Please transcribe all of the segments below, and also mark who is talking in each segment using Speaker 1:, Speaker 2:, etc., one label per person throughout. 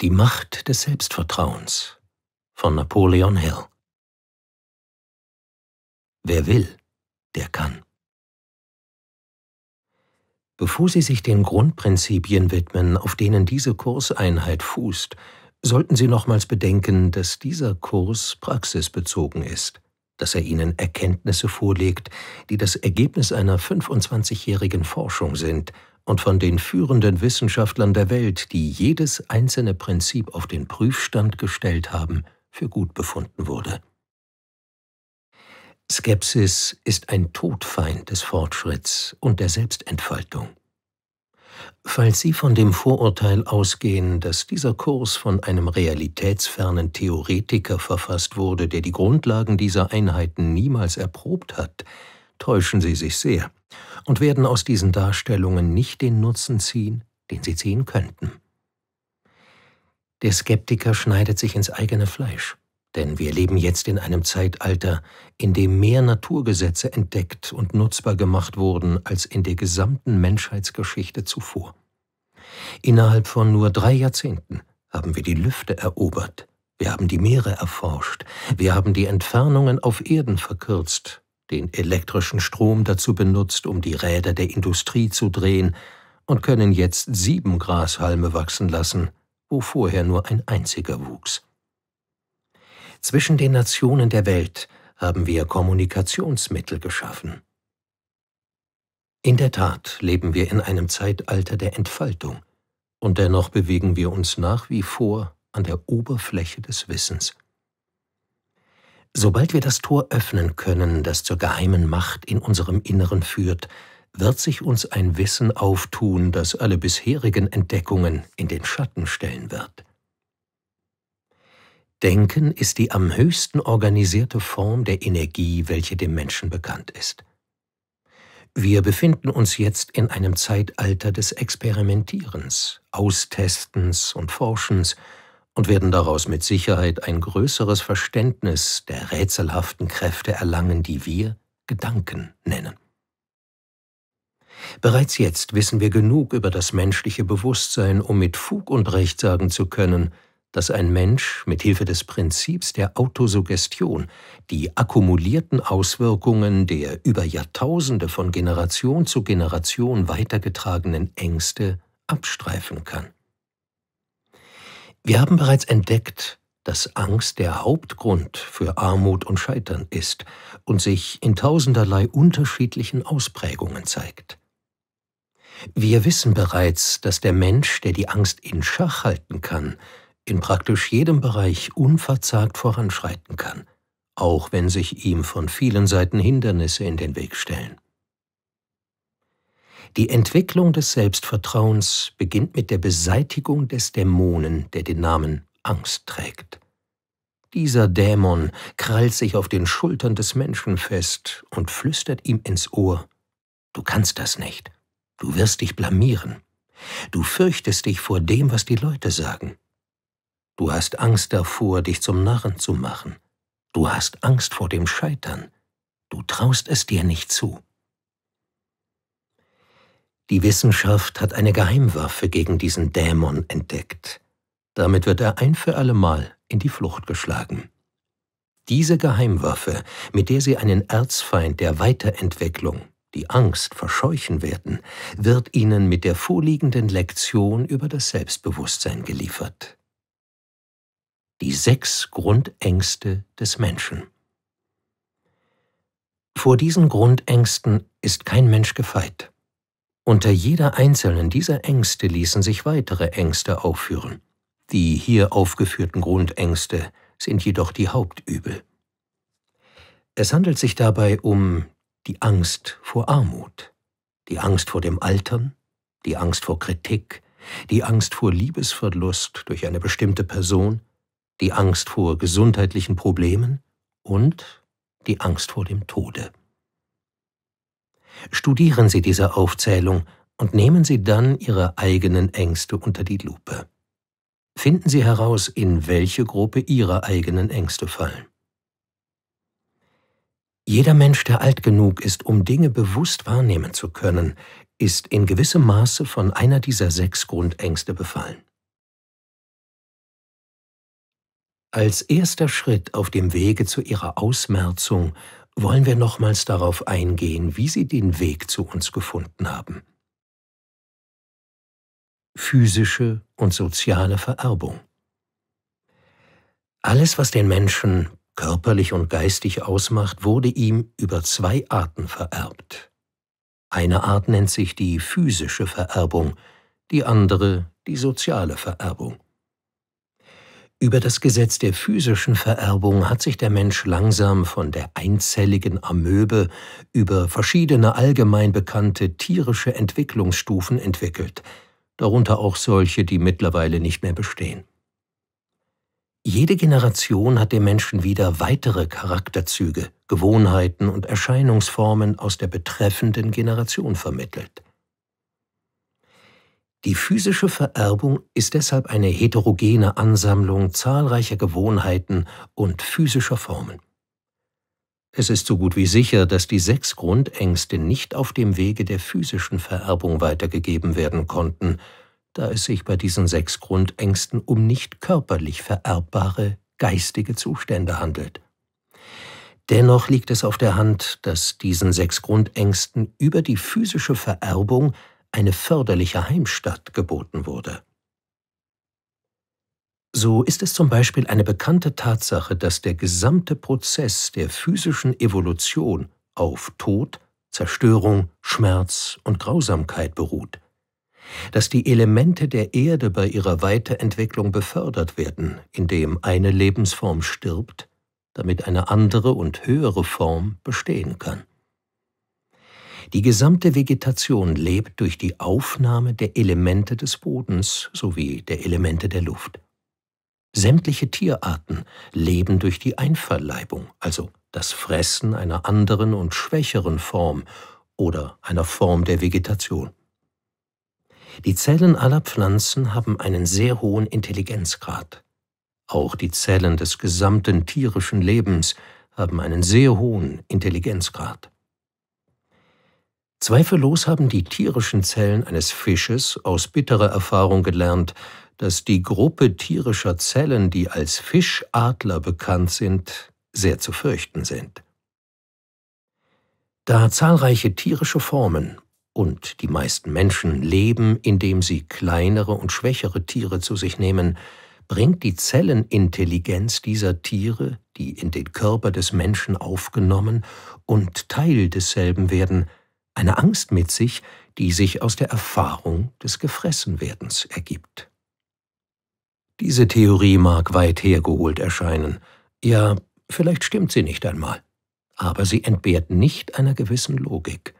Speaker 1: Die Macht des Selbstvertrauens von Napoleon Hill Wer will, der kann.
Speaker 2: Bevor Sie sich den Grundprinzipien widmen, auf denen diese Kurseinheit fußt, sollten Sie nochmals bedenken, dass dieser Kurs praxisbezogen ist, dass er Ihnen Erkenntnisse vorlegt, die das Ergebnis einer 25-jährigen Forschung sind und von den führenden Wissenschaftlern der Welt, die jedes einzelne Prinzip auf den Prüfstand gestellt haben, für gut befunden wurde. Skepsis ist ein Todfeind des Fortschritts und der Selbstentfaltung. Falls Sie von dem Vorurteil ausgehen, dass dieser Kurs von einem realitätsfernen Theoretiker verfasst wurde, der die Grundlagen dieser Einheiten niemals erprobt hat, täuschen Sie sich sehr und werden aus diesen Darstellungen nicht den Nutzen ziehen, den sie ziehen könnten. Der Skeptiker schneidet sich ins eigene Fleisch, denn wir leben jetzt in einem Zeitalter, in dem mehr Naturgesetze entdeckt und nutzbar gemacht wurden als in der gesamten Menschheitsgeschichte zuvor. Innerhalb von nur drei Jahrzehnten haben wir die Lüfte erobert, wir haben die Meere erforscht, wir haben die Entfernungen auf Erden verkürzt, den elektrischen Strom dazu benutzt, um die Räder der Industrie zu drehen, und können jetzt sieben Grashalme wachsen lassen, wo vorher nur ein einziger wuchs. Zwischen den Nationen der Welt haben wir Kommunikationsmittel geschaffen. In der Tat leben wir in einem Zeitalter der Entfaltung, und dennoch bewegen wir uns nach wie vor an der Oberfläche des Wissens. Sobald wir das Tor öffnen können, das zur geheimen Macht in unserem Inneren führt, wird sich uns ein Wissen auftun, das alle bisherigen Entdeckungen in den Schatten stellen wird. Denken ist die am höchsten organisierte Form der Energie, welche dem Menschen bekannt ist. Wir befinden uns jetzt in einem Zeitalter des Experimentierens, Austestens und Forschens, und werden daraus mit Sicherheit ein größeres Verständnis der rätselhaften Kräfte erlangen, die wir Gedanken nennen. Bereits jetzt wissen wir genug über das menschliche Bewusstsein, um mit Fug und Recht sagen zu können, dass ein Mensch mit Hilfe des Prinzips der Autosuggestion die akkumulierten Auswirkungen der über Jahrtausende von Generation zu Generation weitergetragenen Ängste abstreifen kann. Wir haben bereits entdeckt, dass Angst der Hauptgrund für Armut und Scheitern ist und sich in tausenderlei unterschiedlichen Ausprägungen zeigt. Wir wissen bereits, dass der Mensch, der die Angst in Schach halten kann, in praktisch jedem Bereich unverzagt voranschreiten kann, auch wenn sich ihm von vielen Seiten Hindernisse in den Weg stellen. Die Entwicklung des Selbstvertrauens beginnt mit der Beseitigung des Dämonen, der den Namen Angst trägt. Dieser Dämon krallt sich auf den Schultern des Menschen fest und flüstert ihm ins Ohr Du kannst das nicht, du wirst dich blamieren, du fürchtest dich vor dem, was die Leute sagen, du hast Angst davor, dich zum Narren zu machen, du hast Angst vor dem Scheitern, du traust es dir nicht zu. Die Wissenschaft hat eine Geheimwaffe gegen diesen Dämon entdeckt. Damit wird er ein für allemal in die Flucht geschlagen. Diese Geheimwaffe, mit der sie einen Erzfeind der Weiterentwicklung, die Angst, verscheuchen werden, wird ihnen mit der vorliegenden Lektion über das Selbstbewusstsein geliefert. Die sechs Grundängste des Menschen. Vor diesen Grundängsten ist kein Mensch gefeit. Unter jeder einzelnen dieser Ängste ließen sich weitere Ängste aufführen. Die hier aufgeführten Grundängste sind jedoch die Hauptübel. Es handelt sich dabei um die Angst vor Armut, die Angst vor dem Altern, die Angst vor Kritik, die Angst vor Liebesverlust durch eine bestimmte Person, die Angst vor gesundheitlichen Problemen und die Angst vor dem Tode. Studieren Sie diese Aufzählung und nehmen Sie dann Ihre eigenen Ängste unter die Lupe. Finden Sie heraus, in welche Gruppe Ihre eigenen Ängste fallen. Jeder Mensch, der alt genug ist, um Dinge bewusst wahrnehmen zu können, ist in gewissem Maße von einer dieser sechs Grundängste befallen. Als erster Schritt auf dem Wege zu ihrer Ausmerzung wollen wir nochmals darauf eingehen, wie sie den Weg zu uns gefunden haben. Physische und soziale Vererbung. Alles, was den Menschen körperlich und geistig ausmacht, wurde ihm über zwei Arten vererbt. Eine Art nennt sich die physische Vererbung, die andere die soziale Vererbung. Über das Gesetz der physischen Vererbung hat sich der Mensch langsam von der einzelligen Amöbe über verschiedene allgemein bekannte tierische Entwicklungsstufen entwickelt, darunter auch solche, die mittlerweile nicht mehr bestehen. Jede Generation hat dem Menschen wieder weitere Charakterzüge, Gewohnheiten und Erscheinungsformen aus der betreffenden Generation vermittelt. Die physische Vererbung ist deshalb eine heterogene Ansammlung zahlreicher Gewohnheiten und physischer Formen. Es ist so gut wie sicher, dass die sechs Grundängste nicht auf dem Wege der physischen Vererbung weitergegeben werden konnten, da es sich bei diesen sechs Grundängsten um nicht körperlich vererbbare geistige Zustände handelt. Dennoch liegt es auf der Hand, dass diesen sechs Grundängsten über die physische Vererbung eine förderliche Heimstatt geboten wurde. So ist es zum Beispiel eine bekannte Tatsache, dass der gesamte Prozess der physischen Evolution auf Tod, Zerstörung, Schmerz und Grausamkeit beruht, dass die Elemente der Erde bei ihrer Weiterentwicklung befördert werden, indem eine Lebensform stirbt, damit eine andere und höhere Form bestehen kann. Die gesamte Vegetation lebt durch die Aufnahme der Elemente des Bodens sowie der Elemente der Luft. Sämtliche Tierarten leben durch die Einverleibung, also das Fressen einer anderen und schwächeren Form oder einer Form der Vegetation. Die Zellen aller Pflanzen haben einen sehr hohen Intelligenzgrad. Auch die Zellen des gesamten tierischen Lebens haben einen sehr hohen Intelligenzgrad. Zweifellos haben die tierischen Zellen eines Fisches aus bitterer Erfahrung gelernt, dass die Gruppe tierischer Zellen, die als Fischadler bekannt sind, sehr zu fürchten sind. Da zahlreiche tierische Formen und die meisten Menschen leben, indem sie kleinere und schwächere Tiere zu sich nehmen, bringt die Zellenintelligenz dieser Tiere, die in den Körper des Menschen aufgenommen und Teil desselben werden, eine Angst mit sich, die sich aus der Erfahrung des Gefressenwerdens ergibt. Diese Theorie mag weit hergeholt erscheinen, ja, vielleicht stimmt sie nicht einmal, aber sie entbehrt nicht einer gewissen Logik.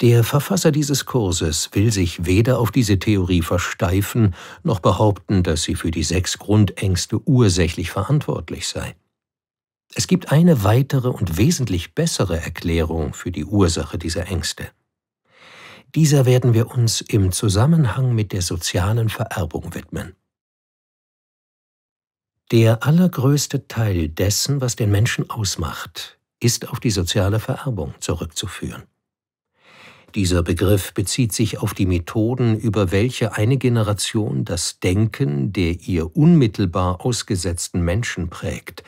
Speaker 2: Der Verfasser dieses Kurses will sich weder auf diese Theorie versteifen, noch behaupten, dass sie für die sechs Grundängste ursächlich verantwortlich sei. Es gibt eine weitere und wesentlich bessere Erklärung für die Ursache dieser Ängste. Dieser werden wir uns im Zusammenhang mit der sozialen Vererbung widmen. Der allergrößte Teil dessen, was den Menschen ausmacht, ist auf die soziale Vererbung zurückzuführen. Dieser Begriff bezieht sich auf die Methoden, über welche eine Generation das Denken der ihr unmittelbar ausgesetzten Menschen prägt,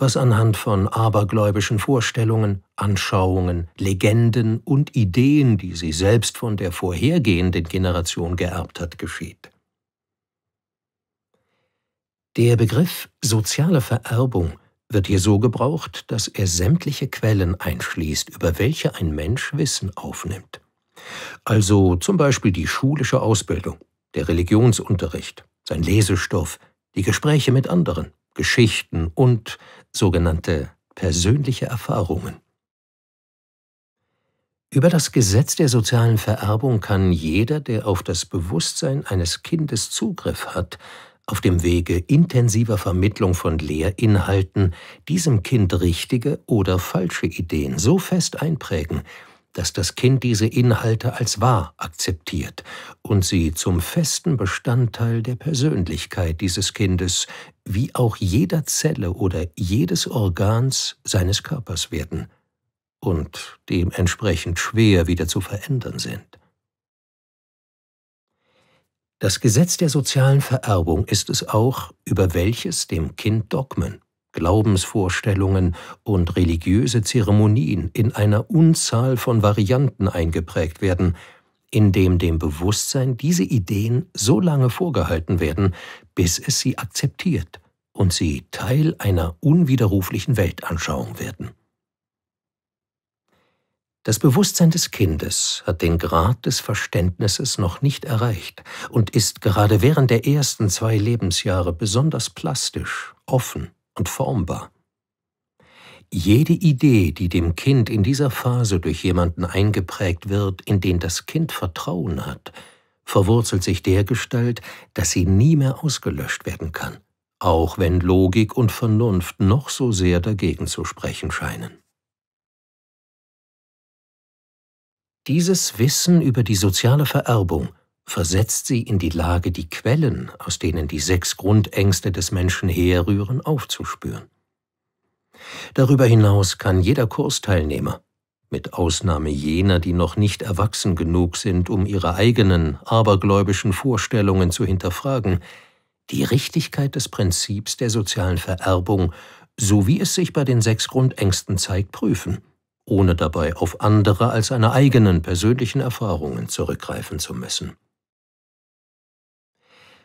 Speaker 2: was anhand von abergläubischen Vorstellungen, Anschauungen, Legenden und Ideen, die sie selbst von der vorhergehenden Generation geerbt hat, geschieht. Der Begriff soziale Vererbung wird hier so gebraucht, dass er sämtliche Quellen einschließt, über welche ein Mensch Wissen aufnimmt. Also zum Beispiel die schulische Ausbildung, der Religionsunterricht, sein Lesestoff, die Gespräche mit anderen, Geschichten und sogenannte persönliche Erfahrungen. Über das Gesetz der sozialen Vererbung kann jeder, der auf das Bewusstsein eines Kindes Zugriff hat, auf dem Wege intensiver Vermittlung von Lehrinhalten diesem Kind richtige oder falsche Ideen so fest einprägen, dass das Kind diese Inhalte als wahr akzeptiert und sie zum festen Bestandteil der Persönlichkeit dieses Kindes, wie auch jeder Zelle oder jedes Organs seines Körpers werden und dementsprechend schwer wieder zu verändern sind. Das Gesetz der sozialen Vererbung ist es auch, über welches dem Kind Dogmen, Glaubensvorstellungen und religiöse Zeremonien in einer Unzahl von Varianten eingeprägt werden, indem dem Bewusstsein diese Ideen so lange vorgehalten werden, bis es sie akzeptiert und sie Teil einer unwiderruflichen Weltanschauung werden. Das Bewusstsein des Kindes hat den Grad des Verständnisses noch nicht erreicht und ist gerade während der ersten zwei Lebensjahre besonders plastisch, offen und formbar. Jede Idee, die dem Kind in dieser Phase durch jemanden eingeprägt wird, in den das Kind Vertrauen hat, verwurzelt sich dergestalt, dass sie nie mehr ausgelöscht werden kann, auch wenn Logik und Vernunft noch so sehr dagegen zu sprechen scheinen. Dieses Wissen über die soziale Vererbung versetzt sie in die Lage, die Quellen, aus denen die sechs Grundängste des Menschen herrühren, aufzuspüren. Darüber hinaus kann jeder Kursteilnehmer, mit Ausnahme jener, die noch nicht erwachsen genug sind, um ihre eigenen abergläubischen Vorstellungen zu hinterfragen, die Richtigkeit des Prinzips der sozialen Vererbung, so wie es sich bei den sechs Grundängsten zeigt, prüfen, ohne dabei auf andere als seine eigenen persönlichen Erfahrungen zurückgreifen zu müssen.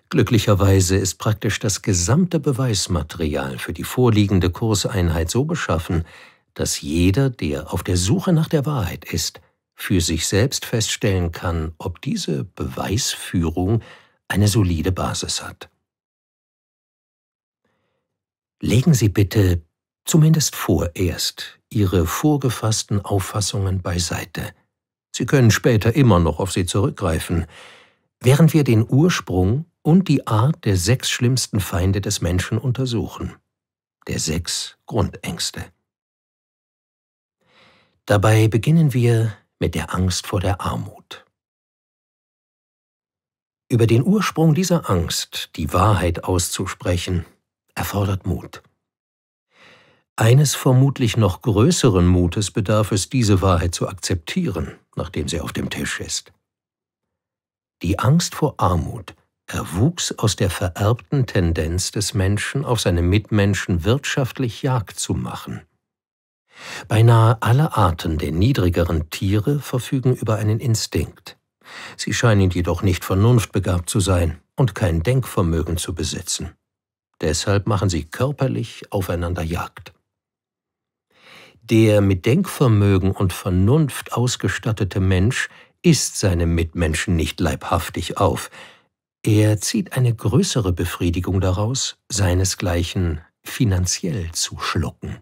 Speaker 2: Glücklicherweise ist praktisch das gesamte Beweismaterial für die vorliegende Kurseinheit so beschaffen, dass jeder, der auf der Suche nach der Wahrheit ist, für sich selbst feststellen kann, ob diese Beweisführung eine solide Basis hat. Legen Sie bitte zumindest vorerst Ihre vorgefassten Auffassungen beiseite. Sie können später immer noch auf sie zurückgreifen. Während wir den Ursprung und die Art der sechs schlimmsten Feinde des Menschen untersuchen, der sechs Grundängste. Dabei beginnen wir mit der Angst vor der Armut. Über den Ursprung dieser Angst, die Wahrheit auszusprechen, erfordert Mut. Eines vermutlich noch größeren Mutes bedarf es, diese Wahrheit zu akzeptieren, nachdem sie auf dem Tisch ist. Die Angst vor Armut er wuchs aus der vererbten Tendenz des Menschen, auf seine Mitmenschen wirtschaftlich Jagd zu machen. Beinahe alle Arten der niedrigeren Tiere verfügen über einen Instinkt. Sie scheinen jedoch nicht vernunftbegabt zu sein und kein Denkvermögen zu besitzen. Deshalb machen sie körperlich aufeinander Jagd. Der mit Denkvermögen und Vernunft ausgestattete Mensch isst seine Mitmenschen nicht leibhaftig auf, er zieht eine größere Befriedigung daraus, seinesgleichen finanziell zu schlucken.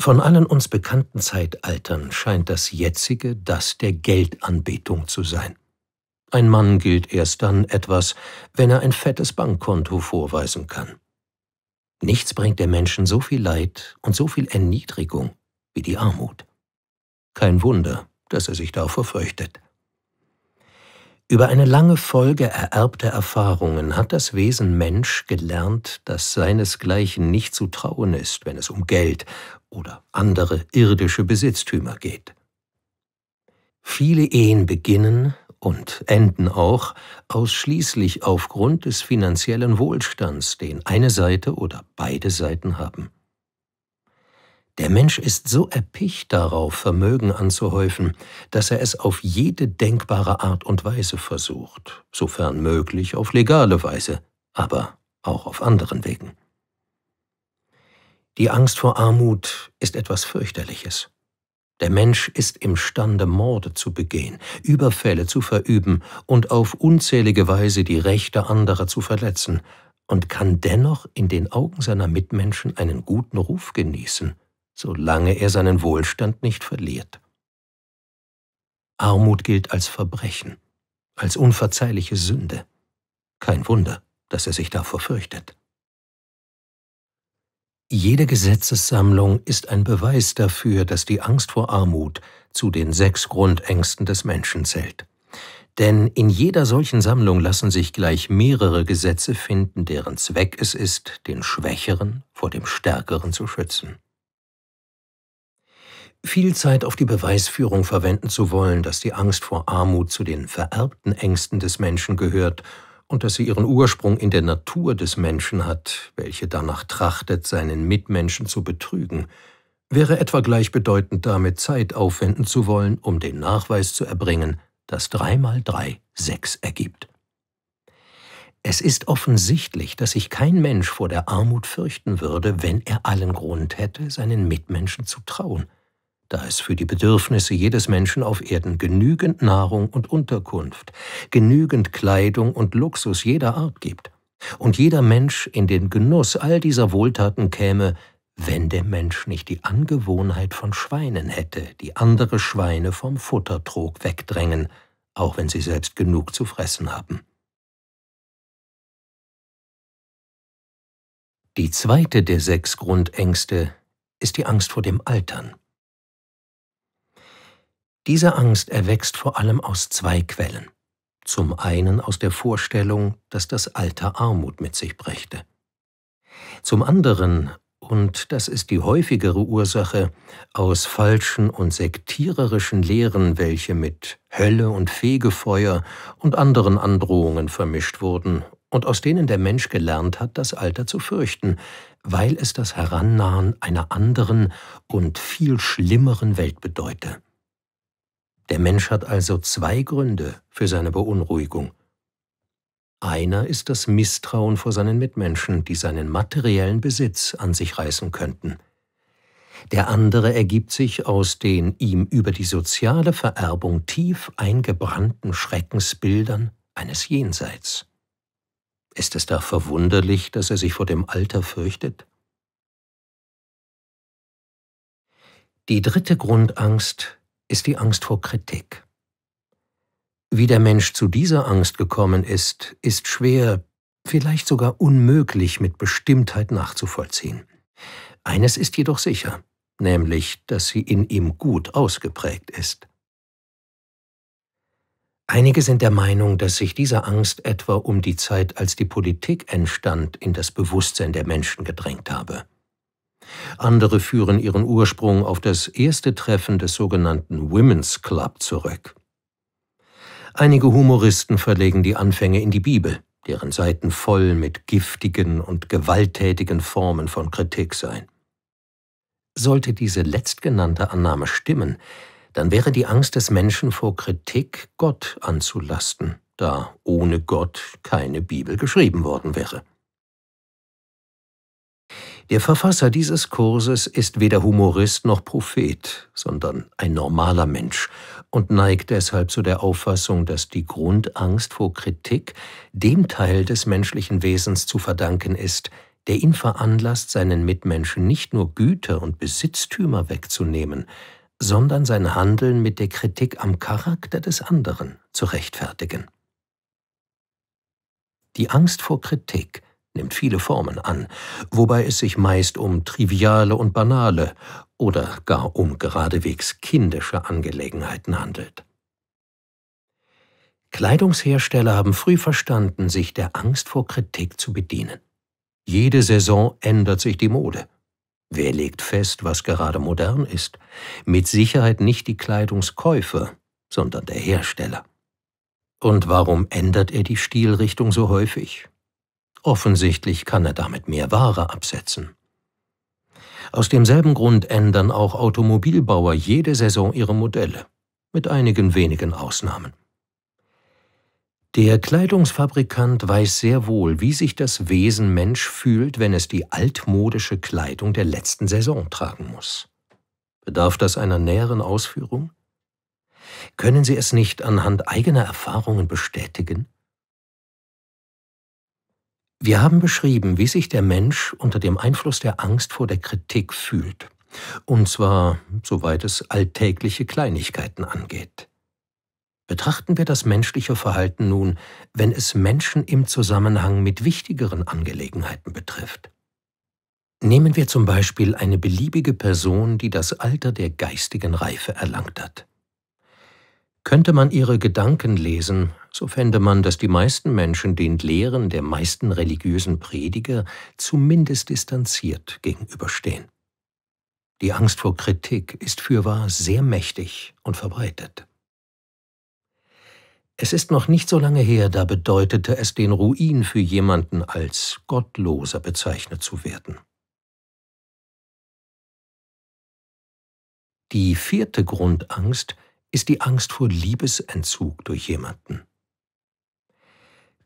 Speaker 2: Von allen uns bekannten Zeitaltern scheint das jetzige das der Geldanbetung zu sein. Ein Mann gilt erst dann etwas, wenn er ein fettes Bankkonto vorweisen kann. Nichts bringt der Menschen so viel Leid und so viel Erniedrigung wie die Armut. Kein Wunder, dass er sich davor fürchtet. Über eine lange Folge ererbter Erfahrungen hat das Wesen Mensch gelernt, dass seinesgleichen nicht zu trauen ist, wenn es um Geld oder andere irdische Besitztümer geht. Viele Ehen beginnen und enden auch ausschließlich aufgrund des finanziellen Wohlstands, den eine Seite oder beide Seiten haben. Der Mensch ist so erpicht darauf, Vermögen anzuhäufen, dass er es auf jede denkbare Art und Weise versucht, sofern möglich auf legale Weise, aber auch auf anderen Wegen. Die Angst vor Armut ist etwas fürchterliches. Der Mensch ist imstande, Morde zu begehen, Überfälle zu verüben und auf unzählige Weise die Rechte anderer zu verletzen und kann dennoch in den Augen seiner Mitmenschen einen guten Ruf genießen solange er seinen Wohlstand nicht verliert. Armut gilt als Verbrechen, als unverzeihliche Sünde. Kein Wunder, dass er sich davor fürchtet. Jede Gesetzessammlung ist ein Beweis dafür, dass die Angst vor Armut zu den sechs Grundängsten des Menschen zählt. Denn in jeder solchen Sammlung lassen sich gleich mehrere Gesetze finden, deren Zweck es ist, den Schwächeren vor dem Stärkeren zu schützen viel Zeit auf die Beweisführung verwenden zu wollen, dass die Angst vor Armut zu den vererbten Ängsten des Menschen gehört und dass sie ihren Ursprung in der Natur des Menschen hat, welche danach trachtet, seinen Mitmenschen zu betrügen, wäre etwa gleichbedeutend damit, Zeit aufwenden zu wollen, um den Nachweis zu erbringen, dass 3 mal 3 6 ergibt. Es ist offensichtlich, dass sich kein Mensch vor der Armut fürchten würde, wenn er allen Grund hätte, seinen Mitmenschen zu trauen – da es für die Bedürfnisse jedes Menschen auf Erden genügend Nahrung und Unterkunft, genügend Kleidung und Luxus jeder Art gibt, und jeder Mensch in den Genuss all dieser Wohltaten käme, wenn der Mensch nicht die Angewohnheit von Schweinen hätte, die andere Schweine vom
Speaker 1: Futtertrog wegdrängen, auch wenn sie selbst genug zu fressen haben. Die zweite der sechs Grundängste ist die Angst vor dem Altern. Diese
Speaker 2: Angst erwächst vor allem aus zwei Quellen. Zum einen aus der Vorstellung, dass das Alter Armut mit sich brächte. Zum anderen, und das ist die häufigere Ursache, aus falschen und sektiererischen Lehren, welche mit Hölle und Fegefeuer und anderen Androhungen vermischt wurden und aus denen der Mensch gelernt hat, das Alter zu fürchten, weil es das Herannahen einer anderen und viel schlimmeren Welt bedeute. Der Mensch hat also zwei Gründe für seine Beunruhigung. Einer ist das Misstrauen vor seinen Mitmenschen, die seinen materiellen Besitz an sich reißen könnten. Der andere ergibt sich aus den ihm über die soziale Vererbung tief eingebrannten Schreckensbildern eines Jenseits. Ist es da verwunderlich, dass er sich vor dem Alter fürchtet?
Speaker 1: Die dritte Grundangst ist die Angst vor
Speaker 2: Kritik. Wie der Mensch zu dieser Angst gekommen ist, ist schwer, vielleicht sogar unmöglich mit Bestimmtheit nachzuvollziehen. Eines ist jedoch sicher, nämlich, dass sie in ihm gut ausgeprägt ist. Einige sind der Meinung, dass sich diese Angst etwa um die Zeit, als die Politik entstand, in das Bewusstsein der Menschen gedrängt habe. Andere führen ihren Ursprung auf das erste Treffen des sogenannten Women's Club zurück. Einige Humoristen verlegen die Anfänge in die Bibel, deren Seiten voll mit giftigen und gewalttätigen Formen von Kritik seien. Sollte diese letztgenannte Annahme stimmen, dann wäre die Angst des Menschen vor Kritik Gott anzulasten, da ohne Gott keine Bibel geschrieben worden wäre. Der Verfasser dieses Kurses ist weder Humorist noch Prophet, sondern ein normaler Mensch und neigt deshalb zu der Auffassung, dass die Grundangst vor Kritik dem Teil des menschlichen Wesens zu verdanken ist, der ihn veranlasst, seinen Mitmenschen nicht nur Güter und Besitztümer wegzunehmen, sondern sein Handeln mit der Kritik am Charakter des anderen zu rechtfertigen. Die Angst vor Kritik nimmt viele Formen an, wobei es sich meist um triviale und banale oder gar um geradewegs kindische Angelegenheiten handelt. Kleidungshersteller haben früh verstanden, sich der Angst vor Kritik zu bedienen. Jede Saison ändert sich die Mode. Wer legt fest, was gerade modern ist? Mit Sicherheit nicht die Kleidungskäufer, sondern der Hersteller. Und warum ändert er die Stilrichtung so häufig? Offensichtlich kann er damit mehr Ware absetzen. Aus demselben Grund ändern auch Automobilbauer jede Saison ihre Modelle, mit einigen wenigen Ausnahmen. Der Kleidungsfabrikant weiß sehr wohl, wie sich das Wesen Mensch fühlt, wenn es die altmodische Kleidung der letzten Saison tragen muss. Bedarf das einer näheren Ausführung? Können Sie es nicht anhand eigener Erfahrungen bestätigen? Wir haben beschrieben, wie sich der Mensch unter dem Einfluss der Angst vor der Kritik fühlt. Und zwar, soweit es alltägliche Kleinigkeiten angeht. Betrachten wir das menschliche Verhalten nun, wenn es Menschen im Zusammenhang mit wichtigeren Angelegenheiten betrifft. Nehmen wir zum Beispiel eine beliebige Person, die das Alter der geistigen Reife erlangt hat. Könnte man ihre Gedanken lesen, so fände man, dass die meisten Menschen den Lehren der meisten religiösen Prediger zumindest distanziert gegenüberstehen. Die Angst vor Kritik ist fürwahr sehr mächtig und verbreitet. Es ist noch nicht so lange her, da bedeutete es den Ruin
Speaker 1: für jemanden als Gottloser bezeichnet zu werden. Die vierte Grundangst ist die Angst vor Liebesentzug durch jemanden.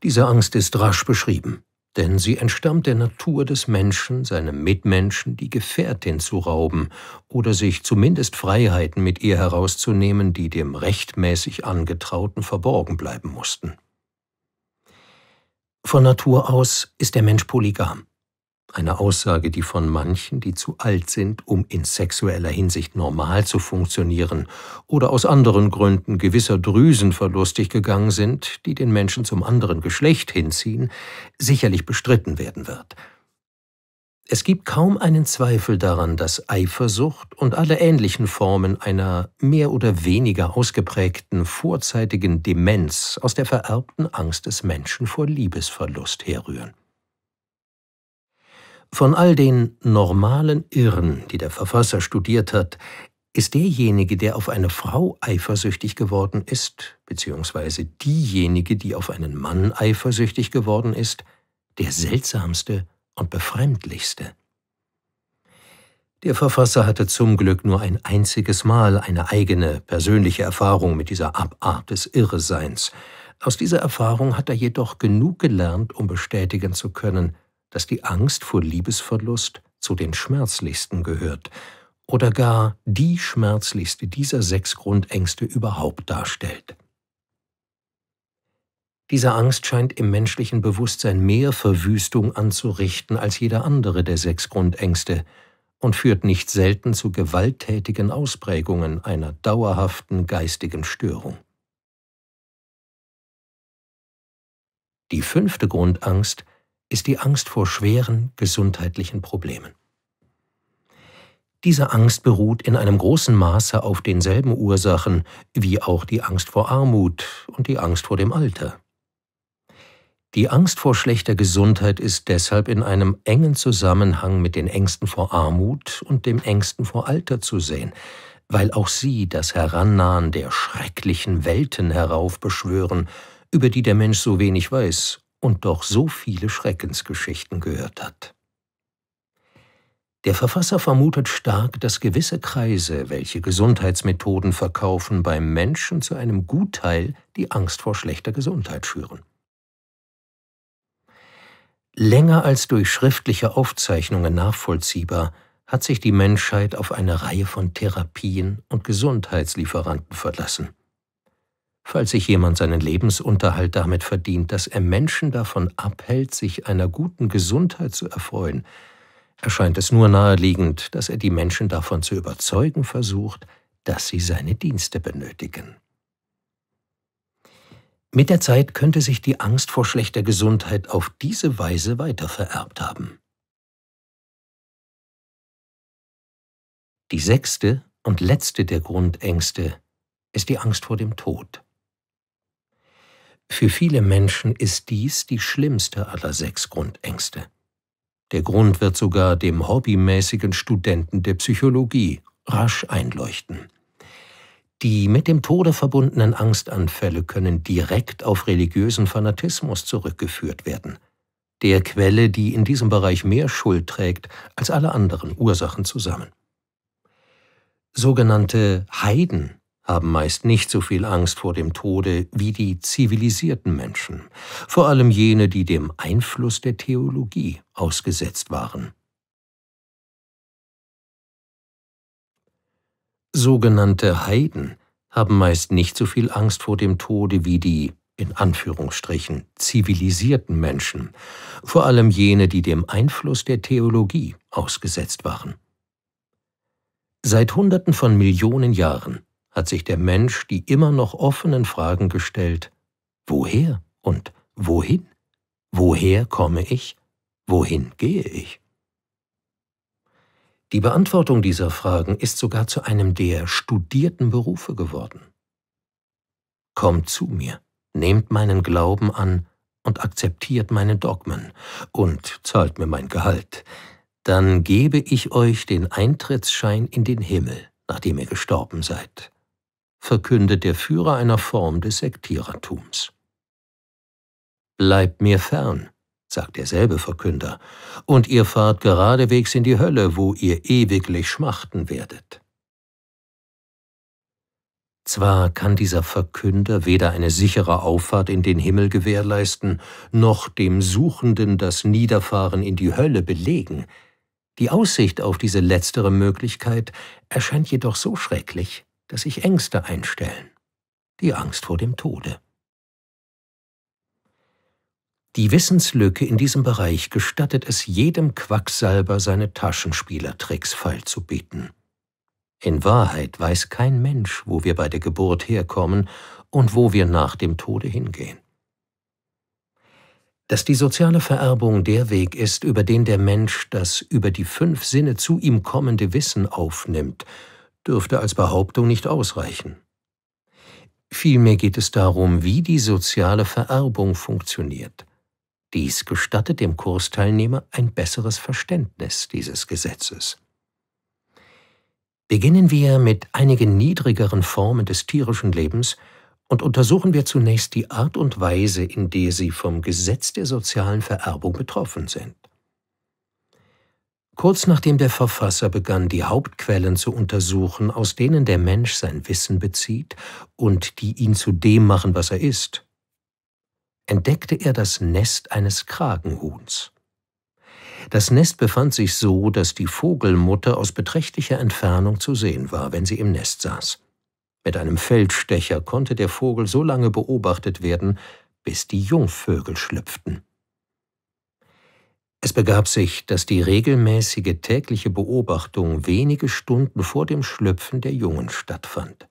Speaker 1: Diese Angst ist
Speaker 2: rasch beschrieben, denn sie entstammt der Natur des Menschen, seinem Mitmenschen die Gefährtin zu rauben oder sich zumindest Freiheiten mit ihr herauszunehmen, die dem rechtmäßig Angetrauten verborgen bleiben mussten. Von Natur aus ist der Mensch polygam. Eine Aussage, die von manchen, die zu alt sind, um in sexueller Hinsicht normal zu funktionieren oder aus anderen Gründen gewisser Drüsen verlustig gegangen sind, die den Menschen zum anderen Geschlecht hinziehen, sicherlich bestritten werden wird. Es gibt kaum einen Zweifel daran, dass Eifersucht und alle ähnlichen Formen einer mehr oder weniger ausgeprägten vorzeitigen Demenz aus der vererbten Angst des Menschen vor Liebesverlust herrühren. Von all den normalen Irren, die der Verfasser studiert hat, ist derjenige, der auf eine Frau eifersüchtig geworden ist, beziehungsweise diejenige, die auf einen Mann eifersüchtig geworden ist, der seltsamste und befremdlichste. Der Verfasser hatte zum Glück nur ein einziges Mal eine eigene persönliche Erfahrung mit dieser Abart des Irreseins. Aus dieser Erfahrung hat er jedoch genug gelernt, um bestätigen zu können, dass die Angst vor Liebesverlust zu den schmerzlichsten gehört oder gar die schmerzlichste dieser sechs Grundängste überhaupt darstellt. Diese Angst scheint im menschlichen Bewusstsein mehr Verwüstung anzurichten als jeder andere der sechs Grundängste und führt nicht selten zu gewalttätigen Ausprägungen einer dauerhaften geistigen
Speaker 1: Störung. Die fünfte Grundangst ist die Angst vor schweren gesundheitlichen Problemen.
Speaker 2: Diese Angst beruht in einem großen Maße auf denselben Ursachen wie auch die Angst vor Armut und die Angst vor dem Alter. Die Angst vor schlechter Gesundheit ist deshalb in einem engen Zusammenhang mit den Ängsten vor Armut und dem Ängsten vor Alter zu sehen, weil auch sie das Herannahen der schrecklichen Welten heraufbeschwören, über die der Mensch so wenig weiß und doch so viele Schreckensgeschichten gehört hat. Der Verfasser vermutet stark, dass gewisse Kreise, welche Gesundheitsmethoden verkaufen, beim Menschen zu einem Gutteil die Angst vor schlechter Gesundheit schüren. Länger als durch schriftliche Aufzeichnungen nachvollziehbar, hat sich die Menschheit auf eine Reihe von Therapien und Gesundheitslieferanten verlassen falls sich jemand seinen Lebensunterhalt damit verdient, dass er Menschen davon abhält, sich einer guten Gesundheit zu erfreuen, erscheint es nur naheliegend, dass er die Menschen davon zu überzeugen versucht, dass sie seine Dienste benötigen.
Speaker 1: Mit der Zeit könnte sich die Angst vor schlechter Gesundheit auf diese Weise weitervererbt haben. Die sechste und letzte der Grundängste ist die Angst
Speaker 2: vor dem Tod. Für viele Menschen ist dies die schlimmste aller sechs Grundängste. Der Grund wird sogar dem hobbymäßigen Studenten der Psychologie rasch einleuchten. Die mit dem Tode verbundenen Angstanfälle können direkt auf religiösen Fanatismus zurückgeführt werden, der Quelle, die in diesem Bereich mehr Schuld trägt als alle anderen Ursachen zusammen. Sogenannte Heiden haben meist nicht so viel Angst vor dem Tode wie die zivilisierten Menschen, vor allem jene, die dem
Speaker 1: Einfluss der Theologie ausgesetzt waren. Sogenannte Heiden haben meist nicht
Speaker 2: so viel Angst vor dem Tode wie die in Anführungsstrichen zivilisierten Menschen, vor allem jene, die dem Einfluss der Theologie ausgesetzt waren. Seit Hunderten von Millionen Jahren hat sich der Mensch die immer noch offenen Fragen gestellt, woher und wohin? Woher komme ich? Wohin gehe ich? Die Beantwortung dieser Fragen ist sogar zu einem der studierten Berufe geworden. Kommt zu mir, nehmt meinen Glauben an und akzeptiert meine Dogmen und zahlt mir mein Gehalt, dann gebe ich euch den Eintrittsschein in den Himmel, nachdem ihr gestorben seid verkündet der Führer einer Form des Sektierertums. Bleibt mir fern, sagt derselbe Verkünder, und ihr fahrt geradewegs in die Hölle, wo ihr ewiglich schmachten werdet. Zwar kann dieser Verkünder weder eine sichere Auffahrt in den Himmel gewährleisten, noch dem Suchenden das Niederfahren in die Hölle belegen, die Aussicht auf diese letztere Möglichkeit erscheint jedoch so schrecklich, dass sich Ängste einstellen. Die Angst vor dem Tode. Die Wissenslücke in diesem Bereich gestattet es jedem Quacksalber, seine Taschenspielertricks feilzubieten. In Wahrheit weiß kein Mensch, wo wir bei der Geburt herkommen und wo wir nach dem Tode hingehen. Dass die soziale Vererbung der Weg ist, über den der Mensch das über die fünf Sinne zu ihm kommende Wissen aufnimmt dürfte als Behauptung nicht ausreichen. Vielmehr geht es darum, wie die soziale Vererbung funktioniert. Dies gestattet dem Kursteilnehmer ein besseres Verständnis dieses Gesetzes. Beginnen wir mit einigen niedrigeren Formen des tierischen Lebens und untersuchen wir zunächst die Art und Weise, in der sie vom Gesetz der sozialen Vererbung betroffen sind. Kurz nachdem der Verfasser begann, die Hauptquellen zu untersuchen, aus denen der Mensch sein Wissen bezieht und die ihn zu dem machen, was er ist, entdeckte er das Nest eines Kragenhuhns. Das Nest befand sich so, dass die Vogelmutter aus beträchtlicher Entfernung zu sehen war, wenn sie im Nest saß. Mit einem Feldstecher konnte der Vogel so lange beobachtet werden, bis die Jungvögel schlüpften. Es begab sich, dass die regelmäßige tägliche Beobachtung wenige Stunden vor dem Schlüpfen der Jungen stattfand.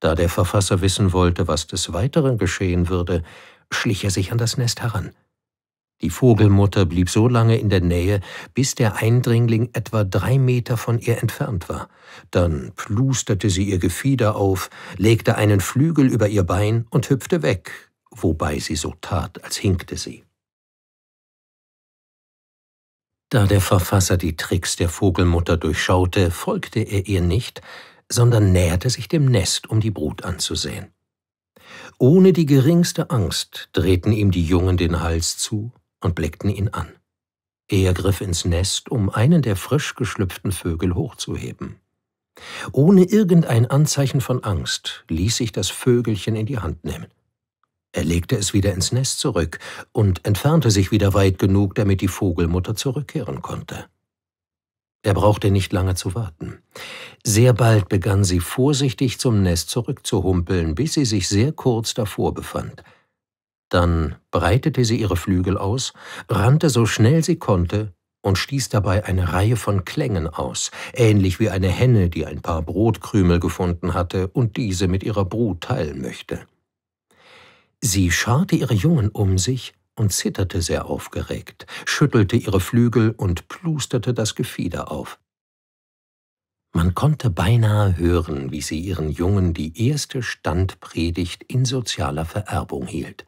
Speaker 2: Da der Verfasser wissen wollte, was des Weiteren geschehen würde, schlich er sich an das Nest heran. Die Vogelmutter blieb so lange in der Nähe, bis der Eindringling etwa drei Meter von ihr entfernt war. Dann plusterte sie ihr Gefieder auf, legte einen Flügel über ihr Bein und hüpfte weg, wobei sie so tat, als hinkte sie. Da der Verfasser die Tricks der Vogelmutter durchschaute, folgte er ihr nicht, sondern näherte sich dem Nest, um die Brut anzusehen. Ohne die geringste Angst drehten ihm die Jungen den Hals zu und blickten ihn an. Er griff ins Nest, um einen der frisch geschlüpften Vögel hochzuheben. Ohne irgendein Anzeichen von Angst ließ sich das Vögelchen in die Hand nehmen legte es wieder ins Nest zurück und entfernte sich wieder weit genug, damit die Vogelmutter zurückkehren konnte. Er brauchte nicht lange zu warten. Sehr bald begann sie vorsichtig zum Nest zurückzuhumpeln, bis sie sich sehr kurz davor befand. Dann breitete sie ihre Flügel aus, rannte so schnell sie konnte und stieß dabei eine Reihe von Klängen aus, ähnlich wie eine Henne, die ein paar Brotkrümel gefunden hatte und diese mit ihrer Brut teilen möchte. Sie scharte ihre Jungen um sich und zitterte sehr aufgeregt, schüttelte ihre Flügel und plusterte das Gefieder auf. Man konnte beinahe hören, wie sie ihren Jungen die erste Standpredigt in sozialer Vererbung hielt.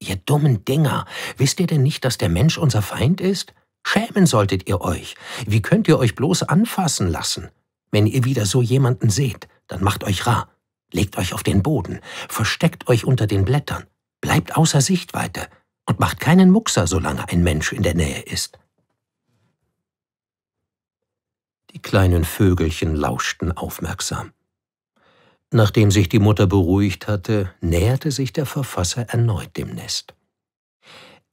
Speaker 2: Ihr dummen Dinger, wisst ihr denn nicht, dass der Mensch unser Feind ist? Schämen solltet ihr euch. Wie könnt ihr euch bloß anfassen lassen? Wenn ihr wieder so jemanden seht, dann macht euch rar. Legt euch auf den Boden, versteckt euch unter den Blättern, bleibt außer Sichtweite und macht keinen Muckser, solange ein Mensch in der Nähe ist. Die kleinen Vögelchen lauschten aufmerksam. Nachdem sich die Mutter beruhigt hatte, näherte sich der Verfasser erneut dem Nest.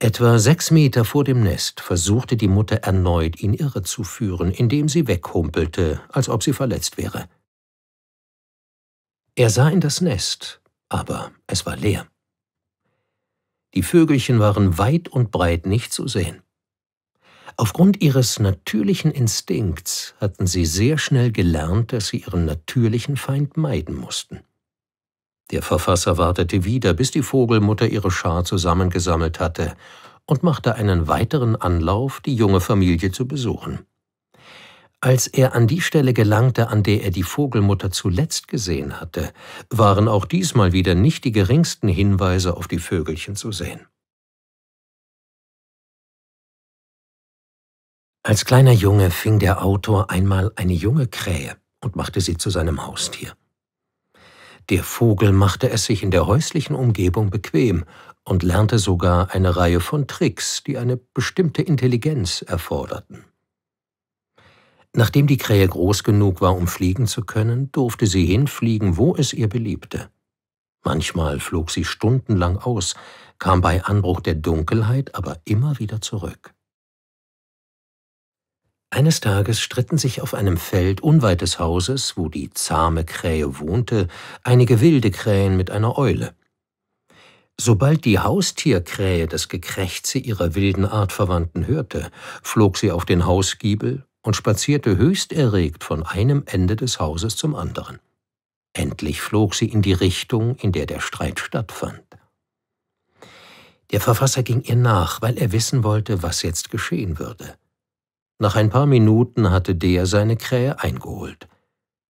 Speaker 2: Etwa sechs Meter vor dem Nest versuchte die Mutter erneut, ihn irrezuführen, indem sie weghumpelte, als ob sie verletzt wäre. Er sah in das Nest, aber es war leer. Die Vögelchen waren weit und breit nicht zu sehen. Aufgrund ihres natürlichen Instinkts hatten sie sehr schnell gelernt, dass sie ihren natürlichen Feind meiden mussten. Der Verfasser wartete wieder, bis die Vogelmutter ihre Schar zusammengesammelt hatte und machte einen weiteren Anlauf, die junge Familie zu besuchen. Als er an die Stelle gelangte, an der er die Vogelmutter zuletzt gesehen hatte, waren auch
Speaker 1: diesmal wieder nicht die geringsten Hinweise auf die Vögelchen zu sehen. Als kleiner Junge fing der Autor einmal eine junge Krähe und machte sie zu seinem Haustier. Der Vogel
Speaker 2: machte es sich in der häuslichen Umgebung bequem und lernte sogar eine Reihe von Tricks, die eine bestimmte Intelligenz erforderten. Nachdem die Krähe groß genug war, um fliegen zu können, durfte sie hinfliegen, wo es ihr beliebte. Manchmal flog sie stundenlang aus, kam bei Anbruch der Dunkelheit aber immer wieder zurück. Eines Tages stritten sich auf einem Feld unweit des Hauses, wo die zahme Krähe wohnte, einige wilde Krähen mit einer Eule. Sobald die Haustierkrähe das Gekrächze ihrer wilden Artverwandten hörte, flog sie auf den Hausgiebel, und spazierte höchst erregt von einem Ende des Hauses zum anderen. Endlich flog sie in die Richtung, in der der Streit stattfand. Der Verfasser ging ihr nach, weil er wissen wollte, was jetzt geschehen würde. Nach ein paar Minuten hatte der seine Krähe eingeholt.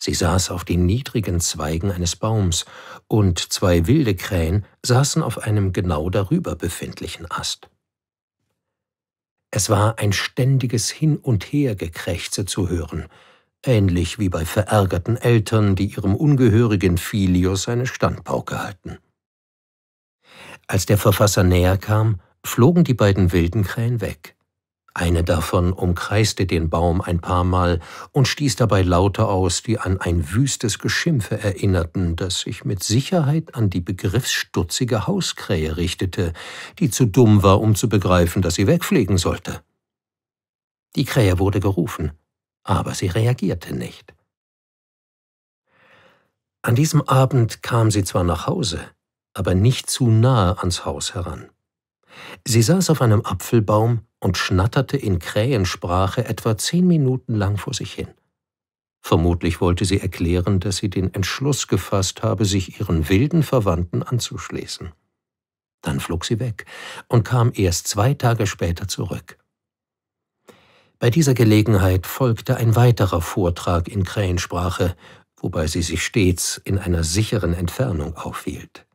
Speaker 2: Sie saß auf den niedrigen Zweigen eines Baums, und zwei wilde Krähen saßen auf einem genau darüber befindlichen Ast. Es war ein ständiges Hin- und Hergekrächze zu hören, ähnlich wie bei verärgerten Eltern, die ihrem ungehörigen Filius eine Standpauke halten. Als der Verfasser näher kam, flogen die beiden wilden Krähen weg. Eine davon umkreiste den Baum ein paar Mal und stieß dabei Laute aus, die an ein wüstes Geschimpfe erinnerten, das sich mit Sicherheit an die begriffsstutzige Hauskrähe richtete, die zu dumm war, um zu begreifen, dass sie wegfliegen sollte. Die Krähe wurde gerufen, aber sie reagierte nicht. An diesem Abend kam sie zwar nach Hause, aber nicht zu nahe ans Haus heran. Sie saß auf einem Apfelbaum und schnatterte in Krähensprache etwa zehn Minuten lang vor sich hin. Vermutlich wollte sie erklären, dass sie den Entschluss gefasst habe, sich ihren wilden Verwandten anzuschließen. Dann flog sie weg und kam erst zwei Tage später zurück. Bei dieser Gelegenheit folgte ein weiterer Vortrag in Krähensprache, wobei sie sich stets in einer sicheren Entfernung
Speaker 1: aufhielt.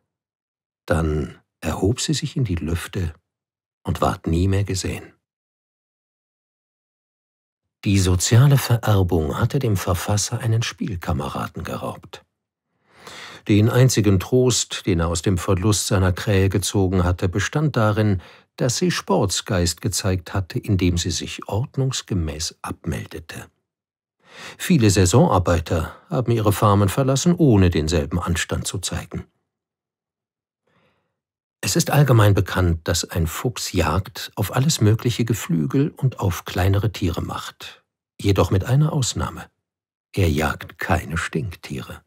Speaker 1: Dann erhob sie sich in die Lüfte und ward nie mehr gesehen. Die soziale Vererbung
Speaker 2: hatte dem Verfasser einen Spielkameraden geraubt. Den einzigen Trost, den er aus dem Verlust seiner Krähe gezogen hatte, bestand darin, dass sie Sportsgeist gezeigt hatte, indem sie sich ordnungsgemäß abmeldete. Viele Saisonarbeiter haben ihre Farmen verlassen, ohne denselben Anstand zu zeigen. Es ist allgemein bekannt, dass ein Fuchs Jagd auf alles mögliche Geflügel und auf kleinere Tiere macht. Jedoch mit einer Ausnahme. Er jagt keine Stinktiere.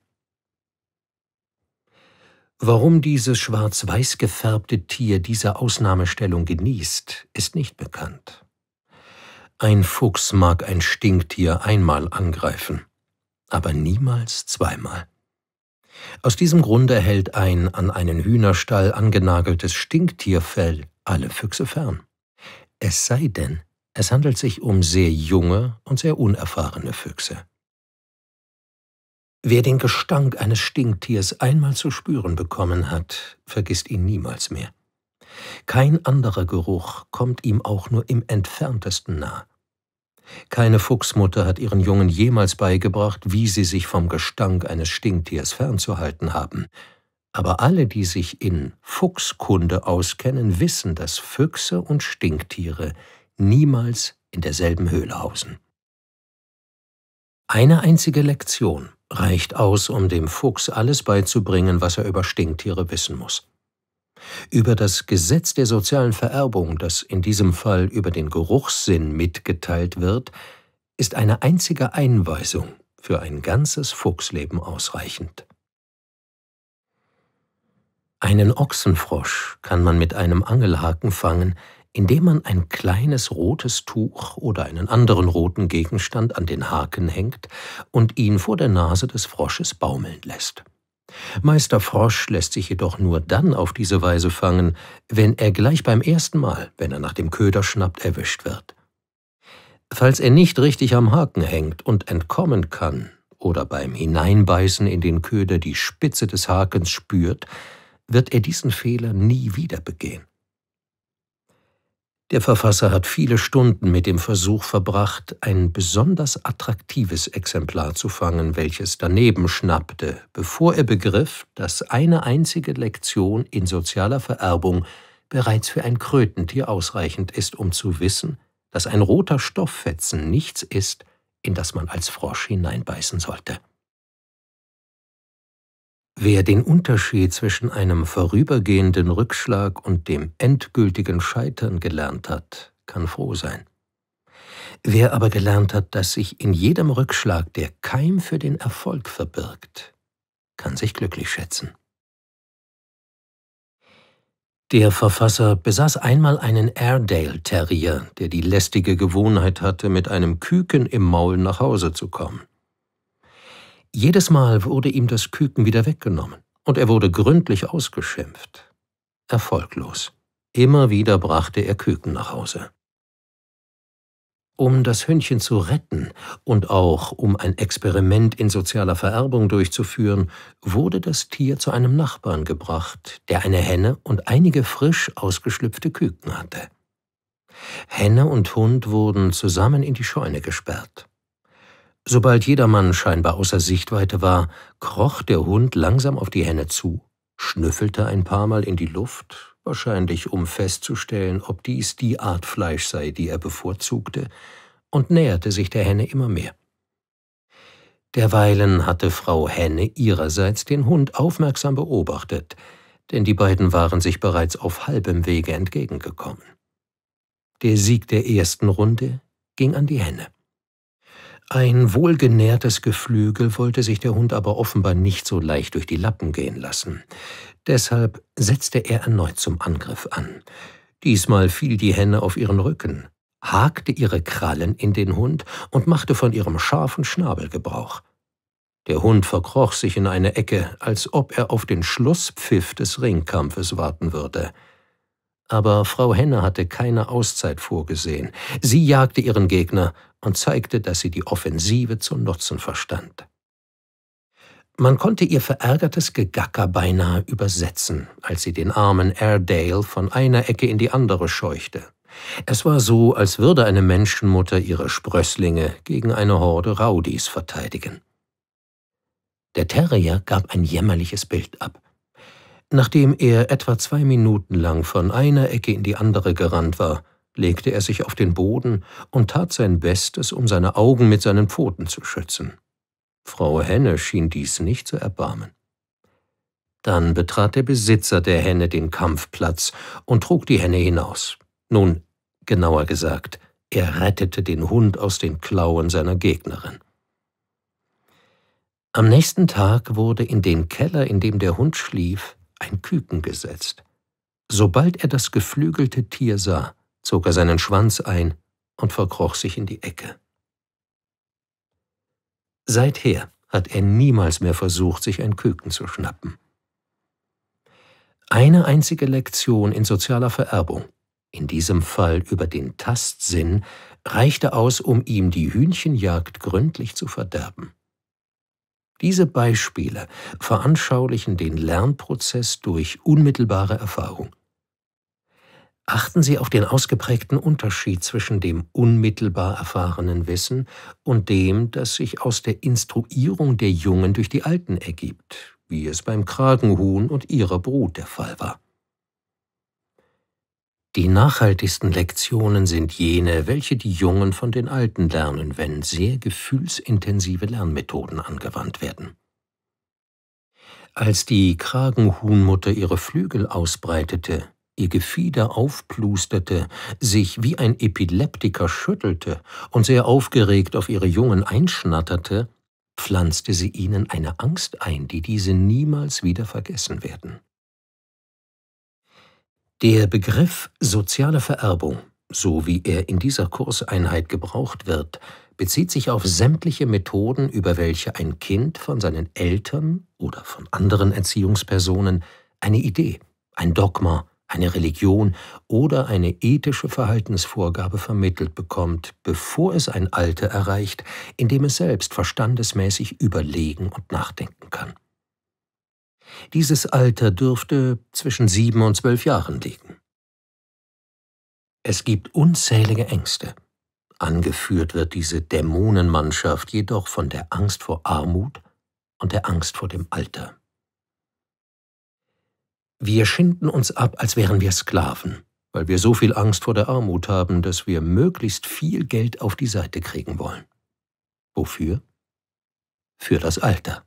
Speaker 2: Warum dieses schwarz-weiß gefärbte Tier diese Ausnahmestellung genießt, ist nicht bekannt. Ein Fuchs mag ein Stinktier einmal angreifen, aber niemals zweimal. Aus diesem Grunde hält ein an einen Hühnerstall angenageltes Stinktierfell alle Füchse fern. Es sei denn, es handelt sich um sehr junge und sehr unerfahrene Füchse. Wer den Gestank eines Stinktiers einmal zu spüren bekommen hat, vergisst ihn niemals mehr. Kein anderer Geruch kommt ihm auch nur im entferntesten nahe. Keine Fuchsmutter hat ihren Jungen jemals beigebracht, wie sie sich vom Gestank eines Stinktiers fernzuhalten haben. Aber alle, die sich in Fuchskunde auskennen, wissen, dass Füchse und Stinktiere niemals in derselben Höhle hausen. Eine einzige Lektion reicht aus, um dem Fuchs alles beizubringen, was er über Stinktiere wissen muss. Über das Gesetz der sozialen Vererbung, das in diesem Fall über den Geruchssinn mitgeteilt wird, ist eine einzige Einweisung für ein ganzes Fuchsleben ausreichend. Einen Ochsenfrosch kann man mit einem Angelhaken fangen, indem man ein kleines rotes Tuch oder einen anderen roten Gegenstand an den Haken hängt und ihn vor der Nase des Frosches baumeln lässt. Meister Frosch lässt sich jedoch nur dann auf diese Weise fangen, wenn er gleich beim ersten Mal, wenn er nach dem Köder schnappt, erwischt wird. Falls er nicht richtig am Haken hängt und entkommen kann oder beim Hineinbeißen in den Köder die Spitze des Hakens spürt, wird er diesen Fehler nie wieder begehen. Der Verfasser hat viele Stunden mit dem Versuch verbracht, ein besonders attraktives Exemplar zu fangen, welches daneben schnappte, bevor er begriff, dass eine einzige Lektion in sozialer Vererbung bereits für ein Krötentier ausreichend ist, um zu wissen, dass ein roter Stofffetzen nichts ist, in das man als Frosch hineinbeißen sollte. Wer den Unterschied zwischen einem vorübergehenden Rückschlag und dem endgültigen Scheitern gelernt hat, kann froh sein. Wer aber gelernt hat, dass sich in jedem Rückschlag der Keim für den Erfolg verbirgt, kann sich glücklich schätzen. Der Verfasser besaß einmal einen Airedale Terrier, der die lästige Gewohnheit hatte, mit einem Küken im Maul nach Hause zu kommen. Jedes Mal wurde ihm das Küken wieder weggenommen und er wurde gründlich ausgeschimpft. Erfolglos. Immer wieder brachte er Küken nach Hause. Um das Hündchen zu retten und auch um ein Experiment in sozialer Vererbung durchzuführen, wurde das Tier zu einem Nachbarn gebracht, der eine Henne und einige frisch ausgeschlüpfte Küken hatte. Henne und Hund wurden zusammen in die Scheune gesperrt. Sobald jedermann scheinbar außer Sichtweite war, kroch der Hund langsam auf die Henne zu, schnüffelte ein paar Mal in die Luft, wahrscheinlich um festzustellen, ob dies die Art Fleisch sei, die er bevorzugte, und näherte sich der Henne immer mehr. Derweilen hatte Frau Henne ihrerseits den Hund aufmerksam beobachtet, denn die beiden waren sich bereits auf halbem Wege entgegengekommen. Der Sieg der ersten Runde ging an die Henne. Ein wohlgenährtes Geflügel wollte sich der Hund aber offenbar nicht so leicht durch die Lappen gehen lassen. Deshalb setzte er erneut zum Angriff an. Diesmal fiel die Henne auf ihren Rücken, hakte ihre Krallen in den Hund und machte von ihrem scharfen Schnabel Gebrauch. Der Hund verkroch sich in eine Ecke, als ob er auf den Schlusspfiff des Ringkampfes warten würde. Aber Frau Henne hatte keine Auszeit vorgesehen. Sie jagte ihren Gegner – und zeigte, dass sie die Offensive zu nutzen verstand. Man konnte ihr verärgertes Gegacker beinahe übersetzen, als sie den armen Airedale von einer Ecke in die andere scheuchte. Es war so, als würde eine Menschenmutter ihre Sprösslinge gegen eine Horde Raudis verteidigen. Der Terrier gab ein jämmerliches Bild ab. Nachdem er etwa zwei Minuten lang von einer Ecke in die andere gerannt war, legte er sich auf den Boden und tat sein Bestes, um seine Augen mit seinen Pfoten zu schützen. Frau Henne schien dies nicht zu erbarmen. Dann betrat der Besitzer der Henne den Kampfplatz und trug die Henne hinaus. Nun, genauer gesagt, er rettete den Hund aus den Klauen seiner Gegnerin. Am nächsten Tag wurde in den Keller, in dem der Hund schlief, ein Küken gesetzt. Sobald er das geflügelte Tier sah, zog er seinen Schwanz ein und verkroch sich in die Ecke. Seither hat er niemals mehr versucht, sich ein Küken zu schnappen. Eine einzige Lektion in sozialer Vererbung, in diesem Fall über den Tastsinn, reichte aus, um ihm die Hühnchenjagd gründlich zu verderben. Diese Beispiele veranschaulichen den Lernprozess durch unmittelbare Erfahrung achten Sie auf den ausgeprägten Unterschied zwischen dem unmittelbar erfahrenen Wissen und dem, das sich aus der Instruierung der Jungen durch die Alten ergibt, wie es beim Kragenhuhn und ihrer Brut der Fall war. Die nachhaltigsten Lektionen sind jene, welche die Jungen von den Alten lernen, wenn sehr gefühlsintensive Lernmethoden angewandt werden. Als die Kragenhuhnmutter ihre Flügel ausbreitete, ihr Gefieder aufplusterte, sich wie ein Epileptiker schüttelte und sehr aufgeregt auf ihre Jungen einschnatterte, pflanzte sie ihnen eine Angst ein, die diese niemals wieder vergessen werden. Der Begriff soziale Vererbung, so wie er in dieser Kurseinheit gebraucht wird, bezieht sich auf sämtliche Methoden, über welche ein Kind von seinen Eltern oder von anderen Erziehungspersonen eine Idee, ein Dogma, eine Religion oder eine ethische Verhaltensvorgabe vermittelt bekommt, bevor es ein Alter erreicht, in dem es selbst verstandesmäßig überlegen und nachdenken kann. Dieses Alter dürfte zwischen sieben und zwölf Jahren liegen. Es gibt unzählige Ängste. Angeführt wird diese Dämonenmannschaft jedoch von der Angst vor Armut und der Angst vor dem Alter. Wir schinden uns ab, als wären wir Sklaven, weil wir so viel Angst vor der Armut haben, dass wir möglichst viel Geld auf die Seite kriegen wollen. Wofür? Für das Alter.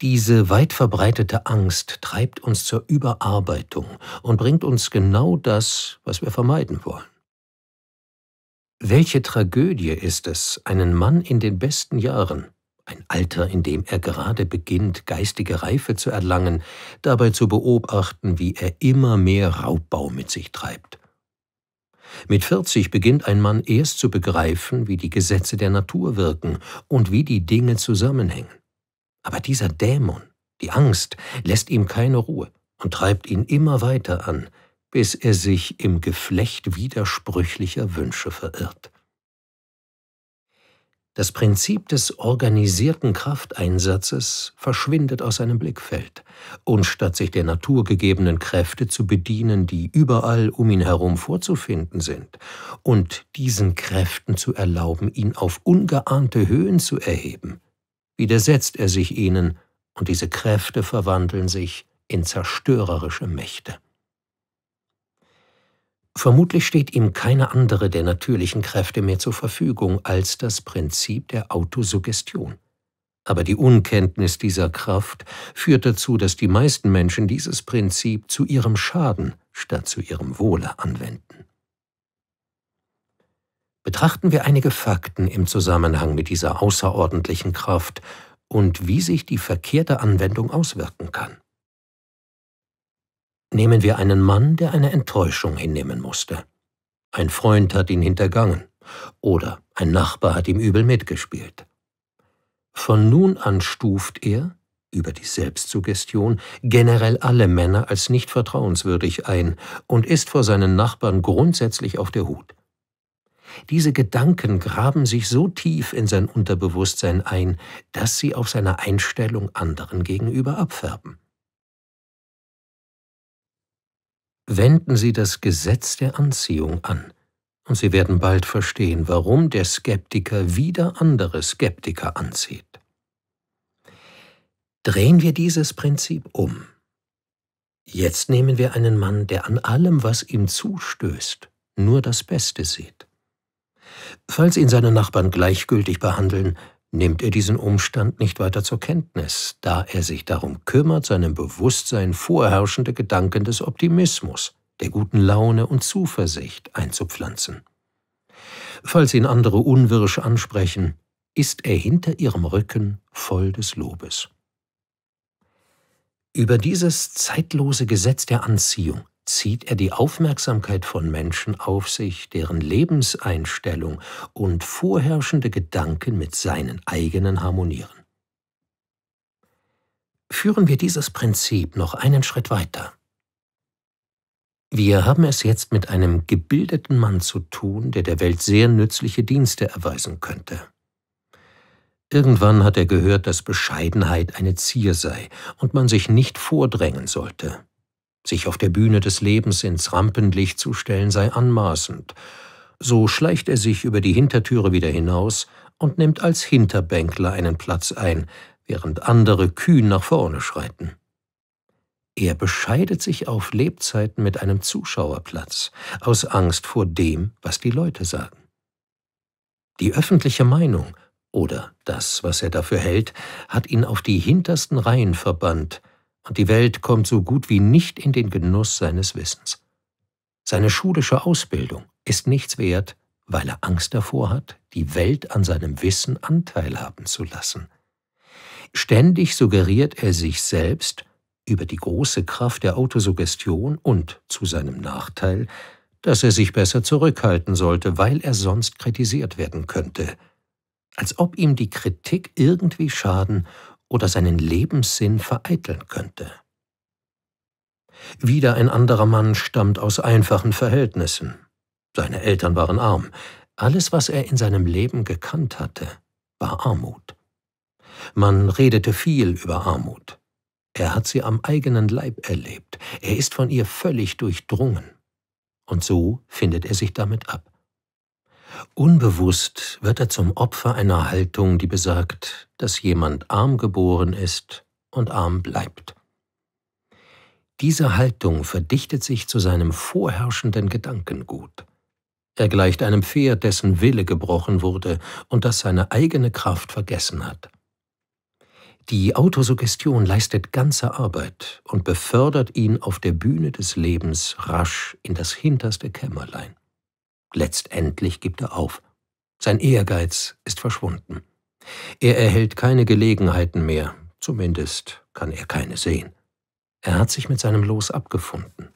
Speaker 2: Diese weit verbreitete Angst treibt uns zur Überarbeitung und bringt uns genau das, was wir vermeiden wollen. Welche Tragödie ist es, einen Mann in den besten Jahren, ein Alter, in dem er gerade beginnt, geistige Reife zu erlangen, dabei zu beobachten, wie er immer mehr Raubbau mit sich treibt. Mit 40 beginnt ein Mann erst zu begreifen, wie die Gesetze der Natur wirken und wie die Dinge zusammenhängen. Aber dieser Dämon, die Angst, lässt ihm keine Ruhe und treibt ihn immer weiter an, bis er sich im Geflecht widersprüchlicher Wünsche verirrt. Das Prinzip des organisierten Krafteinsatzes verschwindet aus seinem Blickfeld, und statt sich der naturgegebenen Kräfte zu bedienen, die überall um ihn herum vorzufinden sind, und diesen Kräften zu erlauben, ihn auf ungeahnte Höhen zu erheben, widersetzt er sich ihnen, und diese Kräfte verwandeln sich in zerstörerische Mächte. Vermutlich steht ihm keine andere der natürlichen Kräfte mehr zur Verfügung als das Prinzip der Autosuggestion. Aber die Unkenntnis dieser Kraft führt dazu, dass die meisten Menschen dieses Prinzip zu ihrem Schaden statt zu ihrem Wohle anwenden. Betrachten wir einige Fakten im Zusammenhang mit dieser außerordentlichen Kraft und wie sich die verkehrte Anwendung auswirken kann. Nehmen wir einen Mann, der eine Enttäuschung hinnehmen musste. Ein Freund hat ihn hintergangen oder ein Nachbar hat ihm übel mitgespielt. Von nun an stuft er, über die Selbstsuggestion, generell alle Männer als nicht vertrauenswürdig ein und ist vor seinen Nachbarn grundsätzlich auf der Hut. Diese Gedanken graben sich so tief in sein Unterbewusstsein ein, dass sie auf seine Einstellung anderen gegenüber abfärben. wenden Sie das Gesetz der Anziehung an, und Sie werden bald verstehen, warum der Skeptiker wieder andere Skeptiker anzieht. Drehen wir dieses Prinzip um. Jetzt nehmen wir einen Mann, der an allem, was ihm zustößt, nur das Beste sieht. Falls ihn seine Nachbarn gleichgültig behandeln, nimmt er diesen Umstand nicht weiter zur Kenntnis, da er sich darum kümmert, seinem Bewusstsein vorherrschende Gedanken des Optimismus, der guten Laune und Zuversicht einzupflanzen. Falls ihn andere unwirsch ansprechen, ist er hinter ihrem Rücken voll des Lobes. Über dieses zeitlose Gesetz der Anziehung zieht er die Aufmerksamkeit von Menschen auf sich, deren Lebenseinstellung und vorherrschende Gedanken mit seinen eigenen harmonieren. Führen wir dieses Prinzip noch einen Schritt weiter. Wir haben es jetzt mit einem gebildeten Mann zu tun, der der Welt sehr nützliche Dienste erweisen könnte. Irgendwann hat er gehört, dass Bescheidenheit eine Zier sei und man sich nicht vordrängen sollte. Sich auf der Bühne des Lebens ins Rampenlicht zu stellen sei anmaßend. So schleicht er sich über die Hintertüre wieder hinaus und nimmt als Hinterbänkler einen Platz ein, während andere kühn nach vorne schreiten. Er bescheidet sich auf Lebzeiten mit einem Zuschauerplatz, aus Angst vor dem, was die Leute sagen. Die öffentliche Meinung oder das, was er dafür hält, hat ihn auf die hintersten Reihen verbannt, und die Welt kommt so gut wie nicht in den Genuss seines Wissens. Seine schulische Ausbildung ist nichts wert, weil er Angst davor hat, die Welt an seinem Wissen Anteil haben zu lassen. Ständig suggeriert er sich selbst über die große Kraft der Autosuggestion und zu seinem Nachteil, dass er sich besser zurückhalten sollte, weil er sonst kritisiert werden könnte, als ob ihm die Kritik irgendwie schaden oder seinen Lebenssinn vereiteln könnte. Wieder ein anderer Mann stammt aus einfachen Verhältnissen. Seine Eltern waren arm. Alles, was er in seinem Leben gekannt hatte, war Armut. Man redete viel über Armut. Er hat sie am eigenen Leib erlebt. Er ist von ihr völlig durchdrungen. Und so findet er sich damit ab. Unbewusst wird er zum Opfer einer Haltung, die besagt, dass jemand arm geboren ist und arm bleibt. Diese Haltung verdichtet sich zu seinem vorherrschenden Gedankengut. Er gleicht einem Pferd, dessen Wille gebrochen wurde und das seine eigene Kraft vergessen hat. Die Autosuggestion leistet ganze Arbeit und befördert ihn auf der Bühne des Lebens rasch in das hinterste Kämmerlein. Letztendlich gibt er auf. Sein Ehrgeiz ist verschwunden. Er erhält keine Gelegenheiten mehr, zumindest kann er keine sehen. Er hat sich mit seinem Los abgefunden.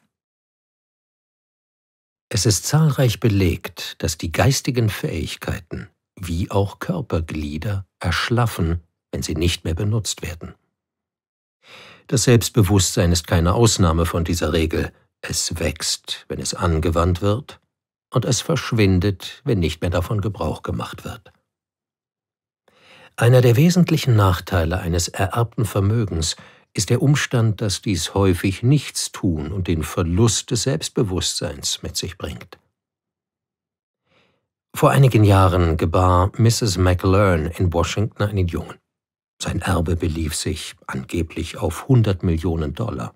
Speaker 2: Es ist zahlreich belegt, dass die geistigen Fähigkeiten, wie auch Körperglieder, erschlaffen, wenn sie nicht mehr benutzt werden. Das Selbstbewusstsein ist keine Ausnahme von dieser Regel. Es wächst, wenn es angewandt wird, und es verschwindet, wenn nicht mehr davon Gebrauch gemacht wird. Einer der wesentlichen Nachteile eines ererbten Vermögens ist der Umstand, dass dies häufig Nichtstun und den Verlust des Selbstbewusstseins mit sich bringt. Vor einigen Jahren gebar Mrs. McLearn in Washington einen Jungen. Sein Erbe belief sich angeblich auf 100 Millionen Dollar.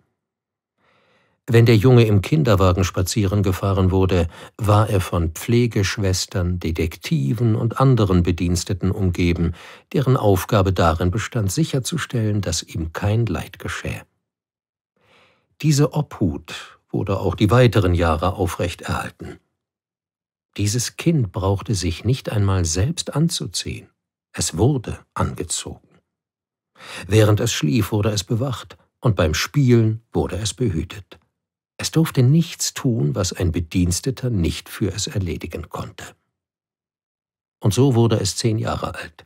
Speaker 2: Wenn der Junge im Kinderwagen spazieren gefahren wurde, war er von Pflegeschwestern, Detektiven und anderen Bediensteten umgeben, deren Aufgabe darin bestand, sicherzustellen, dass ihm kein Leid geschähe. Diese Obhut wurde auch die weiteren Jahre aufrechterhalten. Dieses Kind brauchte sich nicht einmal selbst anzuziehen. Es wurde angezogen. Während es schlief, wurde es bewacht, und beim Spielen wurde es behütet. Es durfte nichts tun, was ein Bediensteter nicht für es erledigen konnte. Und so wurde es zehn Jahre alt.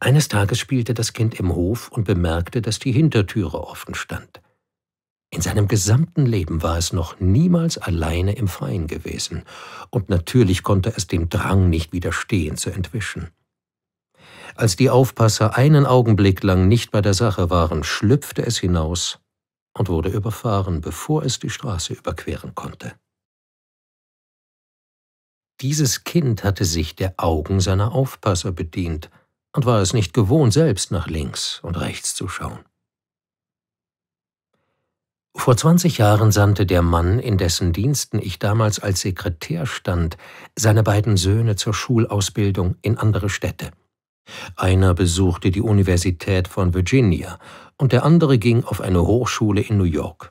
Speaker 2: Eines Tages spielte das Kind im Hof und bemerkte, dass die Hintertüre offen stand. In seinem gesamten Leben war es noch niemals alleine im Freien gewesen, und natürlich konnte es dem Drang nicht widerstehen, zu entwischen. Als die Aufpasser einen Augenblick lang nicht bei der Sache waren, schlüpfte es hinaus und wurde überfahren, bevor es die Straße überqueren konnte. Dieses Kind hatte sich der Augen seiner Aufpasser bedient und war es nicht gewohnt, selbst nach links und rechts zu schauen. Vor 20 Jahren sandte der Mann, in dessen Diensten ich damals als Sekretär stand, seine beiden Söhne zur Schulausbildung in andere Städte. Einer besuchte die Universität von Virginia und der andere ging auf eine Hochschule in New York.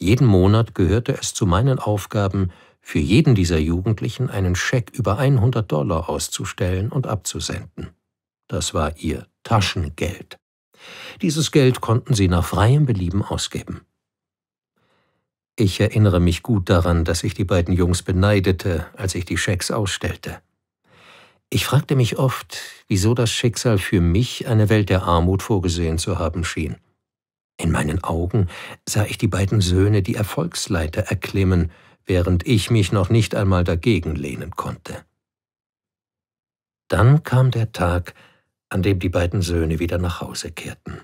Speaker 2: Jeden Monat gehörte es zu meinen Aufgaben, für jeden dieser Jugendlichen einen Scheck über 100 Dollar auszustellen und abzusenden. Das war ihr Taschengeld. Dieses Geld konnten sie nach freiem Belieben ausgeben. Ich erinnere mich gut daran, dass ich die beiden Jungs beneidete, als ich die Schecks ausstellte. Ich fragte mich oft, wieso das Schicksal für mich eine Welt der Armut vorgesehen zu haben schien. In meinen Augen sah ich die beiden Söhne die Erfolgsleiter erklimmen, während ich mich noch nicht einmal dagegen lehnen konnte. Dann kam der Tag, an dem die beiden Söhne wieder nach Hause kehrten.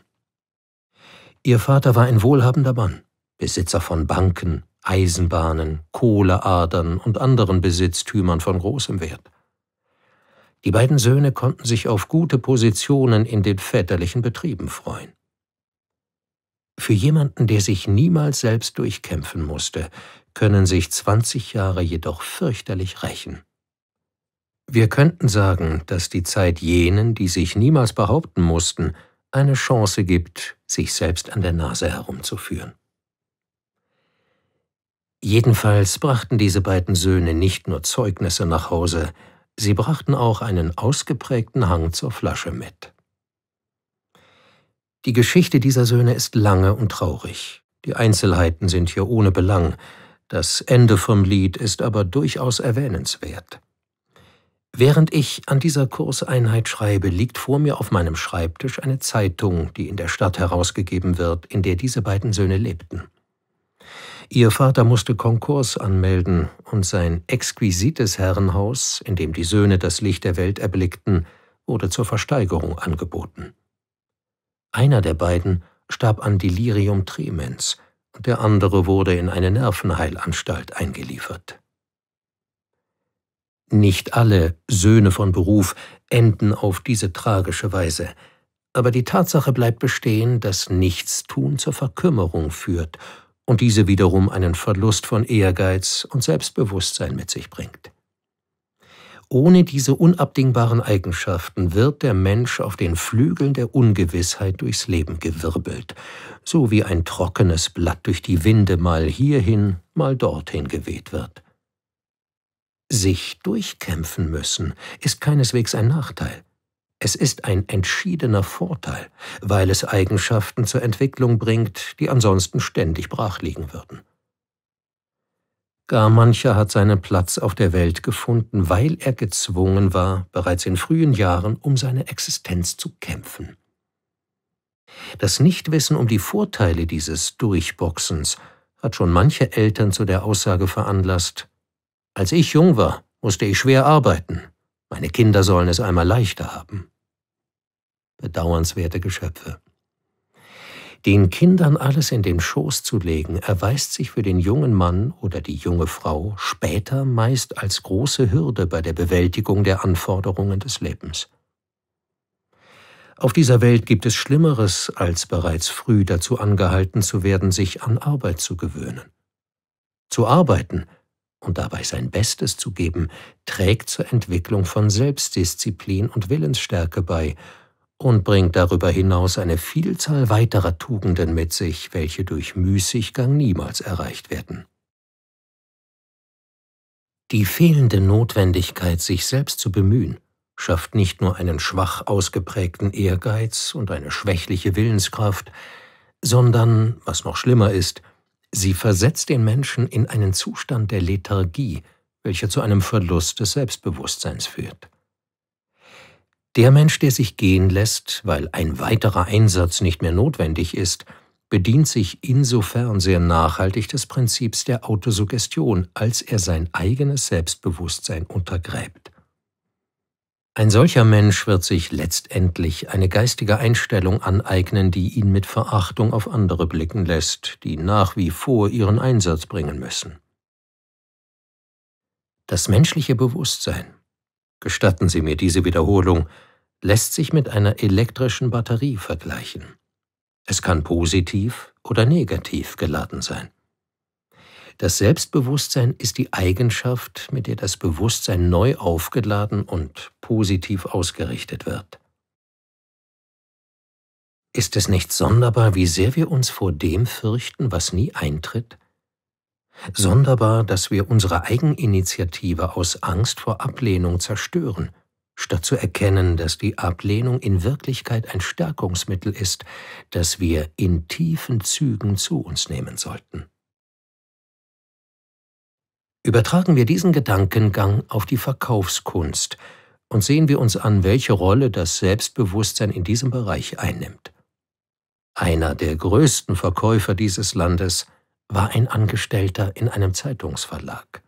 Speaker 2: Ihr Vater war ein wohlhabender Mann, Besitzer von Banken, Eisenbahnen, Kohleadern und anderen Besitztümern von großem Wert. Die beiden Söhne konnten sich auf gute Positionen in den väterlichen Betrieben freuen. Für jemanden, der sich niemals selbst durchkämpfen musste, können sich 20 Jahre jedoch fürchterlich rächen. Wir könnten sagen, dass die Zeit jenen, die sich niemals behaupten mussten, eine Chance gibt, sich selbst an der Nase herumzuführen. Jedenfalls brachten diese beiden Söhne nicht nur Zeugnisse nach Hause, Sie brachten auch einen ausgeprägten Hang zur Flasche mit. Die Geschichte dieser Söhne ist lange und traurig. Die Einzelheiten sind hier ohne Belang. Das Ende vom Lied ist aber durchaus erwähnenswert. Während ich an dieser Kurseinheit schreibe, liegt vor mir auf meinem Schreibtisch eine Zeitung, die in der Stadt herausgegeben wird, in der diese beiden Söhne lebten. Ihr Vater musste Konkurs anmelden und sein exquisites Herrenhaus, in dem die Söhne das Licht der Welt erblickten, wurde zur Versteigerung angeboten. Einer der beiden starb an Delirium tremens und der andere wurde in eine Nervenheilanstalt eingeliefert. Nicht alle Söhne von Beruf enden auf diese tragische Weise, aber die Tatsache bleibt bestehen, dass Nichtstun zur Verkümmerung führt und diese wiederum einen Verlust von Ehrgeiz und Selbstbewusstsein mit sich bringt. Ohne diese unabdingbaren Eigenschaften wird der Mensch auf den Flügeln der Ungewissheit durchs Leben gewirbelt, so wie ein trockenes Blatt durch die Winde mal hierhin, mal dorthin geweht wird. Sich durchkämpfen müssen ist keineswegs ein Nachteil. Es ist ein entschiedener Vorteil, weil es Eigenschaften zur Entwicklung bringt, die ansonsten ständig brachliegen würden. Gar mancher hat seinen Platz auf der Welt gefunden, weil er gezwungen war, bereits in frühen Jahren um seine Existenz zu kämpfen. Das Nichtwissen um die Vorteile dieses Durchboxens hat schon manche Eltern zu der Aussage veranlasst, als ich jung war, musste ich schwer arbeiten, meine Kinder sollen es einmal leichter haben bedauernswerte Geschöpfe. Den Kindern alles in den Schoß zu legen, erweist sich für den jungen Mann oder die junge Frau später meist als große Hürde bei der Bewältigung der Anforderungen des Lebens. Auf dieser Welt gibt es Schlimmeres, als bereits früh dazu angehalten zu werden, sich an Arbeit zu gewöhnen. Zu arbeiten und dabei sein Bestes zu geben, trägt zur Entwicklung von Selbstdisziplin und Willensstärke bei und bringt darüber hinaus eine Vielzahl weiterer Tugenden mit sich, welche durch Müßiggang niemals erreicht werden. Die fehlende Notwendigkeit, sich selbst zu bemühen, schafft nicht nur einen schwach ausgeprägten Ehrgeiz und eine schwächliche Willenskraft, sondern, was noch schlimmer ist, sie versetzt den Menschen in einen Zustand der Lethargie, welcher zu einem Verlust des Selbstbewusstseins führt. Der Mensch, der sich gehen lässt, weil ein weiterer Einsatz nicht mehr notwendig ist, bedient sich insofern sehr nachhaltig des Prinzips der Autosuggestion, als er sein eigenes Selbstbewusstsein untergräbt. Ein solcher Mensch wird sich letztendlich eine geistige Einstellung aneignen, die ihn mit Verachtung auf andere blicken lässt, die nach wie vor ihren Einsatz bringen müssen. Das menschliche Bewusstsein gestatten Sie mir diese Wiederholung, lässt sich mit einer elektrischen Batterie vergleichen. Es kann positiv oder negativ geladen sein. Das Selbstbewusstsein ist die Eigenschaft, mit der das Bewusstsein neu aufgeladen und positiv ausgerichtet wird. Ist es nicht sonderbar, wie sehr wir uns vor dem fürchten, was nie eintritt? Sonderbar, dass wir unsere Eigeninitiative aus Angst vor Ablehnung zerstören, statt zu erkennen, dass die Ablehnung in Wirklichkeit ein Stärkungsmittel ist, das wir in tiefen Zügen zu uns nehmen sollten. Übertragen wir diesen Gedankengang auf die Verkaufskunst und sehen wir uns an, welche Rolle das Selbstbewusstsein in diesem Bereich einnimmt. Einer der größten Verkäufer dieses Landes war ein Angestellter in einem Zeitungsverlag.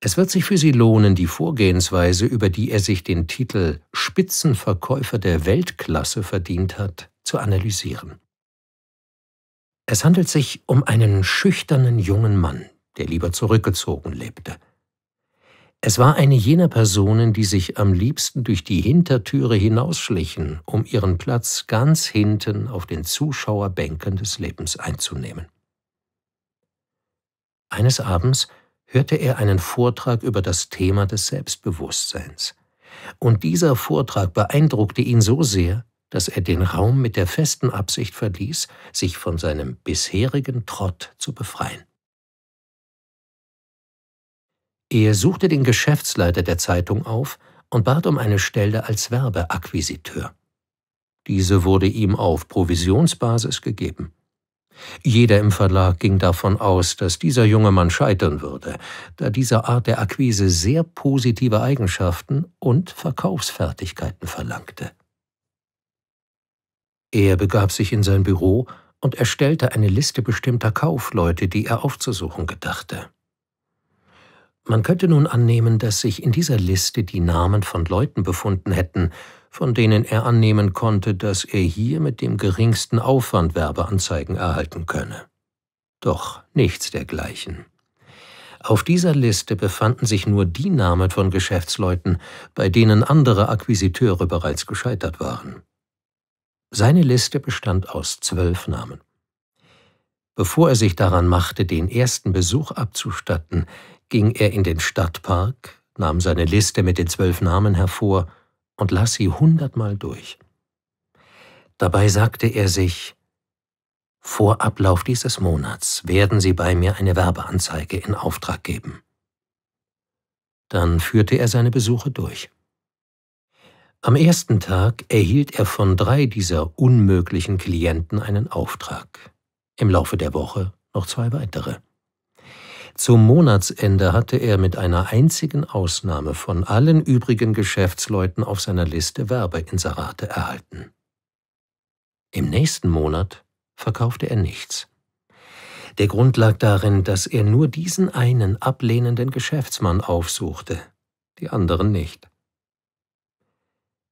Speaker 2: Es wird sich für sie lohnen, die Vorgehensweise, über die er sich den Titel Spitzenverkäufer der Weltklasse verdient hat, zu analysieren. Es handelt sich um einen schüchternen jungen Mann, der lieber zurückgezogen lebte. Es war eine jener Personen, die sich am liebsten durch die Hintertüre hinausschlichen, um ihren Platz ganz hinten auf den Zuschauerbänken des Lebens einzunehmen. Eines Abends hörte er einen Vortrag über das Thema des Selbstbewusstseins. Und dieser Vortrag beeindruckte ihn so sehr, dass er den Raum mit der festen Absicht verließ, sich von seinem bisherigen Trott zu befreien. Er suchte den Geschäftsleiter der Zeitung auf und bat um eine Stelle als Werbeakquisiteur. Diese wurde ihm auf Provisionsbasis gegeben. Jeder im Verlag ging davon aus, dass dieser junge Mann scheitern würde, da diese Art der Akquise sehr positive Eigenschaften und Verkaufsfertigkeiten verlangte. Er begab sich in sein Büro und erstellte eine Liste bestimmter Kaufleute, die er aufzusuchen gedachte. Man könnte nun annehmen, dass sich in dieser Liste die Namen von Leuten befunden hätten, von denen er annehmen konnte, dass er hier mit dem geringsten Aufwand Werbeanzeigen erhalten könne. Doch nichts dergleichen. Auf dieser Liste befanden sich nur die Namen von Geschäftsleuten, bei denen andere Akquisiteure bereits gescheitert waren. Seine Liste bestand aus zwölf Namen. Bevor er sich daran machte, den ersten Besuch abzustatten, ging er in den Stadtpark, nahm seine Liste mit den zwölf Namen hervor und las sie hundertmal durch. Dabei sagte er sich, vor Ablauf dieses Monats werden Sie bei mir eine Werbeanzeige in Auftrag geben. Dann führte er seine Besuche durch. Am ersten Tag erhielt er von drei dieser unmöglichen Klienten einen Auftrag, im Laufe der Woche noch zwei weitere. Zum Monatsende hatte er mit einer einzigen Ausnahme von allen übrigen Geschäftsleuten auf seiner Liste Werbeinserate erhalten. Im nächsten Monat verkaufte er nichts. Der Grund lag darin, dass er nur diesen einen ablehnenden Geschäftsmann aufsuchte, die anderen nicht.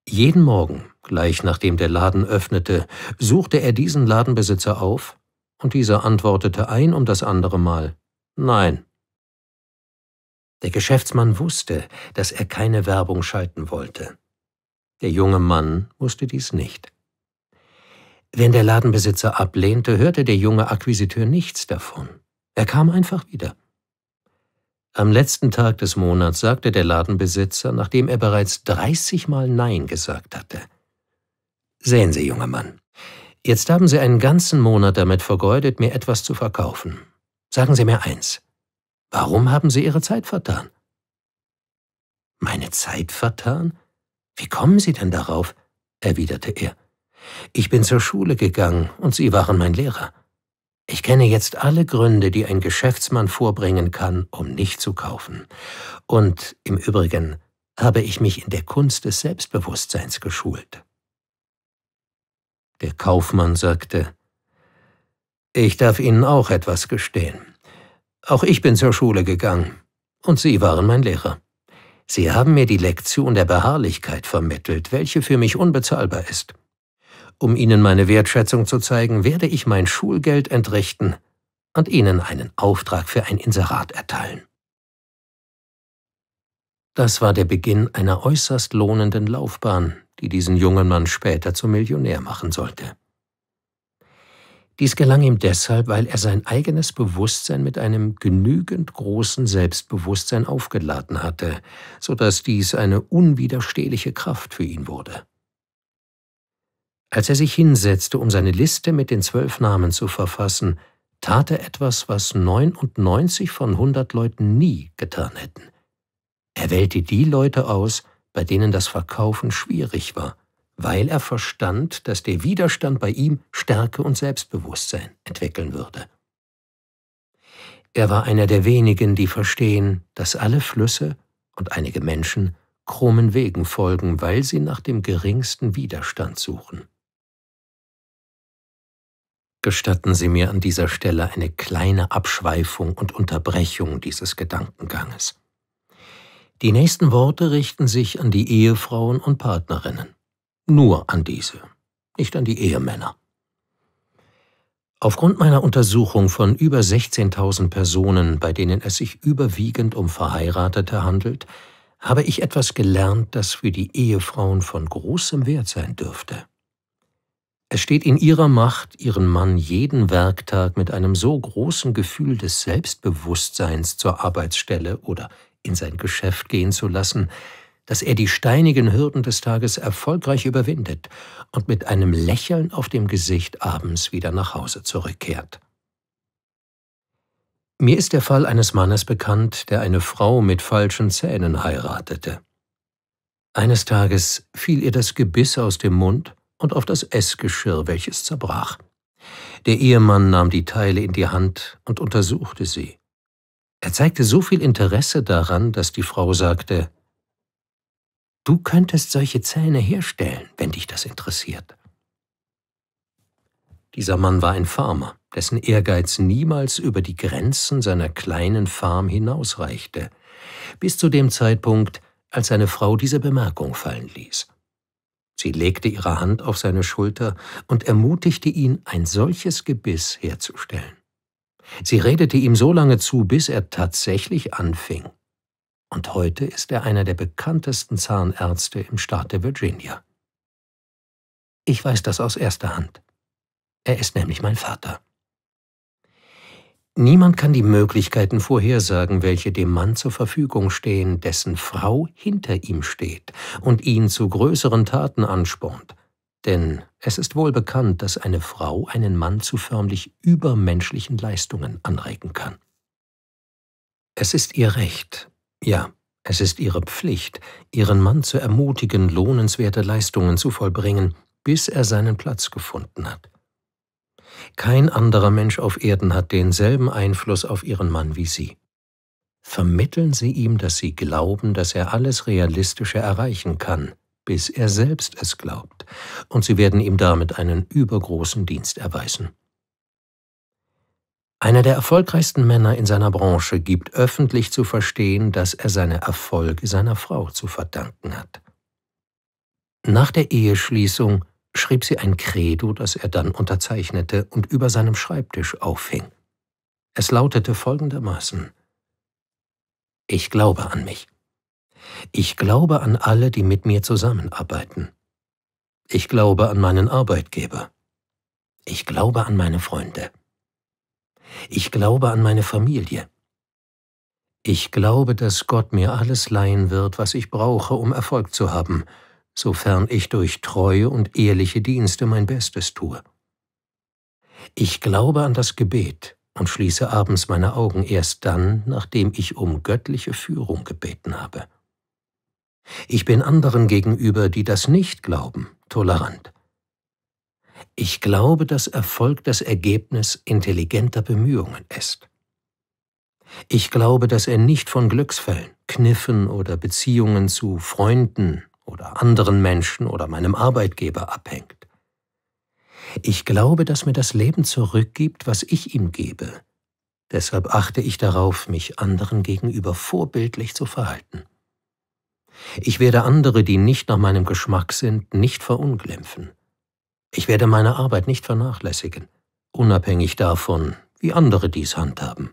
Speaker 2: Jeden Morgen, gleich nachdem der Laden öffnete, suchte er diesen Ladenbesitzer auf, und dieser antwortete ein um das andere Mal Nein. Der Geschäftsmann wusste, dass er keine Werbung schalten wollte. Der junge Mann wusste dies nicht. Wenn der Ladenbesitzer ablehnte, hörte der junge Akquisiteur nichts davon. Er kam einfach wieder. Am letzten Tag des Monats sagte der Ladenbesitzer, nachdem er bereits 30 Mal Nein gesagt hatte. Sehen Sie, junger Mann, jetzt haben Sie einen ganzen Monat damit vergeudet, mir etwas zu verkaufen. Sagen Sie mir eins. Warum haben Sie Ihre Zeit vertan? Meine Zeit vertan? Wie kommen Sie denn darauf? erwiderte er. Ich bin zur Schule gegangen und Sie waren mein Lehrer. Ich kenne jetzt alle Gründe, die ein Geschäftsmann vorbringen kann, um nicht zu kaufen. Und im Übrigen habe ich mich in der Kunst des Selbstbewusstseins geschult. Der Kaufmann sagte, ich darf Ihnen auch etwas gestehen. Auch ich bin zur Schule gegangen. Und Sie waren mein Lehrer. Sie haben mir die Lektion der Beharrlichkeit vermittelt, welche für mich unbezahlbar ist. Um Ihnen meine Wertschätzung zu zeigen, werde ich mein Schulgeld entrichten und Ihnen einen Auftrag für ein Inserat erteilen. Das war der Beginn einer äußerst lohnenden Laufbahn, die diesen jungen Mann später zum Millionär machen sollte. Dies gelang ihm deshalb, weil er sein eigenes Bewusstsein mit einem genügend großen Selbstbewusstsein aufgeladen hatte, so dass dies eine unwiderstehliche Kraft für ihn wurde. Als er sich hinsetzte, um seine Liste mit den zwölf Namen zu verfassen, tat er etwas, was 99 von 100 Leuten nie getan hätten. Er wählte die Leute aus, bei denen das Verkaufen schwierig war – weil er verstand, dass der Widerstand bei ihm Stärke und Selbstbewusstsein entwickeln würde. Er war einer der wenigen, die verstehen, dass alle Flüsse und einige Menschen krummen Wegen folgen, weil sie nach dem geringsten Widerstand suchen. Gestatten Sie mir an dieser Stelle eine kleine Abschweifung und Unterbrechung dieses Gedankenganges. Die nächsten Worte richten sich an die Ehefrauen und Partnerinnen. Nur an diese, nicht an die Ehemänner. Aufgrund meiner Untersuchung von über 16.000 Personen, bei denen es sich überwiegend um Verheiratete handelt, habe ich etwas gelernt, das für die Ehefrauen von großem Wert sein dürfte. Es steht in ihrer Macht, ihren Mann jeden Werktag mit einem so großen Gefühl des Selbstbewusstseins zur Arbeitsstelle oder in sein Geschäft gehen zu lassen, dass er die steinigen Hürden des Tages erfolgreich überwindet und mit einem Lächeln auf dem Gesicht abends wieder nach Hause zurückkehrt. Mir ist der Fall eines Mannes bekannt, der eine Frau mit falschen Zähnen heiratete. Eines Tages fiel ihr das Gebiss aus dem Mund und auf das Essgeschirr, welches zerbrach. Der Ehemann nahm die Teile in die Hand und untersuchte sie. Er zeigte so viel Interesse daran, dass die Frau sagte, Du könntest solche Zähne herstellen, wenn dich das interessiert. Dieser Mann war ein Farmer, dessen Ehrgeiz niemals über die Grenzen seiner kleinen Farm hinausreichte, bis zu dem Zeitpunkt, als seine Frau diese Bemerkung fallen ließ. Sie legte ihre Hand auf seine Schulter und ermutigte ihn, ein solches Gebiss herzustellen. Sie redete ihm so lange zu, bis er tatsächlich anfing, und heute ist er einer der bekanntesten Zahnärzte im Staate Virginia. Ich weiß das aus erster Hand. Er ist nämlich mein Vater. Niemand kann die Möglichkeiten vorhersagen, welche dem Mann zur Verfügung stehen, dessen Frau hinter ihm steht und ihn zu größeren Taten anspornt. Denn es ist wohl bekannt, dass eine Frau einen Mann zu förmlich übermenschlichen Leistungen anregen kann. Es ist ihr Recht, ja, es ist ihre Pflicht, ihren Mann zu ermutigen, lohnenswerte Leistungen zu vollbringen, bis er seinen Platz gefunden hat. Kein anderer Mensch auf Erden hat denselben Einfluss auf ihren Mann wie sie. Vermitteln Sie ihm, dass Sie glauben, dass er alles Realistische erreichen kann, bis er selbst es glaubt, und Sie werden ihm damit einen übergroßen Dienst erweisen. Einer der erfolgreichsten Männer in seiner Branche gibt öffentlich zu verstehen, dass er seine Erfolge seiner Frau zu verdanken hat. Nach der Eheschließung schrieb sie ein Credo, das er dann unterzeichnete und über seinem Schreibtisch aufhing. Es lautete folgendermaßen Ich glaube an mich. Ich glaube an alle, die mit mir zusammenarbeiten. Ich glaube an meinen Arbeitgeber. Ich glaube an meine Freunde. Ich glaube an meine Familie. Ich glaube, dass Gott mir alles leihen wird, was ich brauche, um Erfolg zu haben, sofern ich durch treue und ehrliche Dienste mein Bestes tue. Ich glaube an das Gebet und schließe abends meine Augen erst dann, nachdem ich um göttliche Führung gebeten habe. Ich bin anderen gegenüber, die das nicht glauben, tolerant. Ich glaube, dass Erfolg das Ergebnis intelligenter Bemühungen ist. Ich glaube, dass er nicht von Glücksfällen, Kniffen oder Beziehungen zu Freunden oder anderen Menschen oder meinem Arbeitgeber abhängt. Ich glaube, dass mir das Leben zurückgibt, was ich ihm gebe. Deshalb achte ich darauf, mich anderen gegenüber vorbildlich zu verhalten. Ich werde andere, die nicht nach meinem Geschmack sind, nicht verunglimpfen. Ich werde meine Arbeit nicht vernachlässigen, unabhängig davon, wie andere dies handhaben.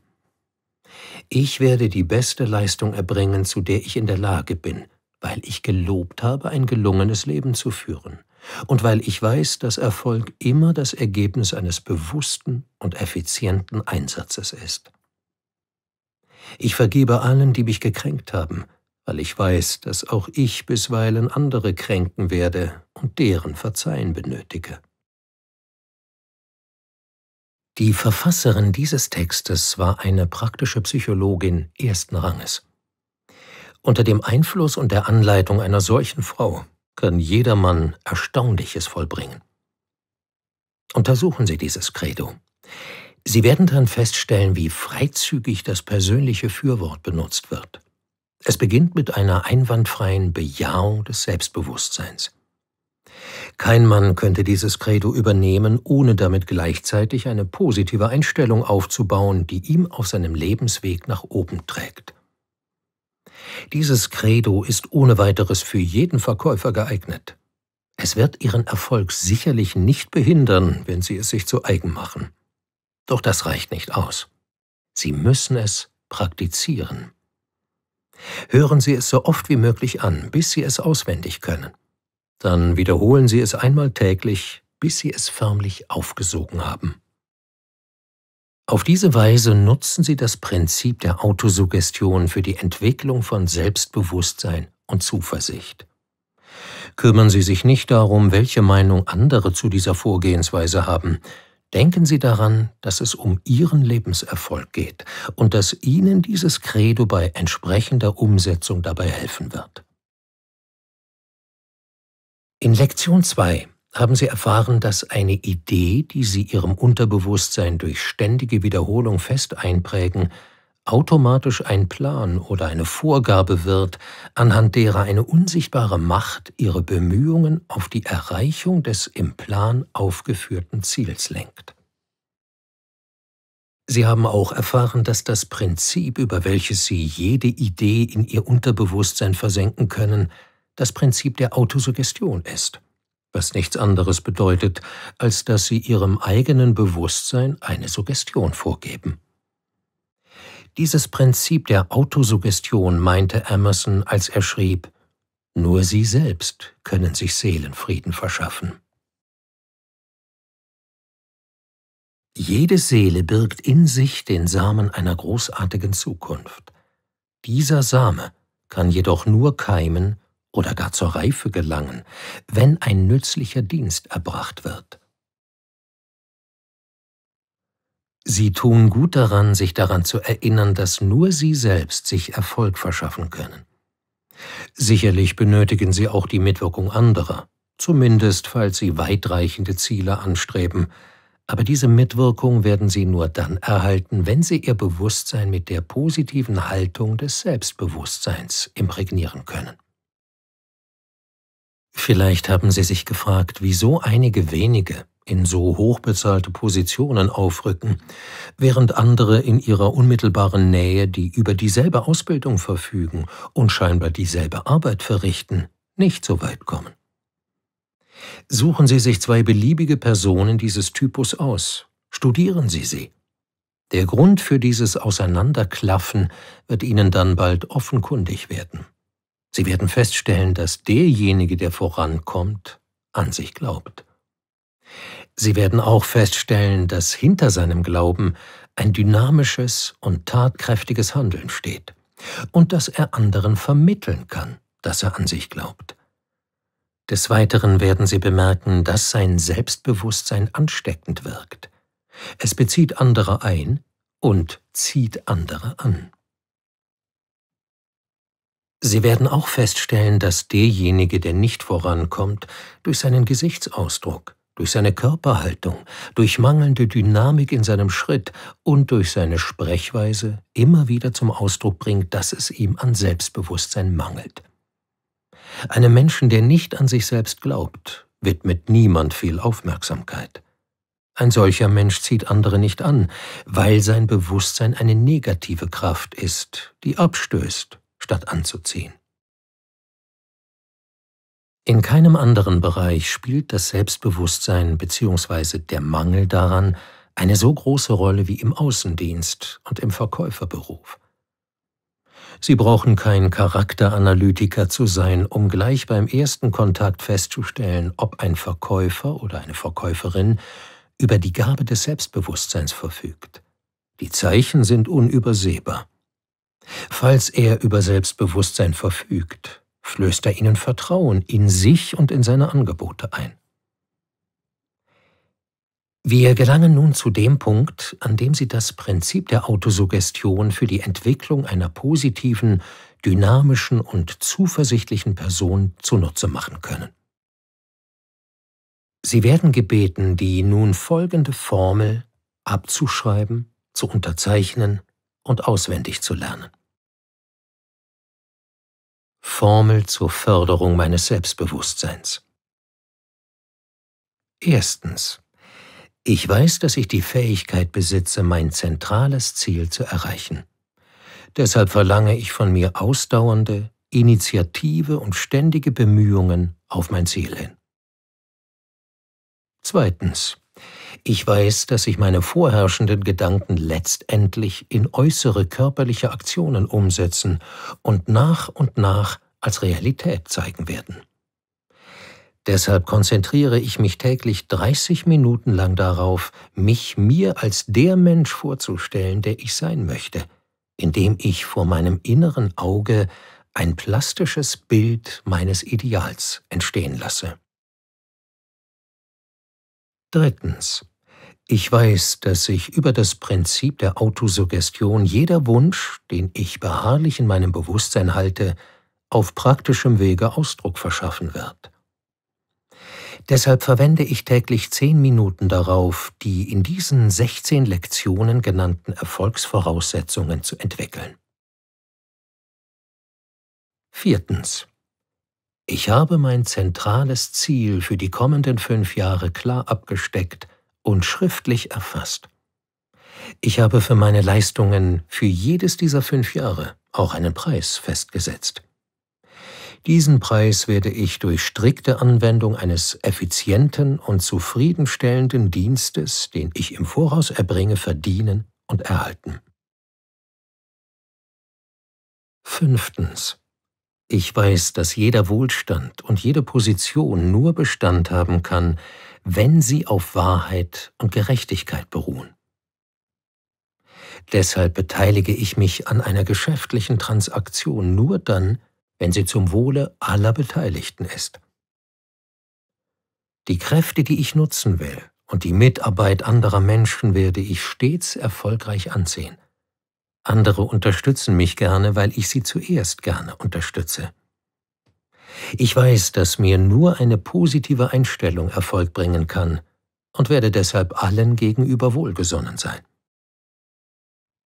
Speaker 2: Ich werde die beste Leistung erbringen, zu der ich in der Lage bin, weil ich gelobt habe, ein gelungenes Leben zu führen und weil ich weiß, dass Erfolg immer das Ergebnis eines bewussten und effizienten Einsatzes ist. Ich vergebe allen, die mich gekränkt haben weil ich weiß, dass auch ich bisweilen andere kränken werde und deren Verzeihen benötige. Die Verfasserin dieses Textes war eine praktische Psychologin ersten Ranges. Unter dem Einfluss und der Anleitung einer solchen Frau kann jedermann Erstaunliches vollbringen. Untersuchen Sie dieses Credo. Sie werden dann feststellen, wie freizügig das persönliche Fürwort benutzt wird. Es beginnt mit einer einwandfreien Bejahung des Selbstbewusstseins. Kein Mann könnte dieses Credo übernehmen, ohne damit gleichzeitig eine positive Einstellung aufzubauen, die ihm auf seinem Lebensweg nach oben trägt. Dieses Credo ist ohne weiteres für jeden Verkäufer geeignet. Es wird Ihren Erfolg sicherlich nicht behindern, wenn Sie es sich zu eigen machen. Doch das reicht nicht aus. Sie müssen es praktizieren. Hören Sie es so oft wie möglich an, bis Sie es auswendig können. Dann wiederholen Sie es einmal täglich, bis Sie es förmlich aufgesogen haben. Auf diese Weise nutzen Sie das Prinzip der Autosuggestion für die Entwicklung von Selbstbewusstsein und Zuversicht. Kümmern Sie sich nicht darum, welche Meinung andere zu dieser Vorgehensweise haben, Denken Sie daran, dass es um Ihren Lebenserfolg geht und dass Ihnen dieses Credo bei entsprechender Umsetzung dabei helfen wird. In Lektion 2 haben Sie erfahren, dass eine Idee, die Sie Ihrem Unterbewusstsein durch ständige Wiederholung fest einprägen, automatisch ein Plan oder eine Vorgabe wird, anhand derer eine unsichtbare Macht ihre Bemühungen auf die Erreichung des im Plan aufgeführten Ziels lenkt. Sie haben auch erfahren, dass das Prinzip, über welches Sie jede Idee in Ihr Unterbewusstsein versenken können, das Prinzip der Autosuggestion ist, was nichts anderes bedeutet, als dass Sie Ihrem eigenen Bewusstsein eine Suggestion vorgeben. Dieses Prinzip der Autosuggestion meinte Emerson, als er schrieb, nur sie selbst
Speaker 1: können sich Seelenfrieden verschaffen. Jede Seele birgt in sich den Samen einer großartigen Zukunft.
Speaker 2: Dieser Same kann jedoch nur keimen oder gar zur Reife gelangen, wenn ein nützlicher Dienst erbracht wird. Sie tun gut daran, sich daran zu erinnern, dass nur Sie selbst sich Erfolg verschaffen können. Sicherlich benötigen Sie auch die Mitwirkung anderer, zumindest falls Sie weitreichende Ziele anstreben, aber diese Mitwirkung werden Sie nur dann erhalten, wenn Sie Ihr Bewusstsein mit der positiven Haltung des Selbstbewusstseins imprägnieren können. Vielleicht haben Sie sich gefragt, wieso einige wenige, in so hochbezahlte Positionen aufrücken, während andere in ihrer unmittelbaren Nähe, die über dieselbe Ausbildung verfügen und scheinbar dieselbe Arbeit verrichten, nicht so weit kommen. Suchen Sie sich zwei beliebige Personen dieses Typus aus, studieren Sie sie. Der Grund für dieses Auseinanderklaffen wird Ihnen dann bald offenkundig werden. Sie werden feststellen, dass derjenige, der vorankommt, an sich glaubt. Sie werden auch feststellen, dass hinter seinem Glauben ein dynamisches und tatkräftiges Handeln steht und dass er anderen vermitteln kann, dass er an sich glaubt. Des Weiteren werden Sie bemerken, dass sein Selbstbewusstsein ansteckend wirkt. Es bezieht andere ein und zieht andere an. Sie werden auch feststellen, dass derjenige, der nicht vorankommt, durch seinen Gesichtsausdruck, durch seine Körperhaltung, durch mangelnde Dynamik in seinem Schritt und durch seine Sprechweise immer wieder zum Ausdruck bringt, dass es ihm an Selbstbewusstsein mangelt. Einem Menschen, der nicht an sich selbst glaubt, widmet niemand viel Aufmerksamkeit. Ein solcher Mensch zieht andere nicht an, weil sein Bewusstsein eine negative Kraft ist, die abstößt, statt anzuziehen. In keinem anderen Bereich spielt das Selbstbewusstsein bzw. der Mangel daran eine so große Rolle wie im Außendienst und im Verkäuferberuf. Sie brauchen kein Charakteranalytiker zu sein, um gleich beim ersten Kontakt festzustellen, ob ein Verkäufer oder eine Verkäuferin über die Gabe des Selbstbewusstseins verfügt. Die Zeichen sind unübersehbar. Falls er über Selbstbewusstsein verfügt, flößt er ihnen Vertrauen in sich und in seine Angebote ein. Wir gelangen nun zu dem Punkt, an dem Sie das Prinzip der Autosuggestion für die Entwicklung einer positiven, dynamischen und zuversichtlichen Person zunutze machen können. Sie werden gebeten, die nun folgende Formel abzuschreiben, zu unterzeichnen und auswendig zu lernen.
Speaker 1: Formel zur Förderung meines Selbstbewusstseins. Erstens. Ich weiß, dass
Speaker 2: ich die Fähigkeit besitze, mein zentrales Ziel zu erreichen. Deshalb verlange ich von mir ausdauernde, Initiative und ständige Bemühungen auf mein Ziel hin. Zweitens. Ich weiß, dass ich meine vorherrschenden Gedanken letztendlich in äußere körperliche Aktionen umsetzen und nach und nach als Realität zeigen werden. Deshalb konzentriere ich mich täglich 30 Minuten lang darauf, mich mir als der Mensch vorzustellen, der ich sein möchte, indem ich vor meinem inneren Auge ein plastisches Bild meines Ideals entstehen lasse. Drittens. Ich weiß, dass sich über das Prinzip der Autosuggestion jeder Wunsch, den ich beharrlich in meinem Bewusstsein halte, auf praktischem Wege Ausdruck verschaffen wird. Deshalb verwende ich täglich zehn Minuten darauf, die in diesen 16 Lektionen genannten Erfolgsvoraussetzungen zu entwickeln. Viertens. Ich habe mein zentrales Ziel für die kommenden fünf Jahre klar abgesteckt und schriftlich erfasst. Ich habe für meine Leistungen für jedes dieser fünf Jahre auch einen Preis festgesetzt. Diesen Preis werde ich durch strikte Anwendung eines effizienten und zufriedenstellenden Dienstes, den ich im
Speaker 1: Voraus erbringe, verdienen und erhalten. Fünftens. Ich weiß, dass jeder Wohlstand und jede
Speaker 2: Position nur Bestand haben kann, wenn sie auf Wahrheit und Gerechtigkeit beruhen. Deshalb beteilige ich mich an einer geschäftlichen Transaktion nur dann, wenn sie zum Wohle aller Beteiligten ist. Die Kräfte, die ich nutzen will, und die Mitarbeit anderer Menschen werde ich stets erfolgreich ansehen. Andere unterstützen mich gerne, weil ich sie zuerst gerne unterstütze. Ich weiß, dass mir nur eine positive Einstellung Erfolg bringen kann und werde deshalb allen gegenüber wohlgesonnen sein.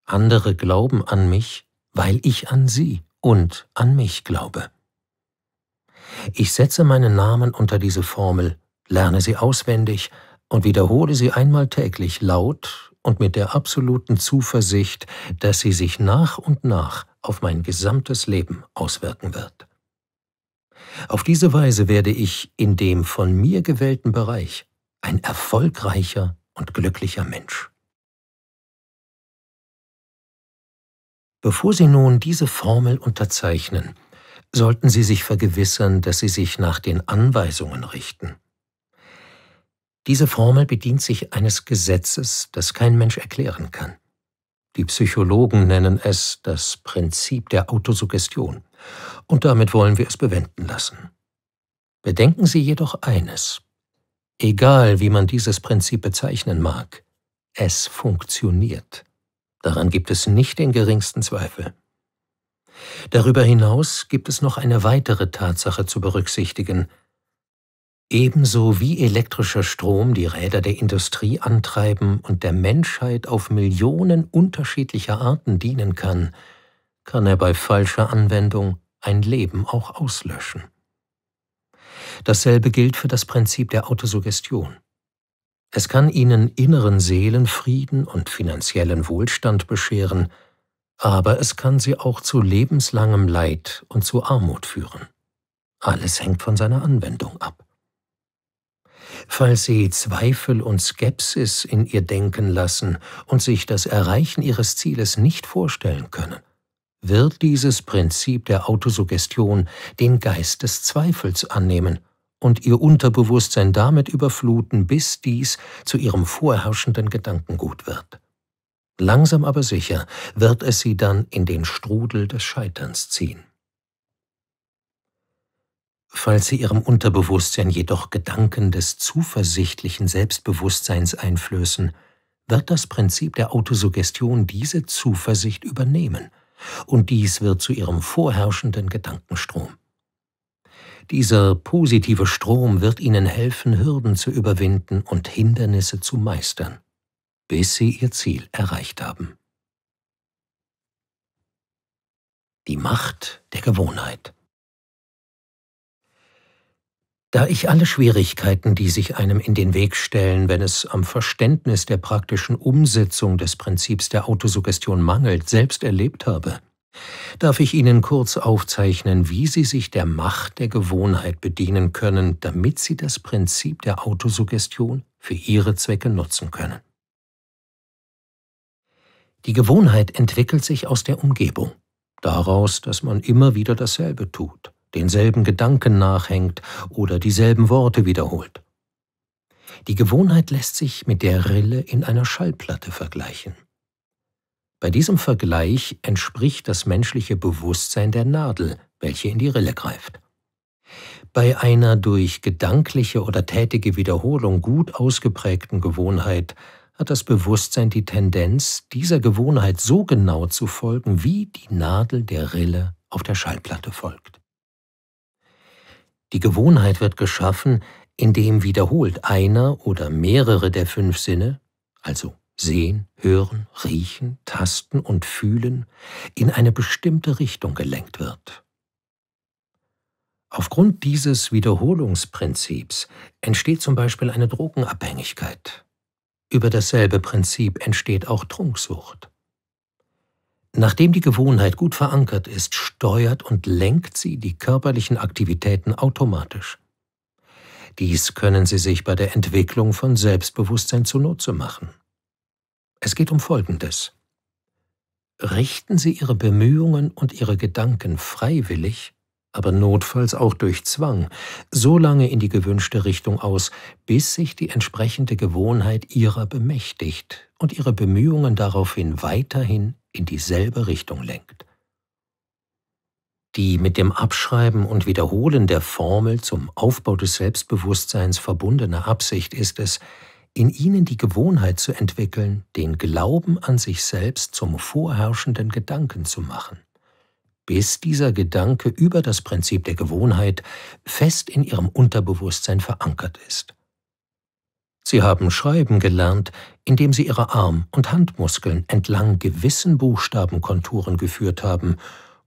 Speaker 2: Andere glauben an mich, weil ich an sie und an mich glaube. Ich setze meinen Namen unter diese Formel, lerne sie auswendig und wiederhole sie einmal täglich laut und mit der absoluten Zuversicht, dass sie sich nach und nach auf mein gesamtes Leben auswirken wird. Auf diese Weise werde ich
Speaker 1: in dem von mir gewählten Bereich ein erfolgreicher und glücklicher Mensch. Bevor Sie nun diese Formel unterzeichnen, sollten Sie sich vergewissern, dass Sie sich nach den
Speaker 2: Anweisungen richten. Diese Formel bedient sich eines Gesetzes, das kein Mensch erklären kann. Die Psychologen nennen es das Prinzip der Autosuggestion und damit wollen wir es bewenden lassen. Bedenken Sie jedoch eines. Egal, wie man dieses Prinzip bezeichnen mag, es funktioniert. Daran gibt es nicht den geringsten Zweifel. Darüber hinaus gibt es noch eine weitere Tatsache zu berücksichtigen. Ebenso wie elektrischer Strom die Räder der Industrie antreiben und der Menschheit auf Millionen unterschiedlicher Arten dienen kann, kann er bei falscher Anwendung ein Leben auch auslöschen. Dasselbe gilt für das Prinzip der Autosuggestion. Es kann ihnen inneren Seelenfrieden und finanziellen Wohlstand bescheren, aber es kann sie auch zu lebenslangem Leid und zu Armut führen. Alles hängt von seiner Anwendung ab. Falls sie Zweifel und Skepsis in ihr denken lassen und sich das Erreichen ihres Zieles nicht vorstellen können, wird dieses Prinzip der Autosuggestion den Geist des Zweifels annehmen und ihr Unterbewusstsein damit überfluten, bis dies zu ihrem vorherrschenden Gedankengut wird. Langsam aber sicher wird es sie dann in den Strudel des Scheiterns ziehen. Falls sie ihrem Unterbewusstsein jedoch Gedanken des zuversichtlichen Selbstbewusstseins einflößen, wird das Prinzip der Autosuggestion diese Zuversicht übernehmen – und dies wird zu ihrem vorherrschenden Gedankenstrom. Dieser positive Strom wird ihnen helfen, Hürden zu überwinden und Hindernisse zu meistern,
Speaker 1: bis sie ihr Ziel erreicht haben. Die Macht der Gewohnheit.
Speaker 2: Da ich alle Schwierigkeiten, die sich einem in den Weg stellen, wenn es am Verständnis der praktischen Umsetzung des Prinzips der Autosuggestion mangelt, selbst erlebt habe, darf ich Ihnen kurz aufzeichnen, wie Sie sich der Macht der Gewohnheit bedienen können, damit Sie das Prinzip der Autosuggestion für Ihre Zwecke nutzen können. Die Gewohnheit entwickelt sich aus der Umgebung, daraus, dass man immer wieder dasselbe tut denselben Gedanken nachhängt oder dieselben Worte wiederholt. Die Gewohnheit lässt sich mit der Rille in einer Schallplatte vergleichen. Bei diesem Vergleich entspricht das menschliche Bewusstsein der Nadel, welche in die Rille greift. Bei einer durch gedankliche oder tätige Wiederholung gut ausgeprägten Gewohnheit hat das Bewusstsein die Tendenz, dieser Gewohnheit so genau zu folgen, wie die Nadel der Rille auf der Schallplatte folgt. Die Gewohnheit wird geschaffen, indem wiederholt einer oder mehrere der fünf Sinne, also Sehen, Hören, Riechen, Tasten und Fühlen, in eine bestimmte Richtung gelenkt wird. Aufgrund dieses Wiederholungsprinzips entsteht zum Beispiel eine Drogenabhängigkeit. Über dasselbe Prinzip entsteht auch Trunksucht. Nachdem die Gewohnheit gut verankert ist, steuert und lenkt sie die körperlichen Aktivitäten automatisch. Dies können Sie sich bei der Entwicklung von Selbstbewusstsein zunutze machen. Es geht um Folgendes. Richten Sie Ihre Bemühungen und Ihre Gedanken freiwillig, aber notfalls auch durch Zwang, so lange in die gewünschte Richtung aus, bis sich die entsprechende Gewohnheit Ihrer bemächtigt und Ihre Bemühungen daraufhin weiterhin in dieselbe Richtung lenkt. Die mit dem Abschreiben und Wiederholen der Formel zum Aufbau des Selbstbewusstseins verbundene Absicht ist es, in ihnen die Gewohnheit zu entwickeln, den Glauben an sich selbst zum vorherrschenden Gedanken zu machen, bis dieser Gedanke über das Prinzip der Gewohnheit fest in ihrem Unterbewusstsein verankert ist. Sie haben schreiben gelernt, indem sie ihre Arm- und Handmuskeln entlang gewissen Buchstabenkonturen geführt haben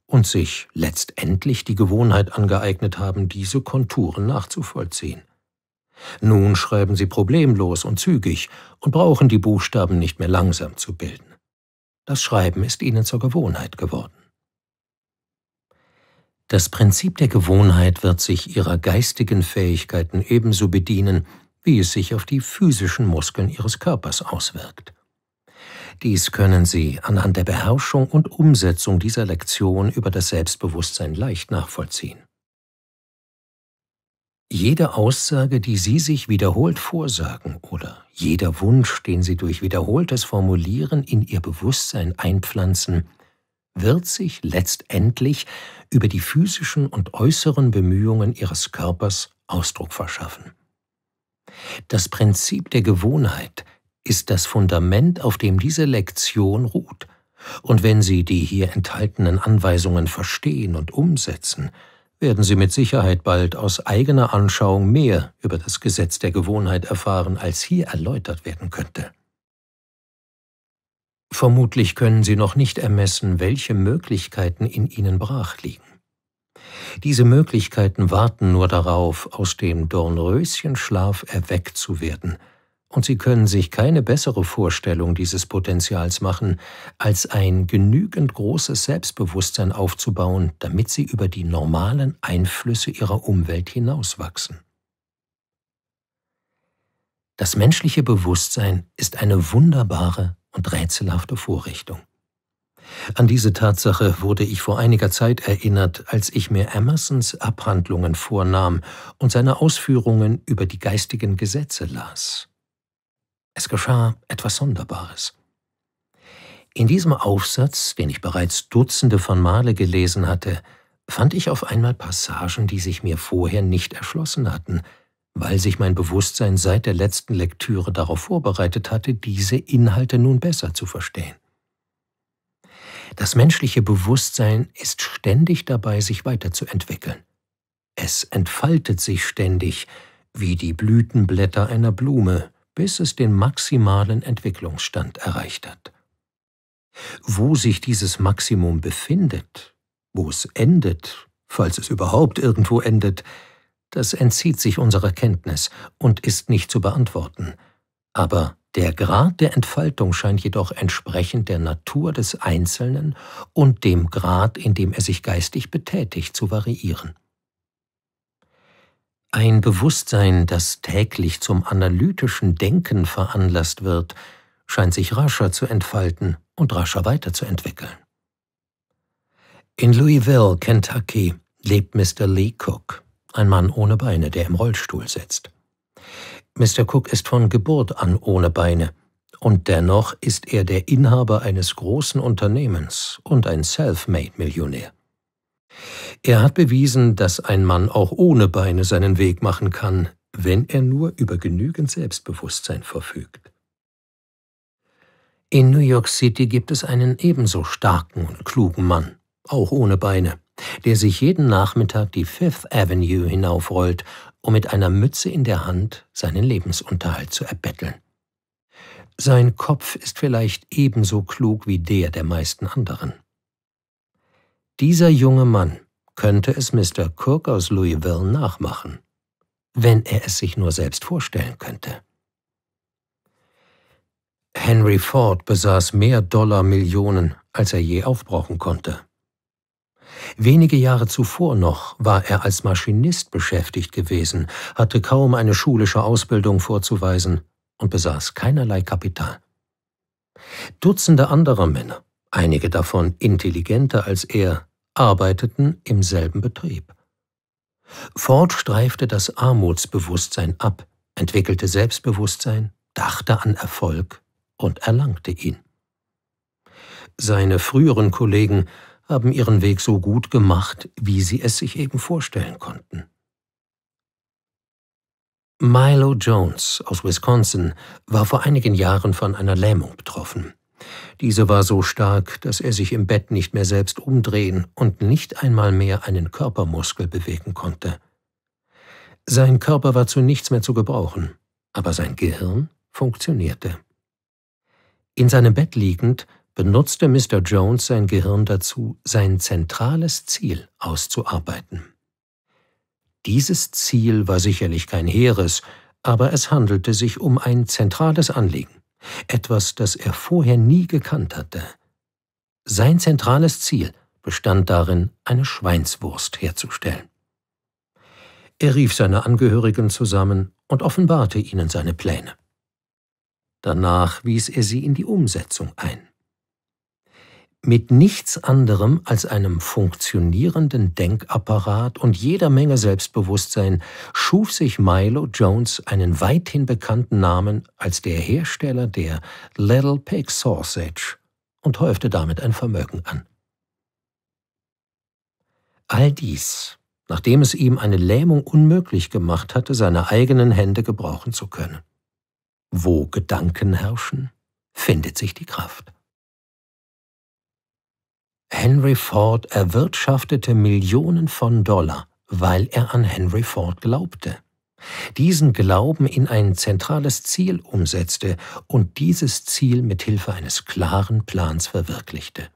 Speaker 2: und sich letztendlich die Gewohnheit angeeignet haben, diese Konturen nachzuvollziehen. Nun schreiben sie problemlos und zügig und brauchen die Buchstaben nicht mehr langsam zu bilden. Das Schreiben ist ihnen zur Gewohnheit geworden. Das Prinzip der Gewohnheit wird sich ihrer geistigen Fähigkeiten ebenso bedienen, wie es sich auf die physischen Muskeln ihres Körpers auswirkt. Dies können Sie anhand der Beherrschung und Umsetzung dieser Lektion über das Selbstbewusstsein leicht nachvollziehen. Jede Aussage, die Sie sich wiederholt vorsagen oder jeder Wunsch, den Sie durch wiederholtes Formulieren in Ihr Bewusstsein einpflanzen, wird sich letztendlich über die physischen und äußeren Bemühungen Ihres Körpers Ausdruck verschaffen. Das Prinzip der Gewohnheit ist das Fundament, auf dem diese Lektion ruht. Und wenn Sie die hier enthaltenen Anweisungen verstehen und umsetzen, werden Sie mit Sicherheit bald aus eigener Anschauung mehr über das Gesetz der Gewohnheit erfahren, als hier erläutert werden könnte. Vermutlich können Sie noch nicht ermessen, welche Möglichkeiten in Ihnen brach liegen. Diese Möglichkeiten warten nur darauf, aus dem Dornröschenschlaf erweckt zu werden, und sie können sich keine bessere Vorstellung dieses Potenzials machen, als ein genügend großes Selbstbewusstsein aufzubauen, damit sie über die normalen Einflüsse ihrer Umwelt hinauswachsen. Das menschliche Bewusstsein ist eine wunderbare und rätselhafte Vorrichtung. An diese Tatsache wurde ich vor einiger Zeit erinnert, als ich mir Emersons Abhandlungen vornahm und seine Ausführungen über die geistigen Gesetze las. Es geschah etwas Sonderbares. In diesem Aufsatz, den ich bereits Dutzende von Male gelesen hatte, fand ich auf einmal Passagen, die sich mir vorher nicht erschlossen hatten, weil sich mein Bewusstsein seit der letzten Lektüre darauf vorbereitet hatte, diese Inhalte nun besser zu verstehen. Das menschliche Bewusstsein ist ständig dabei, sich weiterzuentwickeln. Es entfaltet sich ständig, wie die Blütenblätter einer Blume, bis es den maximalen Entwicklungsstand erreicht hat. Wo sich dieses Maximum befindet, wo es endet, falls es überhaupt irgendwo endet, das entzieht sich unserer Kenntnis und ist nicht zu beantworten – aber der Grad der Entfaltung scheint jedoch entsprechend der Natur des Einzelnen und dem Grad, in dem er sich geistig betätigt, zu variieren. Ein Bewusstsein, das täglich zum analytischen Denken veranlasst wird, scheint sich rascher zu entfalten und rascher weiterzuentwickeln. In Louisville, Kentucky, lebt Mr. Lee Cook, ein Mann ohne Beine, der im Rollstuhl sitzt. Mr. Cook ist von Geburt an ohne Beine. Und dennoch ist er der Inhaber eines großen Unternehmens und ein Self-Made-Millionär. Er hat bewiesen, dass ein Mann auch ohne Beine seinen Weg machen kann, wenn er nur über genügend Selbstbewusstsein verfügt. In New York City gibt es einen ebenso starken und klugen Mann, auch ohne Beine, der sich jeden Nachmittag die Fifth Avenue hinaufrollt um mit einer Mütze in der Hand seinen Lebensunterhalt zu erbetteln. Sein Kopf ist vielleicht ebenso klug wie der der meisten anderen. Dieser junge Mann könnte es Mr. Cook aus Louisville nachmachen, wenn er es sich nur selbst vorstellen könnte. Henry Ford besaß mehr Dollar Millionen, als er je aufbrauchen konnte. Wenige Jahre zuvor noch war er als Maschinist beschäftigt gewesen, hatte kaum eine schulische Ausbildung vorzuweisen und besaß keinerlei Kapital. Dutzende anderer Männer, einige davon intelligenter als er, arbeiteten im selben Betrieb. Ford streifte das Armutsbewusstsein ab, entwickelte Selbstbewusstsein, dachte an Erfolg und erlangte ihn. Seine früheren Kollegen haben ihren Weg so gut gemacht, wie sie es sich eben vorstellen konnten. Milo Jones aus Wisconsin war vor einigen Jahren von einer Lähmung betroffen. Diese war so stark, dass er sich im Bett nicht mehr selbst umdrehen und nicht einmal mehr einen Körpermuskel bewegen konnte. Sein Körper war zu nichts mehr zu gebrauchen, aber sein Gehirn funktionierte. In seinem Bett liegend benutzte Mr. Jones sein Gehirn dazu, sein zentrales Ziel auszuarbeiten. Dieses Ziel war sicherlich kein hehres, aber es handelte sich um ein zentrales Anliegen, etwas, das er vorher nie gekannt hatte. Sein zentrales Ziel bestand darin, eine Schweinswurst herzustellen. Er rief seine Angehörigen zusammen und offenbarte ihnen seine Pläne. Danach wies er sie in die Umsetzung ein mit nichts anderem als einem funktionierenden Denkapparat und jeder Menge Selbstbewusstsein schuf sich Milo Jones einen weithin bekannten Namen als der Hersteller der Little Pig Sausage und häufte damit ein Vermögen an. All dies, nachdem es ihm eine Lähmung unmöglich gemacht hatte, seine eigenen Hände gebrauchen zu können. Wo Gedanken herrschen, findet sich die Kraft. Henry Ford erwirtschaftete Millionen von Dollar, weil er an Henry Ford glaubte. Diesen Glauben in ein zentrales Ziel umsetzte und dieses Ziel mit Hilfe eines klaren Plans verwirklichte.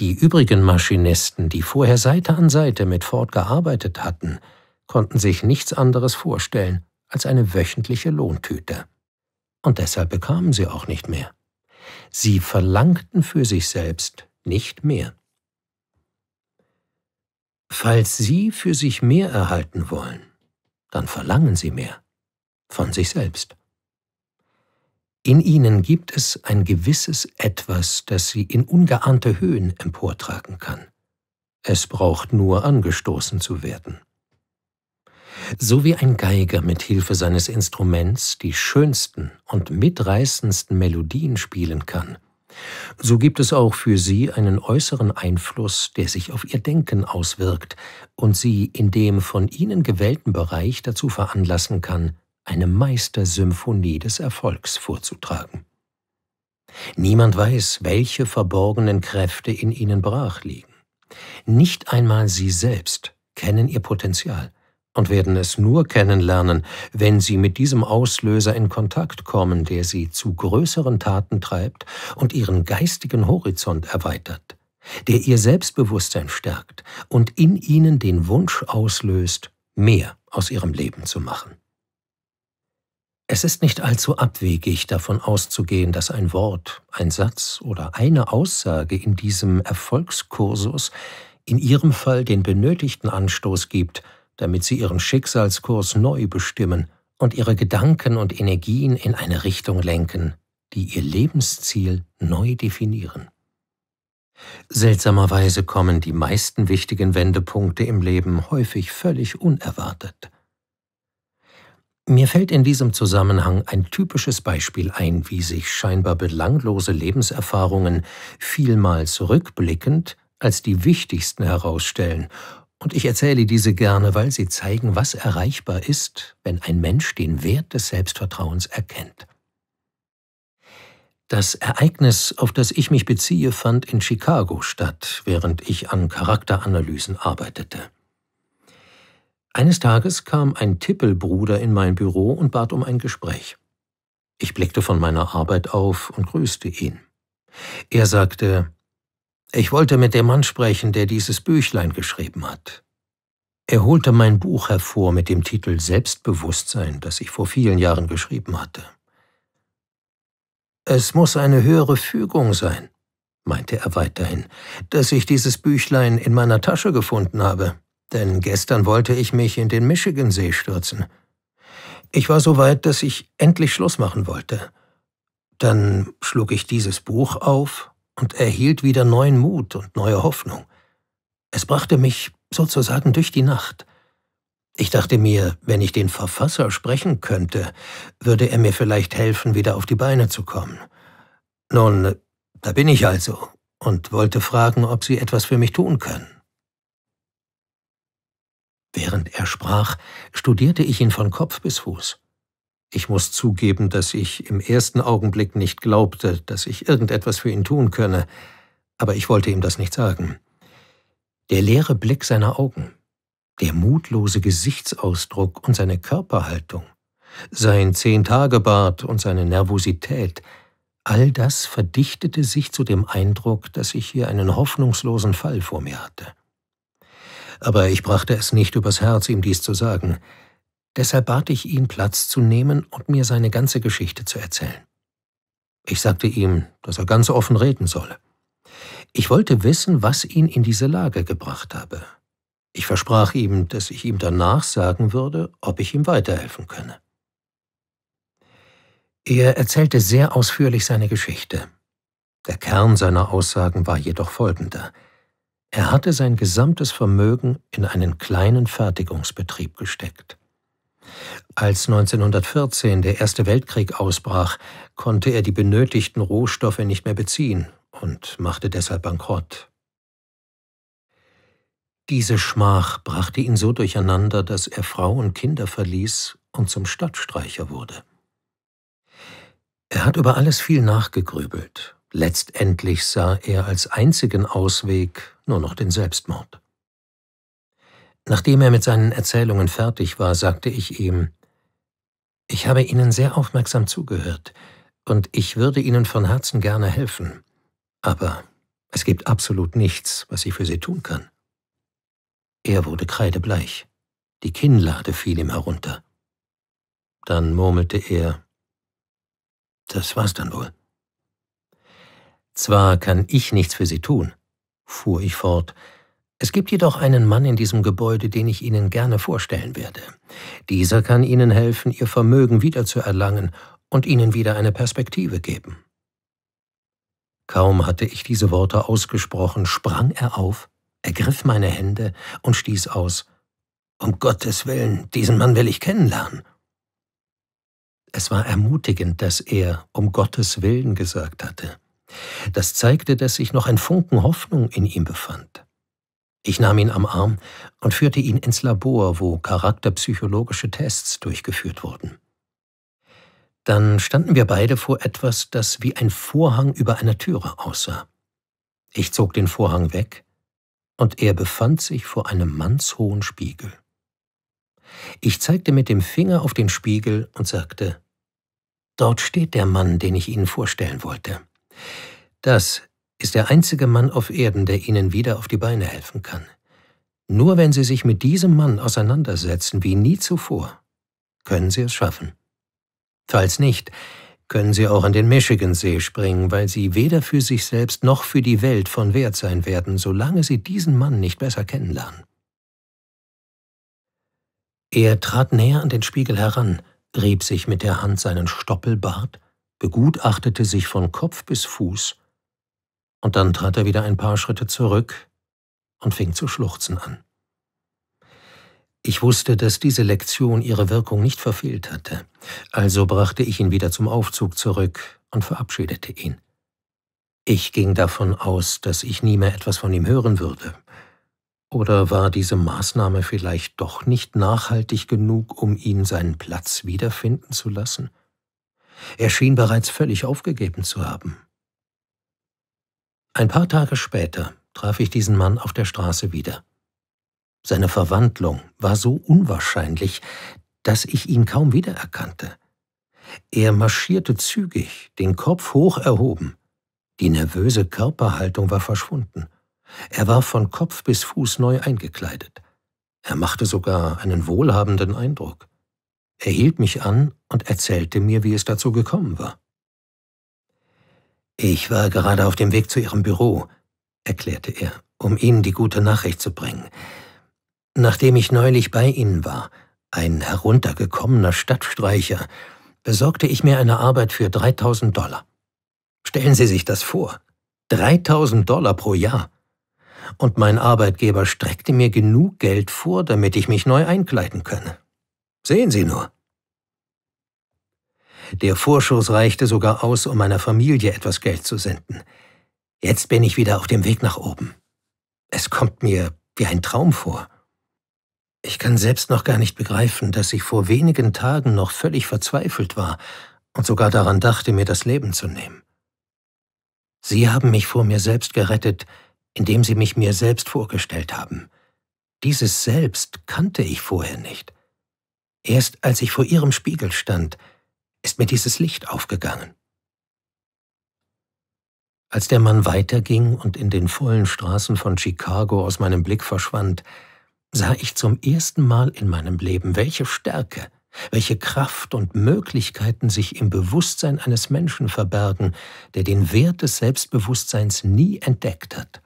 Speaker 2: Die übrigen Maschinisten, die vorher Seite an Seite mit Ford gearbeitet hatten, konnten sich nichts anderes vorstellen als eine wöchentliche Lohntüte. Und deshalb bekamen sie auch nicht mehr. Sie verlangten für sich selbst nicht mehr. Falls Sie für sich mehr erhalten wollen, dann verlangen Sie mehr von sich selbst. In Ihnen gibt es ein gewisses Etwas, das Sie in ungeahnte Höhen emportragen kann. Es braucht nur angestoßen zu werden. So wie ein Geiger mit Hilfe seines Instruments die schönsten und mitreißendsten Melodien spielen kann, so gibt es auch für sie einen äußeren Einfluss, der sich auf ihr Denken auswirkt und sie in dem von ihnen gewählten Bereich dazu veranlassen kann, eine Meistersymphonie des Erfolgs vorzutragen. Niemand weiß, welche verborgenen Kräfte in ihnen brach liegen. Nicht einmal sie selbst kennen ihr Potenzial und werden es nur kennenlernen, wenn sie mit diesem Auslöser in Kontakt kommen, der sie zu größeren Taten treibt und ihren geistigen Horizont erweitert, der ihr Selbstbewusstsein stärkt und in ihnen den Wunsch auslöst, mehr aus ihrem Leben zu machen. Es ist nicht allzu abwegig davon auszugehen, dass ein Wort, ein Satz oder eine Aussage in diesem Erfolgskursus in Ihrem Fall den benötigten Anstoß gibt, damit sie ihren Schicksalskurs neu bestimmen und ihre Gedanken und Energien in eine Richtung lenken, die ihr Lebensziel neu definieren. Seltsamerweise kommen die meisten wichtigen Wendepunkte im Leben häufig völlig unerwartet. Mir fällt in diesem Zusammenhang ein typisches Beispiel ein, wie sich scheinbar belanglose Lebenserfahrungen vielmals rückblickend als die wichtigsten herausstellen und ich erzähle diese gerne, weil sie zeigen, was erreichbar ist, wenn ein Mensch den Wert des Selbstvertrauens erkennt. Das Ereignis, auf das ich mich beziehe, fand in Chicago statt, während ich an Charakteranalysen arbeitete. Eines Tages kam ein Tippelbruder in mein Büro und bat um ein Gespräch. Ich blickte von meiner Arbeit auf und grüßte ihn. Er sagte, ich wollte mit dem Mann sprechen, der dieses Büchlein geschrieben hat. Er holte mein Buch hervor mit dem Titel Selbstbewusstsein, das ich vor vielen Jahren geschrieben hatte. Es muss eine höhere Fügung sein, meinte er weiterhin, dass ich dieses Büchlein in meiner Tasche gefunden habe, denn gestern wollte ich mich in den Michigansee stürzen. Ich war so weit, dass ich endlich Schluss machen wollte. Dann schlug ich dieses Buch auf und erhielt wieder neuen Mut und neue Hoffnung. Es brachte mich sozusagen durch die Nacht. Ich dachte mir, wenn ich den Verfasser sprechen könnte, würde er mir vielleicht helfen, wieder auf die Beine zu kommen. Nun, da bin ich also und wollte fragen, ob Sie etwas für mich tun können. Während er sprach, studierte ich ihn von Kopf bis Fuß. Ich muss zugeben, dass ich im ersten Augenblick nicht glaubte, dass ich irgendetwas für ihn tun könne, aber ich wollte ihm das nicht sagen. Der leere Blick seiner Augen, der mutlose Gesichtsausdruck und seine Körperhaltung, sein Zehntagebart und seine Nervosität, all das verdichtete sich zu dem Eindruck, dass ich hier einen hoffnungslosen Fall vor mir hatte. Aber ich brachte es nicht übers Herz, ihm dies zu sagen, Deshalb bat ich ihn, Platz zu nehmen und mir seine ganze Geschichte zu erzählen. Ich sagte ihm, dass er ganz offen reden solle. Ich wollte wissen, was ihn in diese Lage gebracht habe. Ich versprach ihm, dass ich ihm danach sagen würde, ob ich ihm weiterhelfen könne. Er erzählte sehr ausführlich seine Geschichte. Der Kern seiner Aussagen war jedoch folgender. Er hatte sein gesamtes Vermögen in einen kleinen Fertigungsbetrieb gesteckt. Als 1914 der Erste Weltkrieg ausbrach, konnte er die benötigten Rohstoffe nicht mehr beziehen und machte deshalb bankrott. Diese Schmach brachte ihn so durcheinander, dass er Frau und Kinder verließ und zum Stadtstreicher wurde. Er hat über alles viel nachgegrübelt. Letztendlich sah er als einzigen Ausweg nur noch den Selbstmord. Nachdem er mit seinen Erzählungen fertig war, sagte ich ihm, ich habe Ihnen sehr aufmerksam zugehört und ich würde Ihnen von Herzen gerne helfen, aber es gibt absolut nichts, was ich für Sie tun kann. Er wurde kreidebleich, die Kinnlade fiel ihm herunter. Dann murmelte er, das war's dann wohl. Zwar kann ich nichts für Sie tun, fuhr ich fort, es gibt jedoch einen Mann in diesem Gebäude, den ich Ihnen gerne vorstellen werde. Dieser kann Ihnen helfen, Ihr Vermögen wiederzuerlangen und Ihnen wieder eine Perspektive geben. Kaum hatte ich diese Worte ausgesprochen, sprang er auf, ergriff meine Hände und stieß aus Um Gottes willen, diesen Mann will ich kennenlernen. Es war ermutigend, dass er um Gottes willen gesagt hatte. Das zeigte, dass sich noch ein Funken Hoffnung in ihm befand. Ich nahm ihn am Arm und führte ihn ins Labor, wo charakterpsychologische Tests durchgeführt wurden. Dann standen wir beide vor etwas, das wie ein Vorhang über einer Türe aussah. Ich zog den Vorhang weg, und er befand sich vor einem mannshohen Spiegel. Ich zeigte mit dem Finger auf den Spiegel und sagte, Dort steht der Mann, den ich Ihnen vorstellen wollte. Das ist der einzige Mann auf Erden, der ihnen wieder auf die Beine helfen kann. Nur wenn sie sich mit diesem Mann auseinandersetzen wie nie zuvor, können sie es schaffen. Falls nicht, können sie auch an den Michigansee springen, weil sie weder für sich selbst noch für die Welt von Wert sein werden, solange sie diesen Mann nicht besser kennenlernen. Er trat näher an den Spiegel heran, rieb sich mit der Hand seinen Stoppelbart, begutachtete sich von Kopf bis Fuß und dann trat er wieder ein paar Schritte zurück und fing zu schluchzen an. Ich wusste, dass diese Lektion ihre Wirkung nicht verfehlt hatte, also brachte ich ihn wieder zum Aufzug zurück und verabschiedete ihn. Ich ging davon aus, dass ich nie mehr etwas von ihm hören würde. Oder war diese Maßnahme vielleicht doch nicht nachhaltig genug, um ihn seinen Platz wiederfinden zu lassen? Er schien bereits völlig aufgegeben zu haben. Ein paar Tage später traf ich diesen Mann auf der Straße wieder. Seine Verwandlung war so unwahrscheinlich, dass ich ihn kaum wiedererkannte. Er marschierte zügig, den Kopf hoch erhoben. Die nervöse Körperhaltung war verschwunden. Er war von Kopf bis Fuß neu eingekleidet. Er machte sogar einen wohlhabenden Eindruck. Er hielt mich an und erzählte mir, wie es dazu gekommen war. Ich war gerade auf dem Weg zu Ihrem Büro, erklärte er, um Ihnen die gute Nachricht zu bringen. Nachdem ich neulich bei Ihnen war, ein heruntergekommener Stadtstreicher, besorgte ich mir eine Arbeit für 3000 Dollar. Stellen Sie sich das vor. 3000 Dollar pro Jahr. Und mein Arbeitgeber streckte mir genug Geld vor, damit ich mich neu einkleiden könne. Sehen Sie nur. Der Vorschuss reichte sogar aus, um meiner Familie etwas Geld zu senden. Jetzt bin ich wieder auf dem Weg nach oben. Es kommt mir wie ein Traum vor. Ich kann selbst noch gar nicht begreifen, dass ich vor wenigen Tagen noch völlig verzweifelt war und sogar daran dachte, mir das Leben zu nehmen. Sie haben mich vor mir selbst gerettet, indem Sie mich mir selbst vorgestellt haben. Dieses Selbst kannte ich vorher nicht. Erst als ich vor Ihrem Spiegel stand, ist mir dieses Licht aufgegangen. Als der Mann weiterging und in den vollen Straßen von Chicago aus meinem Blick verschwand, sah ich zum ersten Mal in meinem Leben, welche Stärke, welche Kraft und Möglichkeiten sich im Bewusstsein eines Menschen verbergen, der den Wert des Selbstbewusstseins nie entdeckt hat.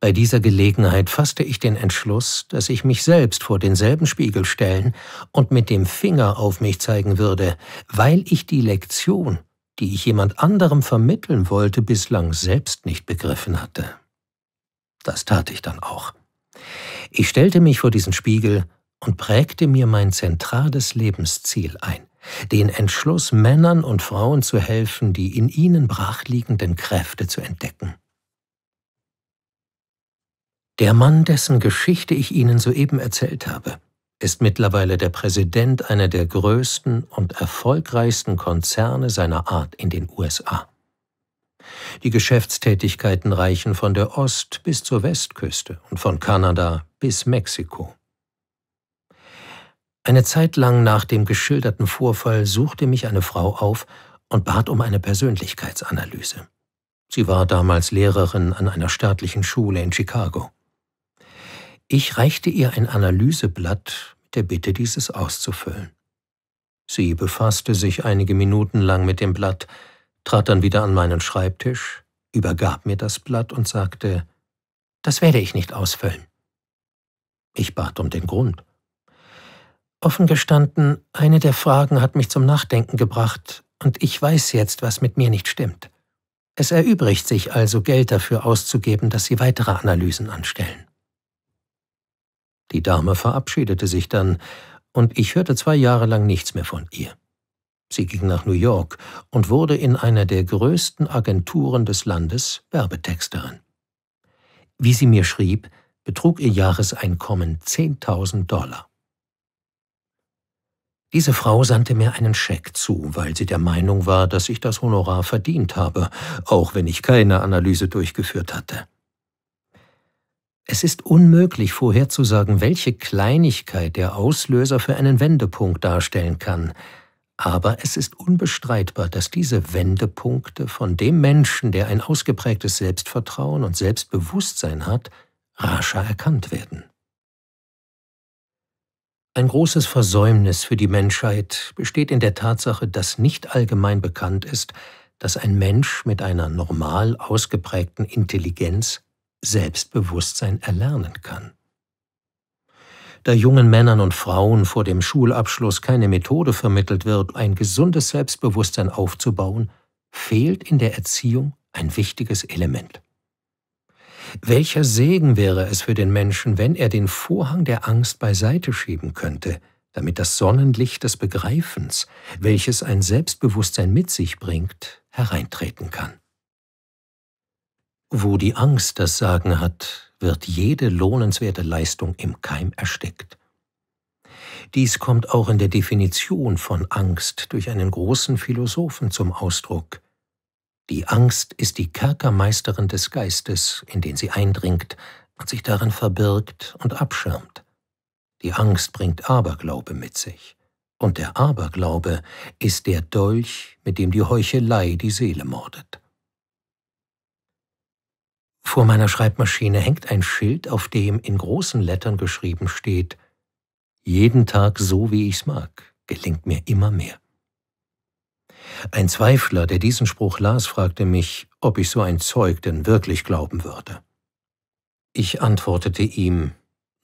Speaker 2: Bei dieser Gelegenheit fasste ich den Entschluss, dass ich mich selbst vor denselben Spiegel stellen und mit dem Finger auf mich zeigen würde, weil ich die Lektion, die ich jemand anderem vermitteln wollte, bislang selbst nicht begriffen hatte. Das tat ich dann auch. Ich stellte mich vor diesen Spiegel und prägte mir mein zentrales Lebensziel ein, den Entschluss, Männern und Frauen zu helfen, die in ihnen brachliegenden Kräfte zu entdecken. Der Mann, dessen Geschichte ich Ihnen soeben erzählt habe, ist mittlerweile der Präsident einer der größten und erfolgreichsten Konzerne seiner Art in den USA. Die Geschäftstätigkeiten reichen von der Ost- bis zur Westküste und von Kanada bis Mexiko. Eine Zeit lang nach dem geschilderten Vorfall suchte mich eine Frau auf und bat um eine Persönlichkeitsanalyse. Sie war damals Lehrerin an einer staatlichen Schule in Chicago. Ich reichte ihr ein Analyseblatt mit der Bitte, dieses auszufüllen. Sie befasste sich einige Minuten lang mit dem Blatt, trat dann wieder an meinen Schreibtisch, übergab mir das Blatt und sagte, das werde ich nicht ausfüllen. Ich bat um den Grund. Offen gestanden, eine der Fragen hat mich zum Nachdenken gebracht, und ich weiß jetzt, was mit mir nicht stimmt. Es erübrigt sich also Geld dafür auszugeben, dass Sie weitere Analysen anstellen. Die Dame verabschiedete sich dann, und ich hörte zwei Jahre lang nichts mehr von ihr. Sie ging nach New York und wurde in einer der größten Agenturen des Landes Werbetexterin. Wie sie mir schrieb, betrug ihr Jahreseinkommen 10.000 Dollar. Diese Frau sandte mir einen Scheck zu, weil sie der Meinung war, dass ich das Honorar verdient habe, auch wenn ich keine Analyse durchgeführt hatte. Es ist unmöglich vorherzusagen, welche Kleinigkeit der Auslöser für einen Wendepunkt darstellen kann, aber es ist unbestreitbar, dass diese Wendepunkte von dem Menschen, der ein ausgeprägtes Selbstvertrauen und Selbstbewusstsein hat, rascher erkannt werden. Ein großes Versäumnis für die Menschheit besteht in der Tatsache, dass nicht allgemein bekannt ist, dass ein Mensch mit einer normal ausgeprägten Intelligenz Selbstbewusstsein erlernen kann. Da jungen Männern und Frauen vor dem Schulabschluss keine Methode vermittelt wird, ein gesundes Selbstbewusstsein aufzubauen, fehlt in der Erziehung ein wichtiges Element. Welcher Segen wäre es für den Menschen, wenn er den Vorhang der Angst beiseite schieben könnte, damit das Sonnenlicht des Begreifens, welches ein Selbstbewusstsein mit sich bringt, hereintreten kann. Wo die Angst das Sagen hat, wird jede lohnenswerte Leistung im Keim erstickt. Dies kommt auch in der Definition von Angst durch einen großen Philosophen zum Ausdruck. Die Angst ist die Kerkermeisterin des Geistes, in den sie eindringt und sich darin verbirgt und abschirmt. Die Angst bringt Aberglaube mit sich. Und der Aberglaube ist der Dolch, mit dem die Heuchelei die Seele mordet. Vor meiner Schreibmaschine hängt ein Schild, auf dem in großen Lettern geschrieben steht Jeden Tag so, wie ich's mag, gelingt mir immer mehr. Ein Zweifler, der diesen Spruch las, fragte mich, ob ich so ein Zeug denn wirklich glauben würde. Ich antwortete ihm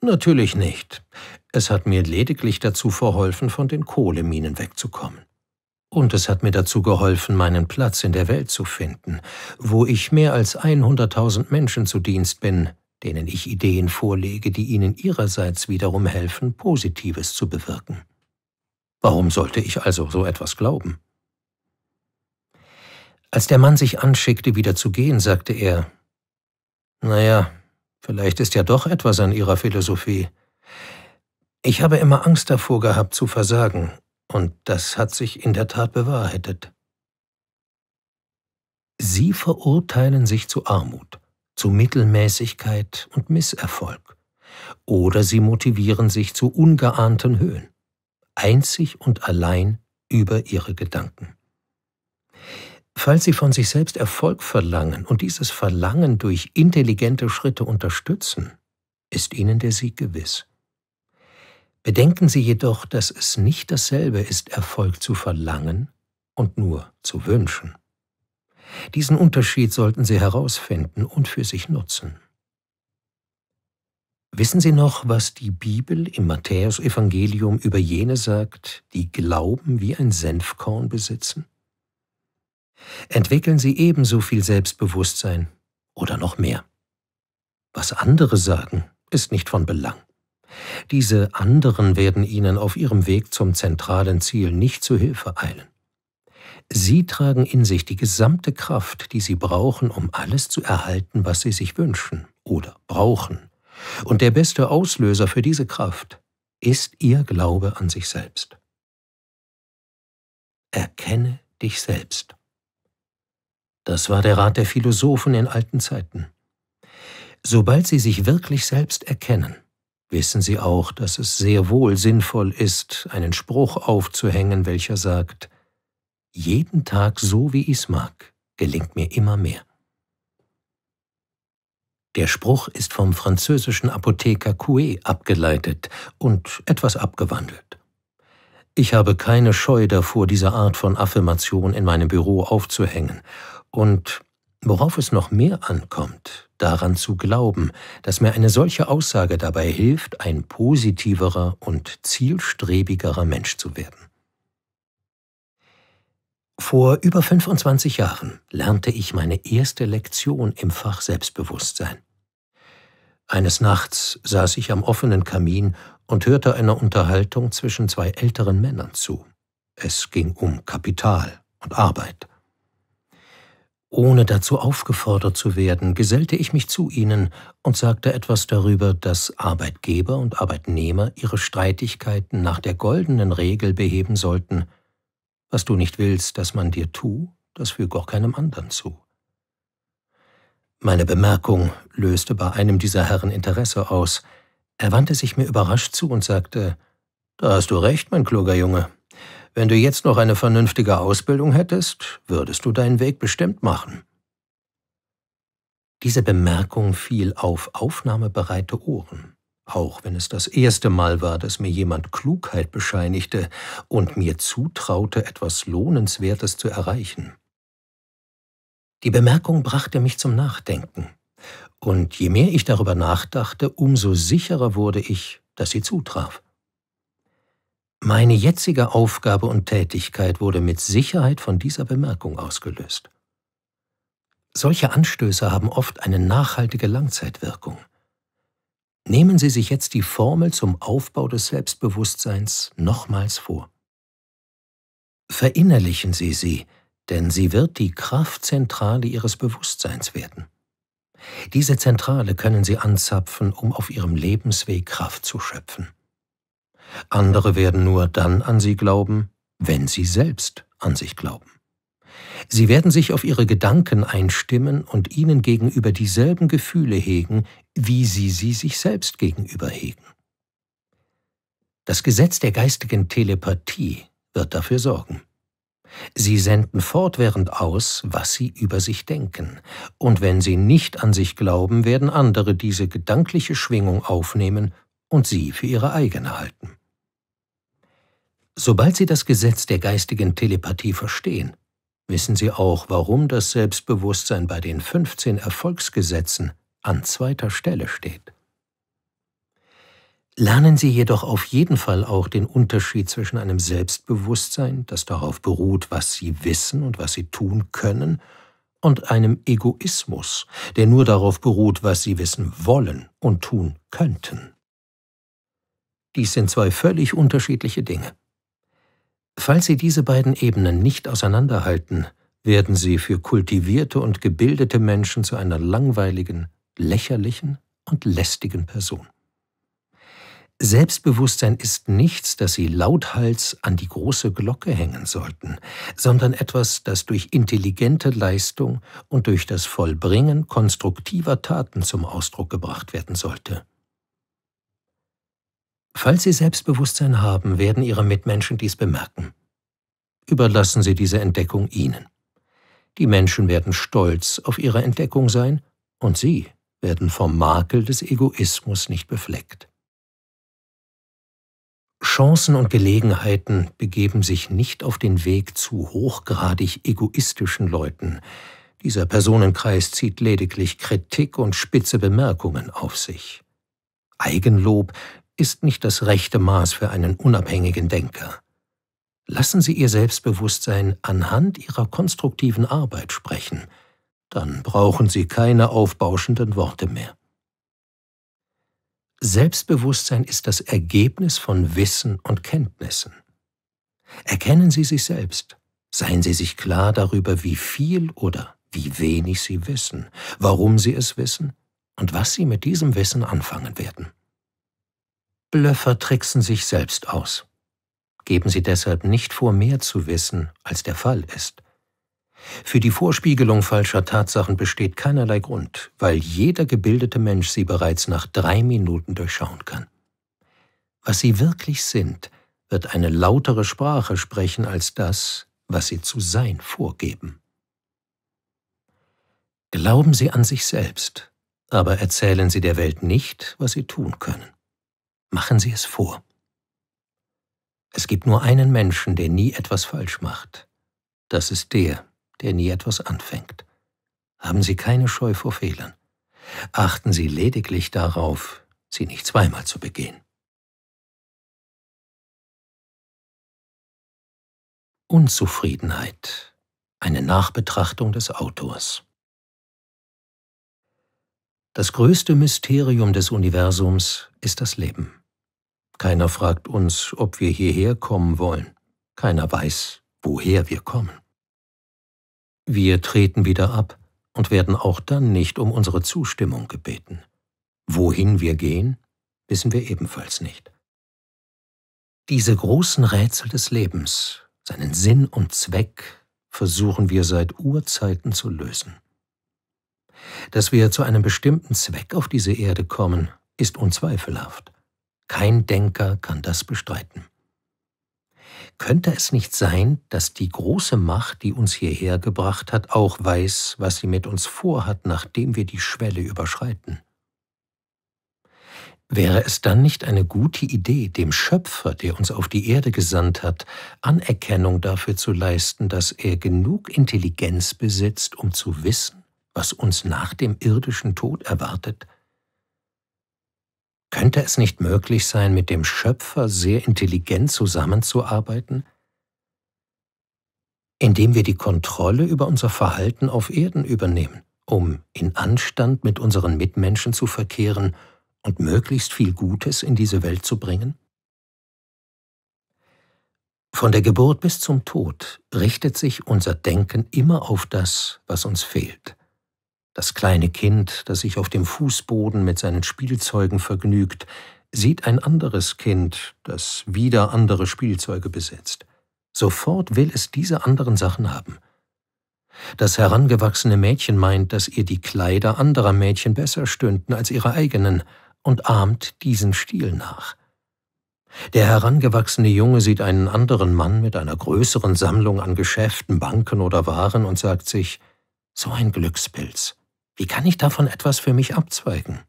Speaker 2: Natürlich nicht. Es hat mir lediglich dazu verholfen, von den Kohleminen wegzukommen. Und es hat mir dazu geholfen, meinen Platz in der Welt zu finden, wo ich mehr als 100.000 Menschen zu Dienst bin, denen ich Ideen vorlege, die ihnen ihrerseits wiederum helfen, Positives zu bewirken. Warum sollte ich also so etwas glauben? Als der Mann sich anschickte, wieder zu gehen, sagte er, Naja, vielleicht ist ja doch etwas an Ihrer Philosophie. Ich habe immer Angst davor gehabt, zu versagen, und das hat sich in der Tat bewahrheitet. Sie verurteilen sich zu Armut, zu Mittelmäßigkeit und Misserfolg. Oder sie motivieren sich zu ungeahnten Höhen, einzig und allein über ihre Gedanken. Falls Sie von sich selbst Erfolg verlangen und dieses Verlangen durch intelligente Schritte unterstützen, ist Ihnen der Sieg gewiss. Bedenken Sie jedoch, dass es nicht dasselbe ist, Erfolg zu verlangen und nur zu wünschen. Diesen Unterschied sollten Sie herausfinden und für sich nutzen. Wissen Sie noch, was die Bibel im Matthäusevangelium über jene sagt, die Glauben wie ein Senfkorn besitzen? Entwickeln Sie ebenso viel Selbstbewusstsein oder noch mehr. Was andere sagen, ist nicht von Belang. Diese anderen werden ihnen auf ihrem Weg zum zentralen Ziel nicht zu Hilfe eilen. Sie tragen in sich die gesamte Kraft, die sie brauchen, um alles zu erhalten, was sie sich wünschen oder brauchen. Und der beste Auslöser für diese Kraft ist ihr Glaube an sich selbst. Erkenne dich selbst. Das war der Rat der Philosophen in alten Zeiten. Sobald sie sich wirklich selbst erkennen, wissen Sie auch, dass es sehr wohl sinnvoll ist, einen Spruch aufzuhängen, welcher sagt, jeden Tag so wie ich's mag, gelingt mir immer mehr. Der Spruch ist vom französischen Apotheker Coué abgeleitet und etwas abgewandelt. Ich habe keine Scheu davor, diese Art von Affirmation in meinem Büro aufzuhängen. Und worauf es noch mehr ankommt, daran zu glauben, dass mir eine solche Aussage dabei hilft, ein positiverer und zielstrebigerer Mensch zu werden. Vor über 25 Jahren lernte ich meine erste Lektion im Fach Selbstbewusstsein. Eines Nachts saß ich am offenen Kamin und hörte einer Unterhaltung zwischen zwei älteren Männern zu. Es ging um Kapital und Arbeit. Ohne dazu aufgefordert zu werden, gesellte ich mich zu ihnen und sagte etwas darüber, dass Arbeitgeber und Arbeitnehmer ihre Streitigkeiten nach der goldenen Regel beheben sollten. Was du nicht willst, dass man dir tu, das füg auch keinem anderen zu. Meine Bemerkung löste bei einem dieser Herren Interesse aus. Er wandte sich mir überrascht zu und sagte, Da hast du recht, mein kluger Junge, wenn du jetzt noch eine vernünftige Ausbildung hättest, würdest du deinen Weg bestimmt machen. Diese Bemerkung fiel auf aufnahmebereite Ohren, auch wenn es das erste Mal war, dass mir jemand Klugheit bescheinigte und mir zutraute, etwas Lohnenswertes zu erreichen. Die Bemerkung brachte mich zum Nachdenken, und je mehr ich darüber nachdachte, umso sicherer wurde ich, dass sie zutraf. Meine jetzige Aufgabe und Tätigkeit wurde mit Sicherheit von dieser Bemerkung ausgelöst. Solche Anstöße haben oft eine nachhaltige Langzeitwirkung. Nehmen Sie sich jetzt die Formel zum Aufbau des Selbstbewusstseins nochmals vor. Verinnerlichen Sie sie, denn sie wird die Kraftzentrale Ihres Bewusstseins werden. Diese Zentrale können Sie anzapfen, um auf Ihrem Lebensweg Kraft zu schöpfen. Andere werden nur dann an sie glauben, wenn sie selbst an sich glauben. Sie werden sich auf ihre Gedanken einstimmen und ihnen gegenüber dieselben Gefühle hegen, wie sie sie sich selbst gegenüber hegen. Das Gesetz der geistigen Telepathie wird dafür sorgen. Sie senden fortwährend aus, was sie über sich denken, und wenn sie nicht an sich glauben, werden andere diese gedankliche Schwingung aufnehmen und sie für ihre eigene halten. Sobald sie das Gesetz der geistigen Telepathie verstehen, wissen sie auch, warum das Selbstbewusstsein bei den 15 Erfolgsgesetzen an zweiter Stelle steht. Lernen Sie jedoch auf jeden Fall auch den Unterschied zwischen einem Selbstbewusstsein, das darauf beruht, was Sie wissen und was Sie tun können, und einem Egoismus, der nur darauf beruht, was Sie wissen wollen und tun könnten. Dies sind zwei völlig unterschiedliche Dinge. Falls Sie diese beiden Ebenen nicht auseinanderhalten, werden sie für kultivierte und gebildete Menschen zu einer langweiligen, lächerlichen und lästigen Person. Selbstbewusstsein ist nichts, das Sie lauthals an die große Glocke hängen sollten, sondern etwas, das durch intelligente Leistung und durch das Vollbringen konstruktiver Taten zum Ausdruck gebracht werden sollte. Falls Sie Selbstbewusstsein haben, werden Ihre Mitmenschen dies bemerken. Überlassen Sie diese Entdeckung Ihnen. Die Menschen werden stolz auf ihre Entdeckung sein und Sie werden vom Makel des Egoismus nicht befleckt. Chancen und Gelegenheiten begeben sich nicht auf den Weg zu hochgradig egoistischen Leuten. Dieser Personenkreis zieht lediglich Kritik und spitze Bemerkungen auf sich. Eigenlob ist nicht das rechte Maß für einen unabhängigen Denker. Lassen Sie Ihr Selbstbewusstsein anhand Ihrer konstruktiven Arbeit sprechen, dann brauchen Sie keine aufbauschenden Worte mehr. Selbstbewusstsein ist das Ergebnis von Wissen und Kenntnissen. Erkennen Sie sich selbst, seien Sie sich klar darüber, wie viel oder wie wenig Sie wissen, warum Sie es wissen und was Sie mit diesem Wissen anfangen werden. Blöffer tricksen sich selbst aus. Geben Sie deshalb nicht vor, mehr zu wissen, als der Fall ist. Für die Vorspiegelung falscher Tatsachen besteht keinerlei Grund, weil jeder gebildete Mensch sie bereits nach drei Minuten durchschauen kann. Was sie wirklich sind, wird eine lautere Sprache sprechen als das, was sie zu sein vorgeben. Glauben Sie an sich selbst, aber erzählen Sie der Welt nicht, was Sie tun können. Machen Sie es vor. Es gibt nur einen Menschen, der nie etwas falsch macht. Das ist der, der nie etwas anfängt. Haben Sie keine Scheu vor Fehlern. Achten Sie lediglich
Speaker 1: darauf, sie nicht zweimal zu begehen. Unzufriedenheit. Eine Nachbetrachtung des Autors. Das größte
Speaker 2: Mysterium des Universums ist das Leben. Keiner fragt uns, ob wir hierher kommen wollen. Keiner weiß, woher wir kommen. Wir treten wieder ab und werden auch dann nicht um unsere Zustimmung gebeten. Wohin wir gehen, wissen wir ebenfalls nicht. Diese großen Rätsel des Lebens, seinen Sinn und Zweck, versuchen wir seit Urzeiten zu lösen. Dass wir zu einem bestimmten Zweck auf diese Erde kommen, ist unzweifelhaft. Kein Denker kann das bestreiten. Könnte es nicht sein, dass die große Macht, die uns hierher gebracht hat, auch weiß, was sie mit uns vorhat, nachdem wir die Schwelle überschreiten? Wäre es dann nicht eine gute Idee, dem Schöpfer, der uns auf die Erde gesandt hat, Anerkennung dafür zu leisten, dass er genug Intelligenz besitzt, um zu wissen, was uns nach dem irdischen Tod erwartet? Könnte es nicht möglich sein, mit dem Schöpfer sehr intelligent zusammenzuarbeiten, indem wir die Kontrolle über unser Verhalten auf Erden übernehmen, um in Anstand mit unseren Mitmenschen zu verkehren und möglichst viel Gutes in diese Welt zu bringen? Von der Geburt bis zum Tod richtet sich unser Denken immer auf das, was uns fehlt. Das kleine Kind, das sich auf dem Fußboden mit seinen Spielzeugen vergnügt, sieht ein anderes Kind, das wieder andere Spielzeuge besitzt. Sofort will es diese anderen Sachen haben. Das herangewachsene Mädchen meint, dass ihr die Kleider anderer Mädchen besser stünden als ihre eigenen und ahmt diesen Stil nach. Der herangewachsene Junge sieht einen anderen Mann mit einer größeren Sammlung an Geschäften, Banken oder Waren und sagt sich, so ein Glückspilz. Wie kann ich davon etwas für mich abzweigen?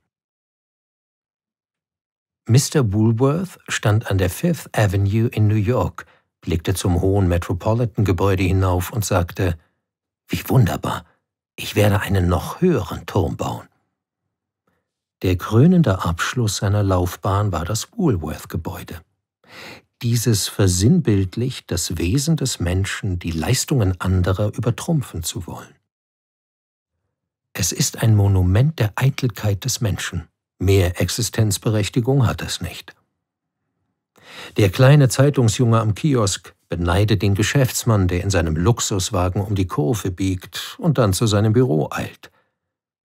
Speaker 2: Mr. Woolworth stand an der Fifth Avenue in New York, blickte zum hohen Metropolitan-Gebäude hinauf und sagte, Wie wunderbar, ich werde einen noch höheren Turm bauen. Der krönende Abschluss seiner Laufbahn war das Woolworth-Gebäude. Dieses versinnbildlich das Wesen des Menschen, die Leistungen anderer übertrumpfen zu wollen. Es ist ein Monument der Eitelkeit des Menschen. Mehr Existenzberechtigung hat es nicht. Der kleine Zeitungsjunge am Kiosk beneidet den Geschäftsmann, der in seinem Luxuswagen um die Kurve biegt und dann zu seinem Büro eilt.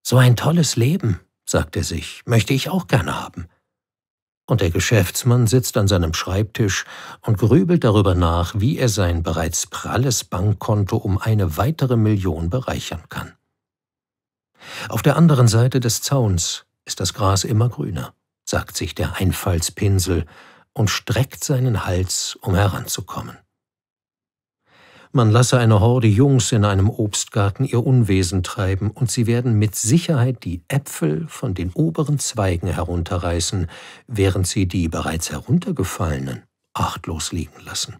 Speaker 2: So ein tolles Leben, sagt er sich, möchte ich auch gerne haben. Und der Geschäftsmann sitzt an seinem Schreibtisch und grübelt darüber nach, wie er sein bereits pralles Bankkonto um eine weitere Million bereichern kann. Auf der anderen Seite des Zauns ist das Gras immer grüner, sagt sich der Einfallspinsel und streckt seinen Hals, um heranzukommen. Man lasse eine Horde Jungs in einem Obstgarten ihr Unwesen treiben, und sie werden mit Sicherheit die Äpfel von den oberen Zweigen herunterreißen, während sie die bereits heruntergefallenen achtlos liegen lassen.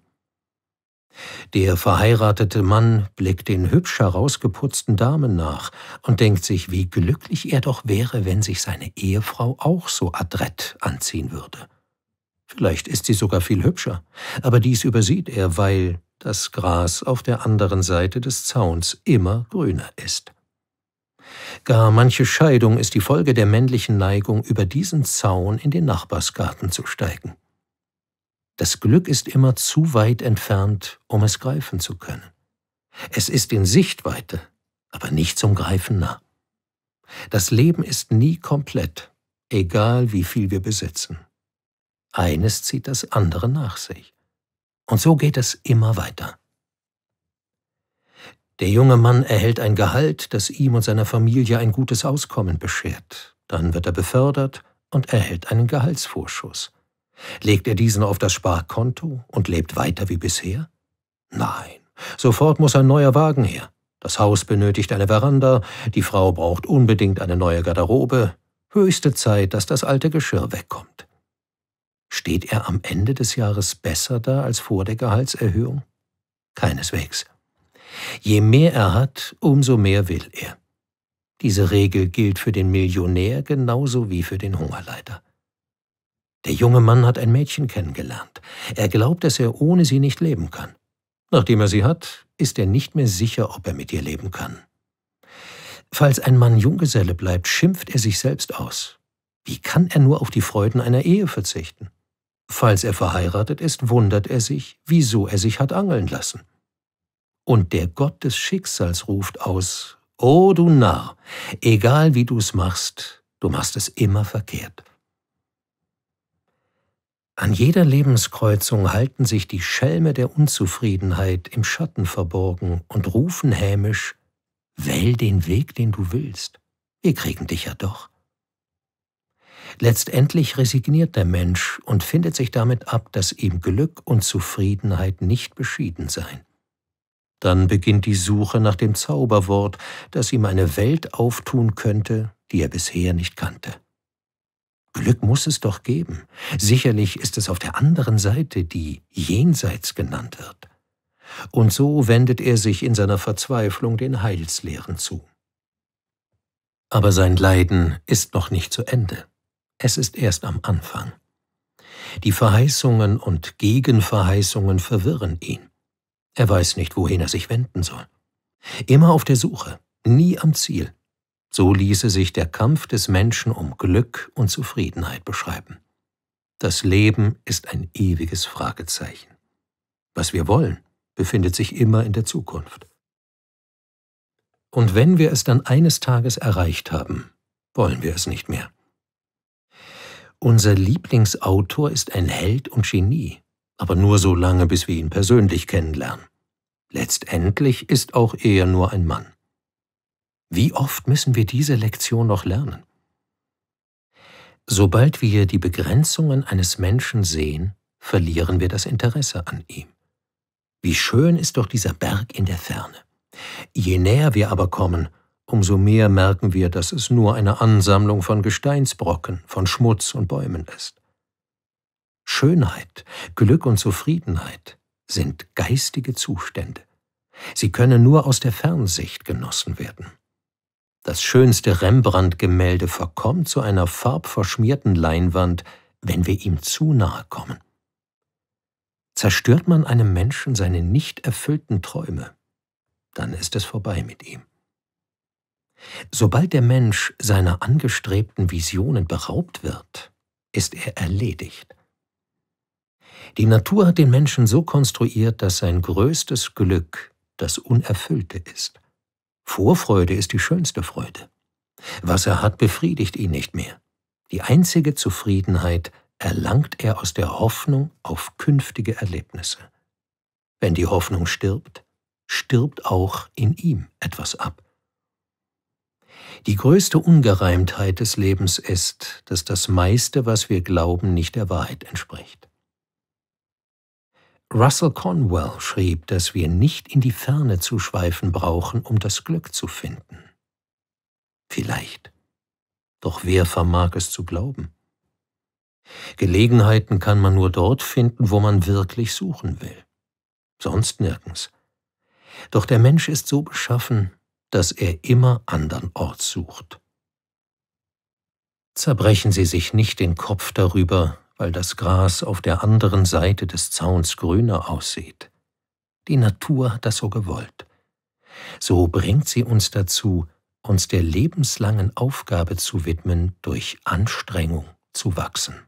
Speaker 2: Der verheiratete Mann blickt den hübsch herausgeputzten Damen nach und denkt sich, wie glücklich er doch wäre, wenn sich seine Ehefrau auch so adrett anziehen würde. Vielleicht ist sie sogar viel hübscher, aber dies übersieht er, weil das Gras auf der anderen Seite des Zauns immer grüner ist. Gar manche Scheidung ist die Folge der männlichen Neigung, über diesen Zaun in den Nachbarsgarten zu steigen. Das Glück ist immer zu weit entfernt, um es greifen zu können. Es ist in Sichtweite, aber nicht zum Greifen nah. Das Leben ist nie komplett, egal wie viel wir besitzen. Eines zieht das andere nach sich. Und so geht es immer weiter. Der junge Mann erhält ein Gehalt, das ihm und seiner Familie ein gutes Auskommen beschert. Dann wird er befördert und erhält einen Gehaltsvorschuss. Legt er diesen auf das Sparkonto und lebt weiter wie bisher? Nein, sofort muss ein neuer Wagen her. Das Haus benötigt eine Veranda, die Frau braucht unbedingt eine neue Garderobe. Höchste Zeit, dass das alte Geschirr wegkommt. Steht er am Ende des Jahres besser da als vor der Gehaltserhöhung? Keineswegs. Je mehr er hat, umso mehr will er. Diese Regel gilt für den Millionär genauso wie für den Hungerleiter. Der junge Mann hat ein Mädchen kennengelernt. Er glaubt, dass er ohne sie nicht leben kann. Nachdem er sie hat, ist er nicht mehr sicher, ob er mit ihr leben kann. Falls ein Mann Junggeselle bleibt, schimpft er sich selbst aus. Wie kann er nur auf die Freuden einer Ehe verzichten? Falls er verheiratet ist, wundert er sich, wieso er sich hat angeln lassen. Und der Gott des Schicksals ruft aus, O du Narr, egal wie du's machst, du machst es immer verkehrt. An jeder Lebenskreuzung halten sich die Schelme der Unzufriedenheit im Schatten verborgen und rufen hämisch, Wähl den Weg, den du willst. Wir kriegen dich ja doch. Letztendlich resigniert der Mensch und findet sich damit ab, dass ihm Glück und Zufriedenheit nicht beschieden seien. Dann beginnt die Suche nach dem Zauberwort, das ihm eine Welt auftun könnte, die er bisher nicht kannte. Glück muss es doch geben. Sicherlich ist es auf der anderen Seite, die jenseits genannt wird. Und so wendet er sich in seiner Verzweiflung den Heilslehren zu. Aber sein Leiden ist noch nicht zu Ende. Es ist erst am Anfang. Die Verheißungen und Gegenverheißungen verwirren ihn. Er weiß nicht, wohin er sich wenden soll. Immer auf der Suche, nie am Ziel. So ließe sich der Kampf des Menschen um Glück und Zufriedenheit beschreiben. Das Leben ist ein ewiges Fragezeichen. Was wir wollen, befindet sich immer in der Zukunft. Und wenn wir es dann eines Tages erreicht haben, wollen wir es nicht mehr. Unser Lieblingsautor ist ein Held und Genie, aber nur so lange, bis wir ihn persönlich kennenlernen. Letztendlich ist auch er nur ein Mann. Wie oft müssen wir diese Lektion noch lernen? Sobald wir die Begrenzungen eines Menschen sehen, verlieren wir das Interesse an ihm. Wie schön ist doch dieser Berg in der Ferne. Je näher wir aber kommen, umso mehr merken wir, dass es nur eine Ansammlung von Gesteinsbrocken, von Schmutz und Bäumen ist. Schönheit, Glück und Zufriedenheit sind geistige Zustände. Sie können nur aus der Fernsicht genossen werden. Das schönste Rembrandt-Gemälde verkommt zu einer farbverschmierten Leinwand, wenn wir ihm zu nahe kommen. Zerstört man einem Menschen seine nicht erfüllten Träume, dann ist es vorbei mit ihm. Sobald der Mensch seiner angestrebten Visionen beraubt wird, ist er erledigt. Die Natur hat den Menschen so konstruiert, dass sein größtes Glück das Unerfüllte ist. Vorfreude ist die schönste Freude. Was er hat, befriedigt ihn nicht mehr. Die einzige Zufriedenheit erlangt er aus der Hoffnung auf künftige Erlebnisse. Wenn die Hoffnung stirbt, stirbt auch in ihm etwas ab. Die größte Ungereimtheit des Lebens ist, dass das meiste, was wir glauben, nicht der Wahrheit entspricht. Russell Conwell schrieb, dass wir nicht in die Ferne zu schweifen brauchen, um das Glück zu finden. Vielleicht. Doch wer vermag es zu glauben? Gelegenheiten kann man nur dort finden, wo man wirklich suchen will. Sonst nirgends. Doch der Mensch ist so beschaffen, dass er immer andern Ort sucht. Zerbrechen Sie sich nicht den Kopf darüber, weil das Gras auf der anderen Seite des Zauns grüner aussieht. Die Natur hat das so gewollt. So bringt
Speaker 1: sie uns dazu, uns der lebenslangen Aufgabe zu widmen, durch Anstrengung zu wachsen.